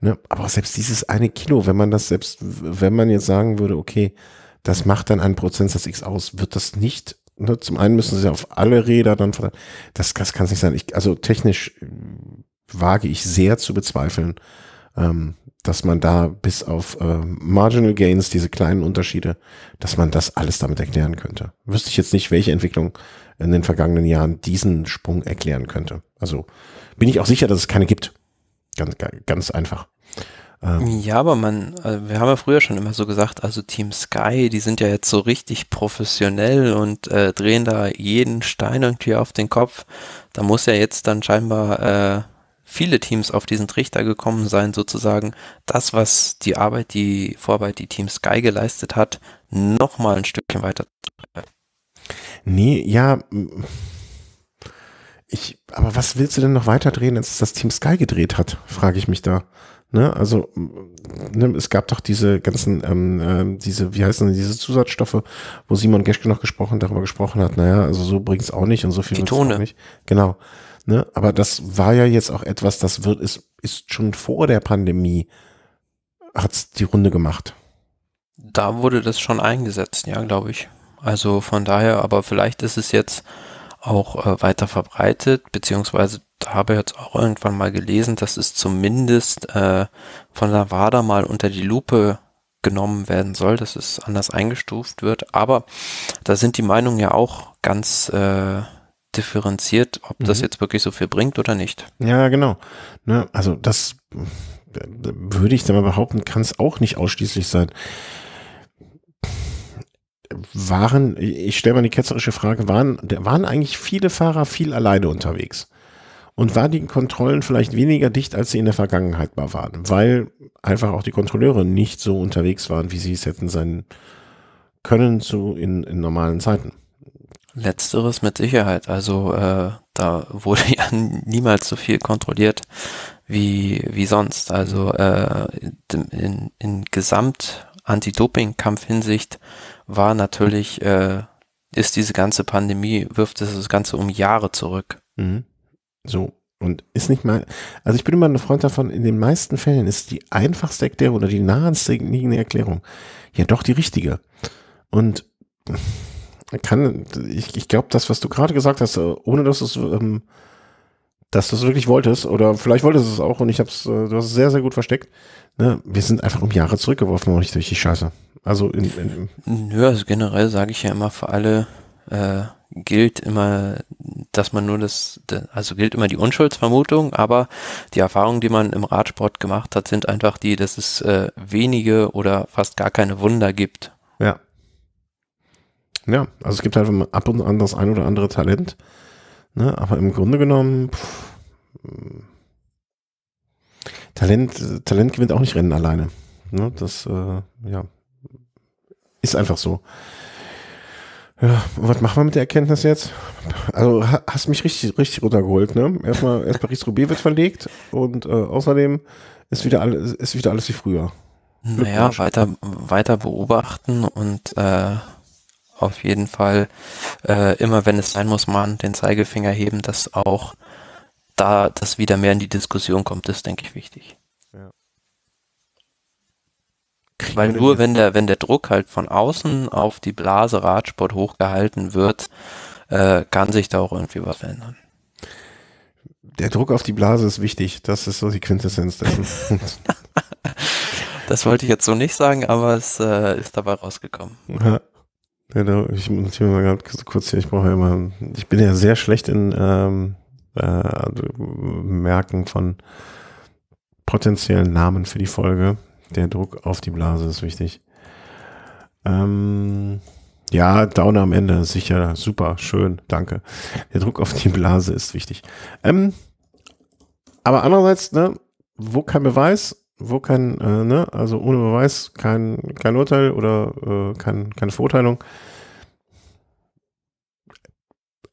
Ne? Aber selbst dieses eine Kilo, wenn man das selbst, wenn man jetzt sagen würde, okay, das macht dann einen Prozentsatz X aus, wird das nicht, ne? zum einen müssen sie auf alle Räder dann, das, das kann es nicht sein. Ich, also technisch äh, wage ich sehr zu bezweifeln, ähm, dass man da bis auf äh, Marginal Gains, diese kleinen Unterschiede, dass man das alles damit erklären könnte. Wüsste ich jetzt nicht, welche Entwicklung in den vergangenen Jahren diesen Sprung erklären könnte. Also bin ich auch sicher, dass es keine gibt. Ganz, ganz einfach. Ähm. Ja, aber man, also wir haben ja früher schon immer so gesagt, also Team Sky, die sind ja jetzt so richtig professionell und äh, drehen da jeden Stein und Tür auf den Kopf. Da muss ja jetzt dann scheinbar äh, viele Teams auf diesen Trichter gekommen sein, sozusagen das, was die Arbeit, die Vorarbeit, die Team Sky geleistet hat, nochmal ein Stückchen weiter zu treiben. Nee, ja. Ich, aber was willst du denn noch weiter drehen, als das Team Sky gedreht hat, frage ich mich da. Ne, also ne, es gab doch diese ganzen, ähm, ähm diese, wie heißen die, diese Zusatzstoffe, wo Simon Geschke noch gesprochen, darüber gesprochen hat, naja, also so es auch nicht und so viel. Die Tone. Auch nicht. Genau. Ne? Aber das war ja jetzt auch etwas, das wird, ist, ist schon vor der Pandemie, hat es die Runde gemacht. Da wurde das schon eingesetzt, ja, glaube ich. Also von daher, aber vielleicht ist es jetzt auch äh, weiter verbreitet, beziehungsweise habe jetzt auch irgendwann mal gelesen, dass es zumindest äh, von Lavada mal unter die Lupe genommen werden soll, dass es anders eingestuft wird. Aber da sind die Meinungen ja auch ganz äh, differenziert, ob mhm. das jetzt wirklich so viel bringt oder nicht. Ja, genau. Ne, also das würde ich dann mal behaupten, kann es auch nicht ausschließlich sein. Waren, ich stelle mal die ketzerische Frage, waren, waren eigentlich viele Fahrer viel alleine unterwegs? Und waren die Kontrollen vielleicht weniger dicht, als sie in der Vergangenheit waren? Weil einfach auch die Kontrolleure nicht so unterwegs waren, wie sie es hätten sein können zu in, in normalen Zeiten. Letzteres mit Sicherheit. Also äh, da wurde ja niemals so viel kontrolliert wie, wie sonst. Also mhm. äh, in, in Gesamt Anti-Doping-Kampf-Hinsicht war natürlich, äh, ist diese ganze Pandemie, wirft das Ganze um Jahre zurück. Mhm. So. Und ist nicht mal, also ich bin immer ein Freund davon, in den meisten Fällen ist die einfachste Erklärung oder die naheste liegende Erklärung ja doch die richtige. Und kann, ich, ich glaube, das, was du gerade gesagt hast, äh, ohne dass es, ähm, dass du es wirklich wolltest, oder vielleicht wolltest du es auch und ich hab's, äh, du hast es sehr, sehr gut versteckt. Ne? Wir sind einfach um Jahre zurückgeworfen worden durch die Scheiße. Also in, in, Nö, also generell sage ich ja immer für alle äh, gilt immer, dass man nur das, also gilt immer die Unschuldsvermutung, aber die Erfahrungen, die man im Radsport gemacht hat, sind einfach die, dass es äh, wenige oder fast gar keine Wunder gibt. Ja. Ja, also es gibt halt ab und an das ein oder andere Talent. Ne? Aber im Grunde genommen, pff, mm, Talent, Talent gewinnt auch nicht Rennen alleine. Ne? Das, äh, ja, ist einfach so. Ja, und was machen wir mit der Erkenntnis jetzt? Also hast mich richtig, richtig runtergeholt, ne? Erstmal, erst Paris-Roubaix wird verlegt und äh, außerdem ist wieder, alles, ist wieder alles wie früher. Naja, weiter, weiter beobachten und äh, auf jeden Fall äh, immer, wenn es sein muss, man den Zeigefinger heben, dass auch da das wieder mehr in die Diskussion kommt, ist, denke ich, wichtig. Ja. Weil nur wenn der, wenn der Druck halt von außen auf die Blase Radsport hochgehalten wird, äh, kann sich da auch irgendwie was verändern. Der Druck auf die Blase ist wichtig. Das ist so die Quintessenz dessen. das wollte ich jetzt so nicht sagen, aber es äh, ist dabei rausgekommen. Ja. Ja, da, ich muss hier mal ganz kurz hier, ich brauche ja immer, ich bin ja sehr schlecht in ähm, äh, Merken von potenziellen Namen für die Folge. Der Druck auf die Blase ist wichtig. Ähm, ja, Downer am Ende, sicher, super, schön, danke. Der Druck auf die Blase ist wichtig. Ähm, aber andererseits, ne, wo kein Beweis, wo kein, äh, ne, also ohne Beweis kein, kein Urteil oder äh, kein, keine Verurteilung.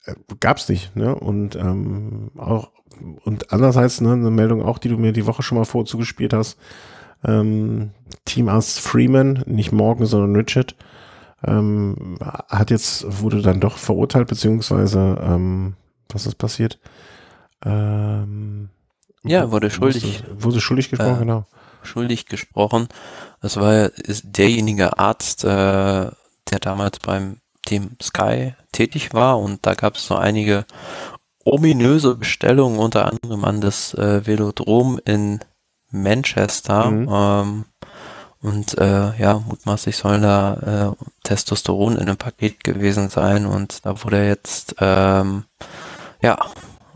Äh, gab's nicht, ne? Und ähm, auch und andererseits ne, eine Meldung auch, die du mir die Woche schon mal vorzugespielt hast. Ähm, Arzt Freeman, nicht Morgan, sondern Richard, ähm, hat jetzt, wurde dann doch verurteilt, beziehungsweise, ähm, was ist passiert? Ähm, ja, wurde schuldig. wurde schuldig gesprochen, äh, genau. Schuldig gesprochen. Das war derjenige Arzt, äh, der damals beim Team Sky tätig war und da gab es so einige ominöse Bestellungen, unter anderem an das äh, Velodrom in Manchester. Mhm. Ähm, und äh, ja, mutmaßlich soll da äh, Testosteron in einem Paket gewesen sein und da wurde jetzt ähm, ja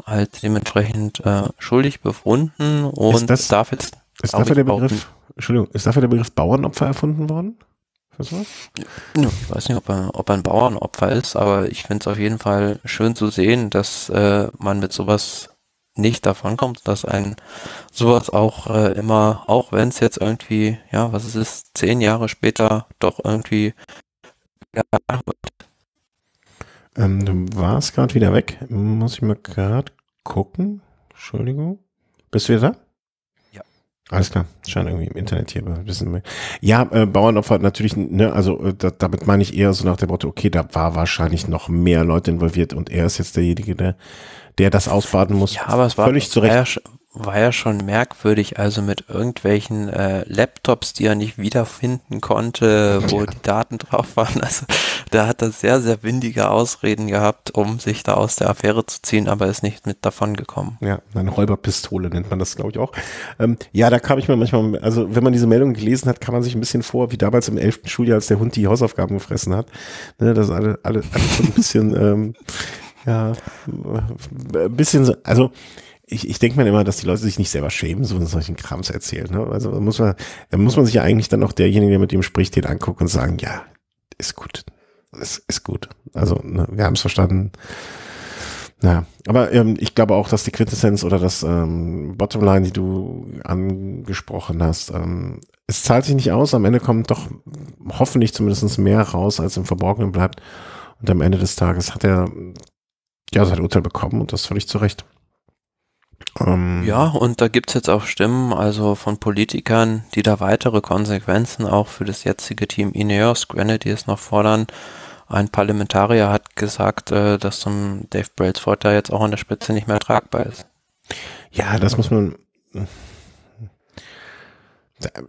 halt dementsprechend äh, schuldig befunden und das, darf jetzt. Ist dafür der Begriff, Entschuldigung, ist dafür der Begriff Bauernopfer erfunden worden? Ja, ich weiß nicht, ob er, ob er ein Bauernopfer ist, aber ich finde es auf jeden Fall schön zu sehen, dass äh, man mit sowas nicht davonkommt, dass ein sowas auch äh, immer, auch wenn es jetzt irgendwie, ja, was es ist, zehn Jahre später doch irgendwie ja, ähm, du warst gerade wieder weg. Muss ich mal gerade gucken. Entschuldigung. Bist du wieder da? Ja. Alles klar. Scheint irgendwie im Internet hier ein bisschen mehr. Ja, äh, Bauernopfer natürlich, ne, also äh, da, damit meine ich eher so nach dem Motto, okay, da war wahrscheinlich noch mehr Leute involviert und er ist jetzt derjenige, der, der das ausbaden muss. Ja, aber es war völlig zurecht. Ja, war ja schon merkwürdig, also mit irgendwelchen äh, Laptops, die er nicht wiederfinden konnte, wo ja. die Daten drauf waren. Also da hat er sehr, sehr windige Ausreden gehabt, um sich da aus der Affäre zu ziehen, aber ist nicht mit davon gekommen. Ja, eine Räuberpistole nennt man das, glaube ich, auch. Ähm, ja, da kam ich mir manchmal, also wenn man diese Meldung gelesen hat, kann man sich ein bisschen vor, wie damals im elften Schuljahr, als der Hund die Hausaufgaben gefressen hat. Ne, das alle, alle, alle so ein bisschen, ähm, ja, ein äh, bisschen so, also ich, ich denke mir immer, dass die Leute sich nicht selber schämen, so solchen Krams erzählen. Ne? Also muss man, muss man sich ja eigentlich dann auch derjenige, der mit ihm spricht, den angucken und sagen, ja, ist gut. Ist, ist gut. Also, ne, wir haben es verstanden. Ja, aber ähm, ich glaube auch, dass die Quintessenz oder das ähm, Bottomline, die du angesprochen hast, ähm, es zahlt sich nicht aus. Am Ende kommt doch hoffentlich zumindest mehr raus, als im Verborgenen bleibt. Und am Ende des Tages hat er ja sein Urteil bekommen und das völlig zu Recht. Ähm, ja, und da gibt es jetzt auch Stimmen, also von Politikern, die da weitere Konsequenzen auch für das jetzige Team Ineos Grenadiers noch fordern. Ein Parlamentarier hat gesagt, äh, dass zum Dave Brailsford da jetzt auch an der Spitze nicht mehr tragbar ist. Ja, das muss man.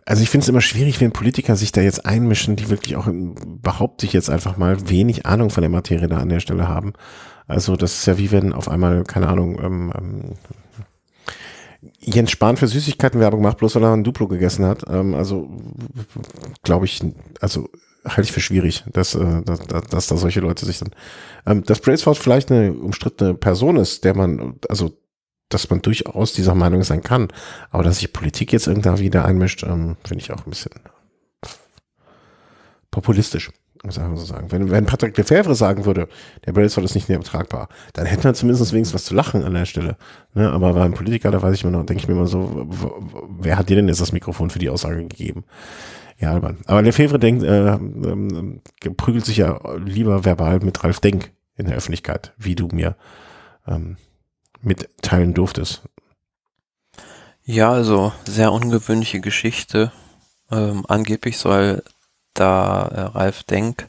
Also ich finde es immer schwierig, wenn Politiker sich da jetzt einmischen, die wirklich auch, behaupte ich jetzt einfach mal, wenig Ahnung von der Materie da an der Stelle haben. Also das ist ja wie wenn auf einmal, keine Ahnung, ähm, ähm, Jens Spahn für Süßigkeitenwerbung macht, bloß weil er ein Duplo gegessen hat. Ähm, also glaube ich, also halte ich für schwierig, dass, äh, dass, dass da solche Leute sich dann. Ähm, dass Brailsford vielleicht eine umstrittene Person ist, der man, also dass man durchaus dieser Meinung sein kann. Aber dass sich Politik jetzt irgendwie da wieder einmischt, ähm, finde ich auch ein bisschen populistisch sagen so sagen. Wenn, wenn Patrick Lefebvre sagen würde, der Brailsford ist nicht mehr ertragbar, dann hätten wir zumindest wenigstens was zu lachen an der Stelle. Ne? Aber einem Politiker, da weiß ich mir noch, denke ich mir immer so, wer hat dir denn jetzt das Mikrofon für die Aussage gegeben? Ja, albern. Aber Lefebvre denkt, äh, ähm, ähm, prügelt sich ja lieber verbal mit Ralf Denk in der Öffentlichkeit, wie du mir ähm, mitteilen durftest. Ja, also sehr ungewöhnliche Geschichte. Ähm, angeblich soll da äh, Ralf Denk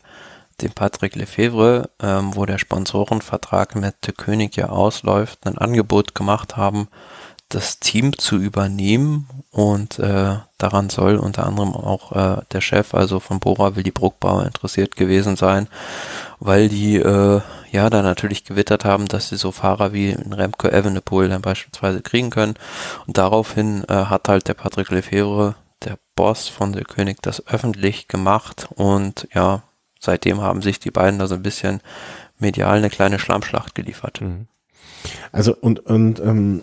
dem Patrick Lefebvre, ähm, wo der Sponsorenvertrag mit De König ja ausläuft, ein Angebot gemacht haben, das Team zu übernehmen und äh, daran soll unter anderem auch äh, der Chef, also von Bora Willi Bruckbauer, interessiert gewesen sein, weil die äh, ja da natürlich gewittert haben, dass sie so Fahrer wie in Remco Evenepoel dann beispielsweise kriegen können und daraufhin äh, hat halt der Patrick Lefebvre der Boss von The König das öffentlich gemacht und ja, seitdem haben sich die beiden da so ein bisschen medial eine kleine Schlammschlacht geliefert. Mhm. Also und, und ähm,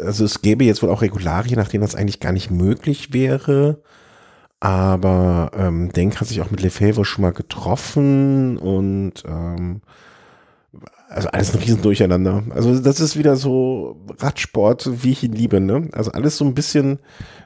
also es gäbe jetzt wohl auch Regularien, nach denen das eigentlich gar nicht möglich wäre. Aber ähm, Denk hat sich auch mit Lefebvre schon mal getroffen und ähm, also alles ein Riesendurcheinander. Also das ist wieder so Radsport, wie ich ihn liebe, ne? Also alles so ein bisschen,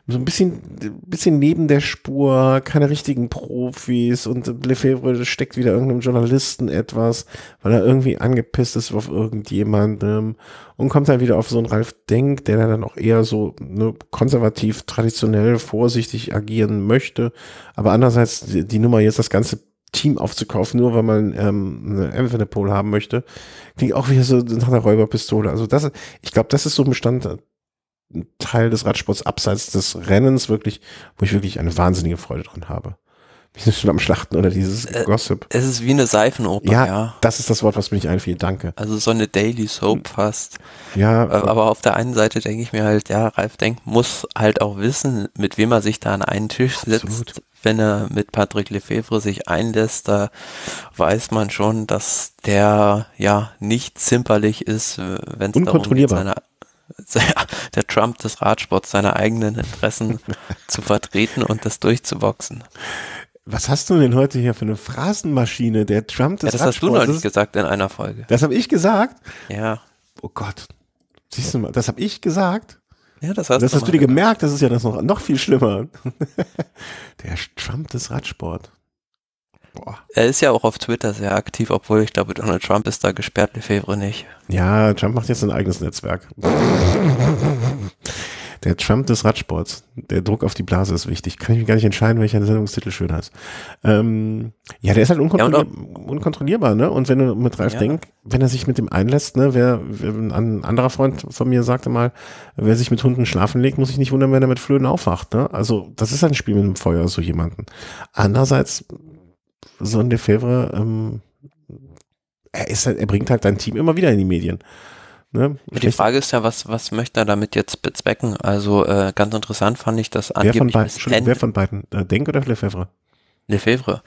so ein bisschen, bisschen neben der Spur, keine richtigen Profis und Lefebvre steckt wieder irgendeinem Journalisten etwas, weil er irgendwie angepisst ist auf irgendjemandem und kommt dann wieder auf so einen Ralf Denk, der dann auch eher so ne, konservativ, traditionell, vorsichtig agieren möchte. Aber andererseits die, die Nummer jetzt das ganze Team aufzukaufen, nur weil man ähm, eine Pole haben möchte, klingt auch wieder so nach einer Räuberpistole. Also das, ich glaube, das ist so ein Bestandteil äh, des Radsports abseits des Rennens wirklich, wo ich wirklich eine wahnsinnige Freude dran habe. Bin ich schon am Schlachten oder dieses äh, Gossip? Es ist wie eine Seifenoper, ja, ja, Das ist das Wort, was mir nicht einfiel. Danke. Also so eine Daily Soap fast. Ja. Äh, aber auf der einen Seite denke ich mir halt, ja, Ralf Denk muss halt auch wissen, mit wem er sich da an einen Tisch setzt. Absolut. Wenn er mit Patrick Lefebvre sich einlässt, da weiß man schon, dass der ja nicht zimperlich ist, äh, wenn es darum geht, seine der Trump des Radsports seine eigenen Interessen zu vertreten und das durchzuboxen was hast du denn heute hier für eine Phrasenmaschine? Der Trump des ja, Das Radsports. hast du noch nicht gesagt in einer Folge. Das habe ich gesagt? Ja. Oh Gott. Siehst du mal, das habe ich gesagt? Ja, das hast das du. Das hast du dir gemerkt, das ist ja das noch, noch viel schlimmer. der Trump des Radsport. Boah. Er ist ja auch auf Twitter sehr aktiv, obwohl ich glaube, Donald Trump ist da gesperrt, Lefebvre nicht. Ja, Trump macht jetzt sein eigenes Netzwerk. Der Trump des Radsports. Der Druck auf die Blase ist wichtig. Kann ich mich gar nicht entscheiden, welcher Sendungstitel schön heißt. Ähm, ja, der ist halt unkontrollier ja, unkontrollierbar, ne? Und wenn du mit Ralf ja. Denk, wenn er sich mit dem einlässt, ne, wer, ein anderer Freund von mir sagte mal, wer sich mit Hunden schlafen legt, muss sich nicht wundern, wenn er mit Flöhen aufwacht, ne? Also, das ist ein Spiel mit dem Feuer, so jemanden. Andererseits, so ein Lefebvre, ähm, er, ist halt, er bringt halt dein Team immer wieder in die Medien. Ne? Die Frage ist ja, was, was möchte er damit jetzt bezwecken? Also äh, ganz interessant fand ich das wer angeblich. Von beiden, wer von beiden? Äh, Denk oder Lefebvre? Lefebvre.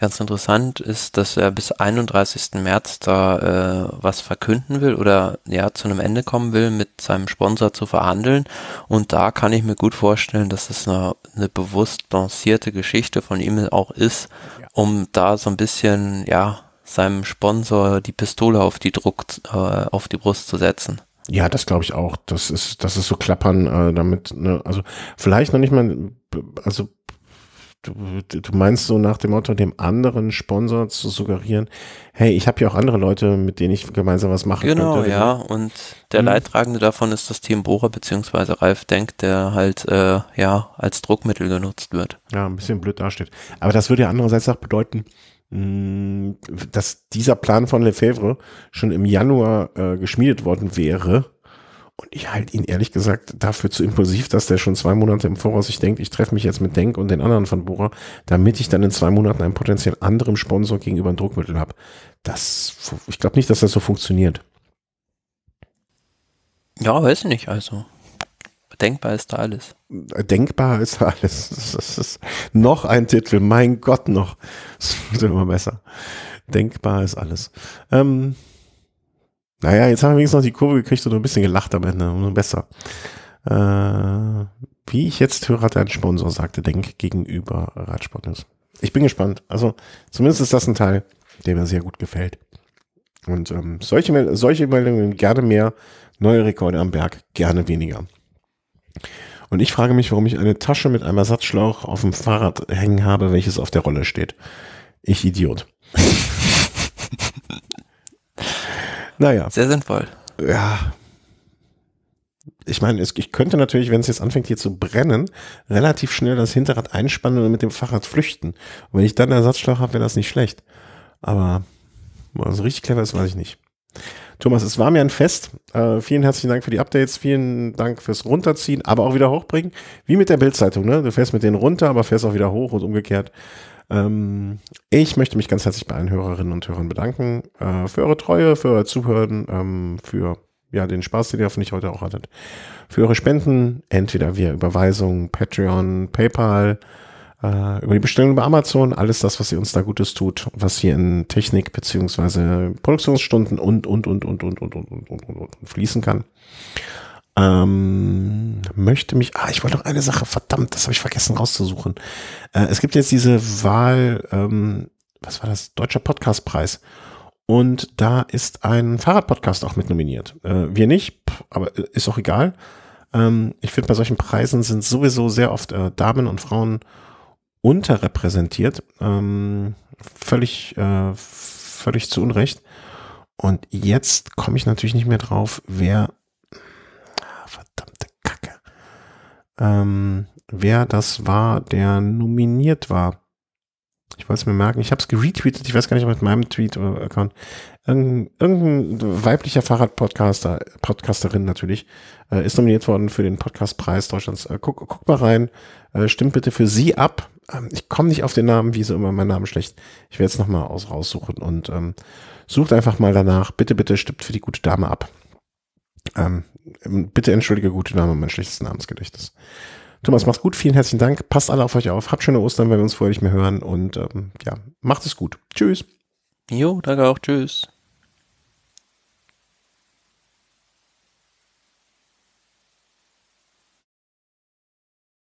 Ganz interessant ist, dass er bis 31. März da äh, was verkünden will oder ja zu einem Ende kommen will, mit seinem Sponsor zu verhandeln. Und da kann ich mir gut vorstellen, dass es eine, eine bewusst lancierte Geschichte von ihm auch ist, um da so ein bisschen ja seinem Sponsor die Pistole auf die, Druck, äh, auf die Brust zu setzen. Ja, das glaube ich auch. Das ist, das ist so klappern äh, damit. Ne? Also vielleicht noch nicht mal, also du, du meinst so nach dem Motto, dem anderen Sponsor zu suggerieren, hey, ich habe ja auch andere Leute, mit denen ich gemeinsam was machen genau, könnte. Genau, ja. Ne? Und der hm. Leidtragende davon ist das Team Bohrer beziehungsweise Ralf Denk, der halt äh, ja als Druckmittel genutzt wird. Ja, ein bisschen blöd dasteht. Aber das würde ja andererseits auch bedeuten, Mm, dass dieser Plan von Lefebvre schon im Januar äh, geschmiedet worden wäre. Und ich halte ihn ehrlich gesagt dafür zu impulsiv, dass der schon zwei Monate im Voraus sich denkt, ich treffe mich jetzt mit Denk und den anderen von Bora, damit ich dann in zwei Monaten einen potenziell anderen Sponsor gegenüber ein Druckmittel habe. Das, ich glaube nicht, dass das so funktioniert. Ja, weiß nicht, also. Denkbar ist da alles. Denkbar ist da alles. Das ist noch ein Titel. Mein Gott, noch. Das wird immer besser. Denkbar ist alles. Ähm, naja, jetzt haben wir wenigstens noch die Kurve gekriegt und ein bisschen gelacht am Ende. Umso besser. Äh, wie ich jetzt höre, hat ein Sponsor, sagte Denk gegenüber Radsport News. Ich bin gespannt. Also, zumindest ist das ein Teil, der mir sehr gut gefällt. Und ähm, solche, solche Meldungen gerne mehr, neue Rekorde am Berg gerne weniger. Und ich frage mich, warum ich eine Tasche mit einem Ersatzschlauch auf dem Fahrrad hängen habe, welches auf der Rolle steht. Ich Idiot. naja. Sehr sinnvoll. Ja. Ich meine, es, ich könnte natürlich, wenn es jetzt anfängt hier zu brennen, relativ schnell das Hinterrad einspannen und mit dem Fahrrad flüchten. Und wenn ich dann einen Ersatzschlauch habe, wäre das nicht schlecht. Aber was richtig clever ist, weiß ich nicht. Thomas, es war mir ein Fest. Äh, vielen herzlichen Dank für die Updates, vielen Dank fürs Runterziehen, aber auch wieder hochbringen. Wie mit der Bildzeitung, ne? Du fährst mit denen runter, aber fährst auch wieder hoch und umgekehrt. Ähm, ich möchte mich ganz herzlich bei allen Hörerinnen und Hörern bedanken äh, für eure Treue, für euer Zuhören, ähm, für ja, den Spaß, den ihr hoffentlich heute auch hattet. Für eure Spenden, entweder via Überweisung, Patreon, PayPal, äh, über die Bestellung bei Amazon, alles das, was ihr uns da Gutes tut, was hier in Technik beziehungsweise Produktionsstunden und, und, und, und, und, und, und, und, und, und, und fließen kann. Ähm, möchte mich, ah, ich wollte noch eine Sache, verdammt, das habe ich vergessen rauszusuchen. Äh, es gibt jetzt diese Wahl, ähm, was war das, Deutscher Podcastpreis. Und da ist ein Fahrradpodcast auch mit nominiert. Äh, wir nicht, aber äh, ist auch egal. Ähm, ich finde, bei solchen Preisen sind sowieso sehr oft äh, Damen und Frauen unterrepräsentiert. Ähm, völlig, äh, völlig zu Unrecht. Und jetzt komme ich natürlich nicht mehr drauf, wer. Ah, verdammte Kacke. Ähm, wer das war, der nominiert war. Ich wollte es mir merken. Ich habe es geretweetet. Ich weiß gar nicht, ob mit meinem Tweet oder äh, Account. irgendein weiblicher Fahrradpodcaster, Podcasterin natürlich, äh, ist nominiert worden für den Podcastpreis Deutschlands. Äh, guck, guck mal rein. Äh, stimmt bitte für sie ab ähm, ich komme nicht auf den Namen, wie so immer mein Name schlecht. Ich werde es nochmal raussuchen und ähm, sucht einfach mal danach. Bitte, bitte stimmt für die gute Dame ab. Ähm, ähm bitte entschuldige gute Dame, mein schlechtes Namensgedächtnis. Thomas, mach's gut. Vielen herzlichen Dank. Passt alle auf euch auf. Habt schöne Ostern, wenn wir uns vorher nicht mehr hören. Und ähm, ja, macht es gut. Tschüss. Jo, danke auch. Tschüss.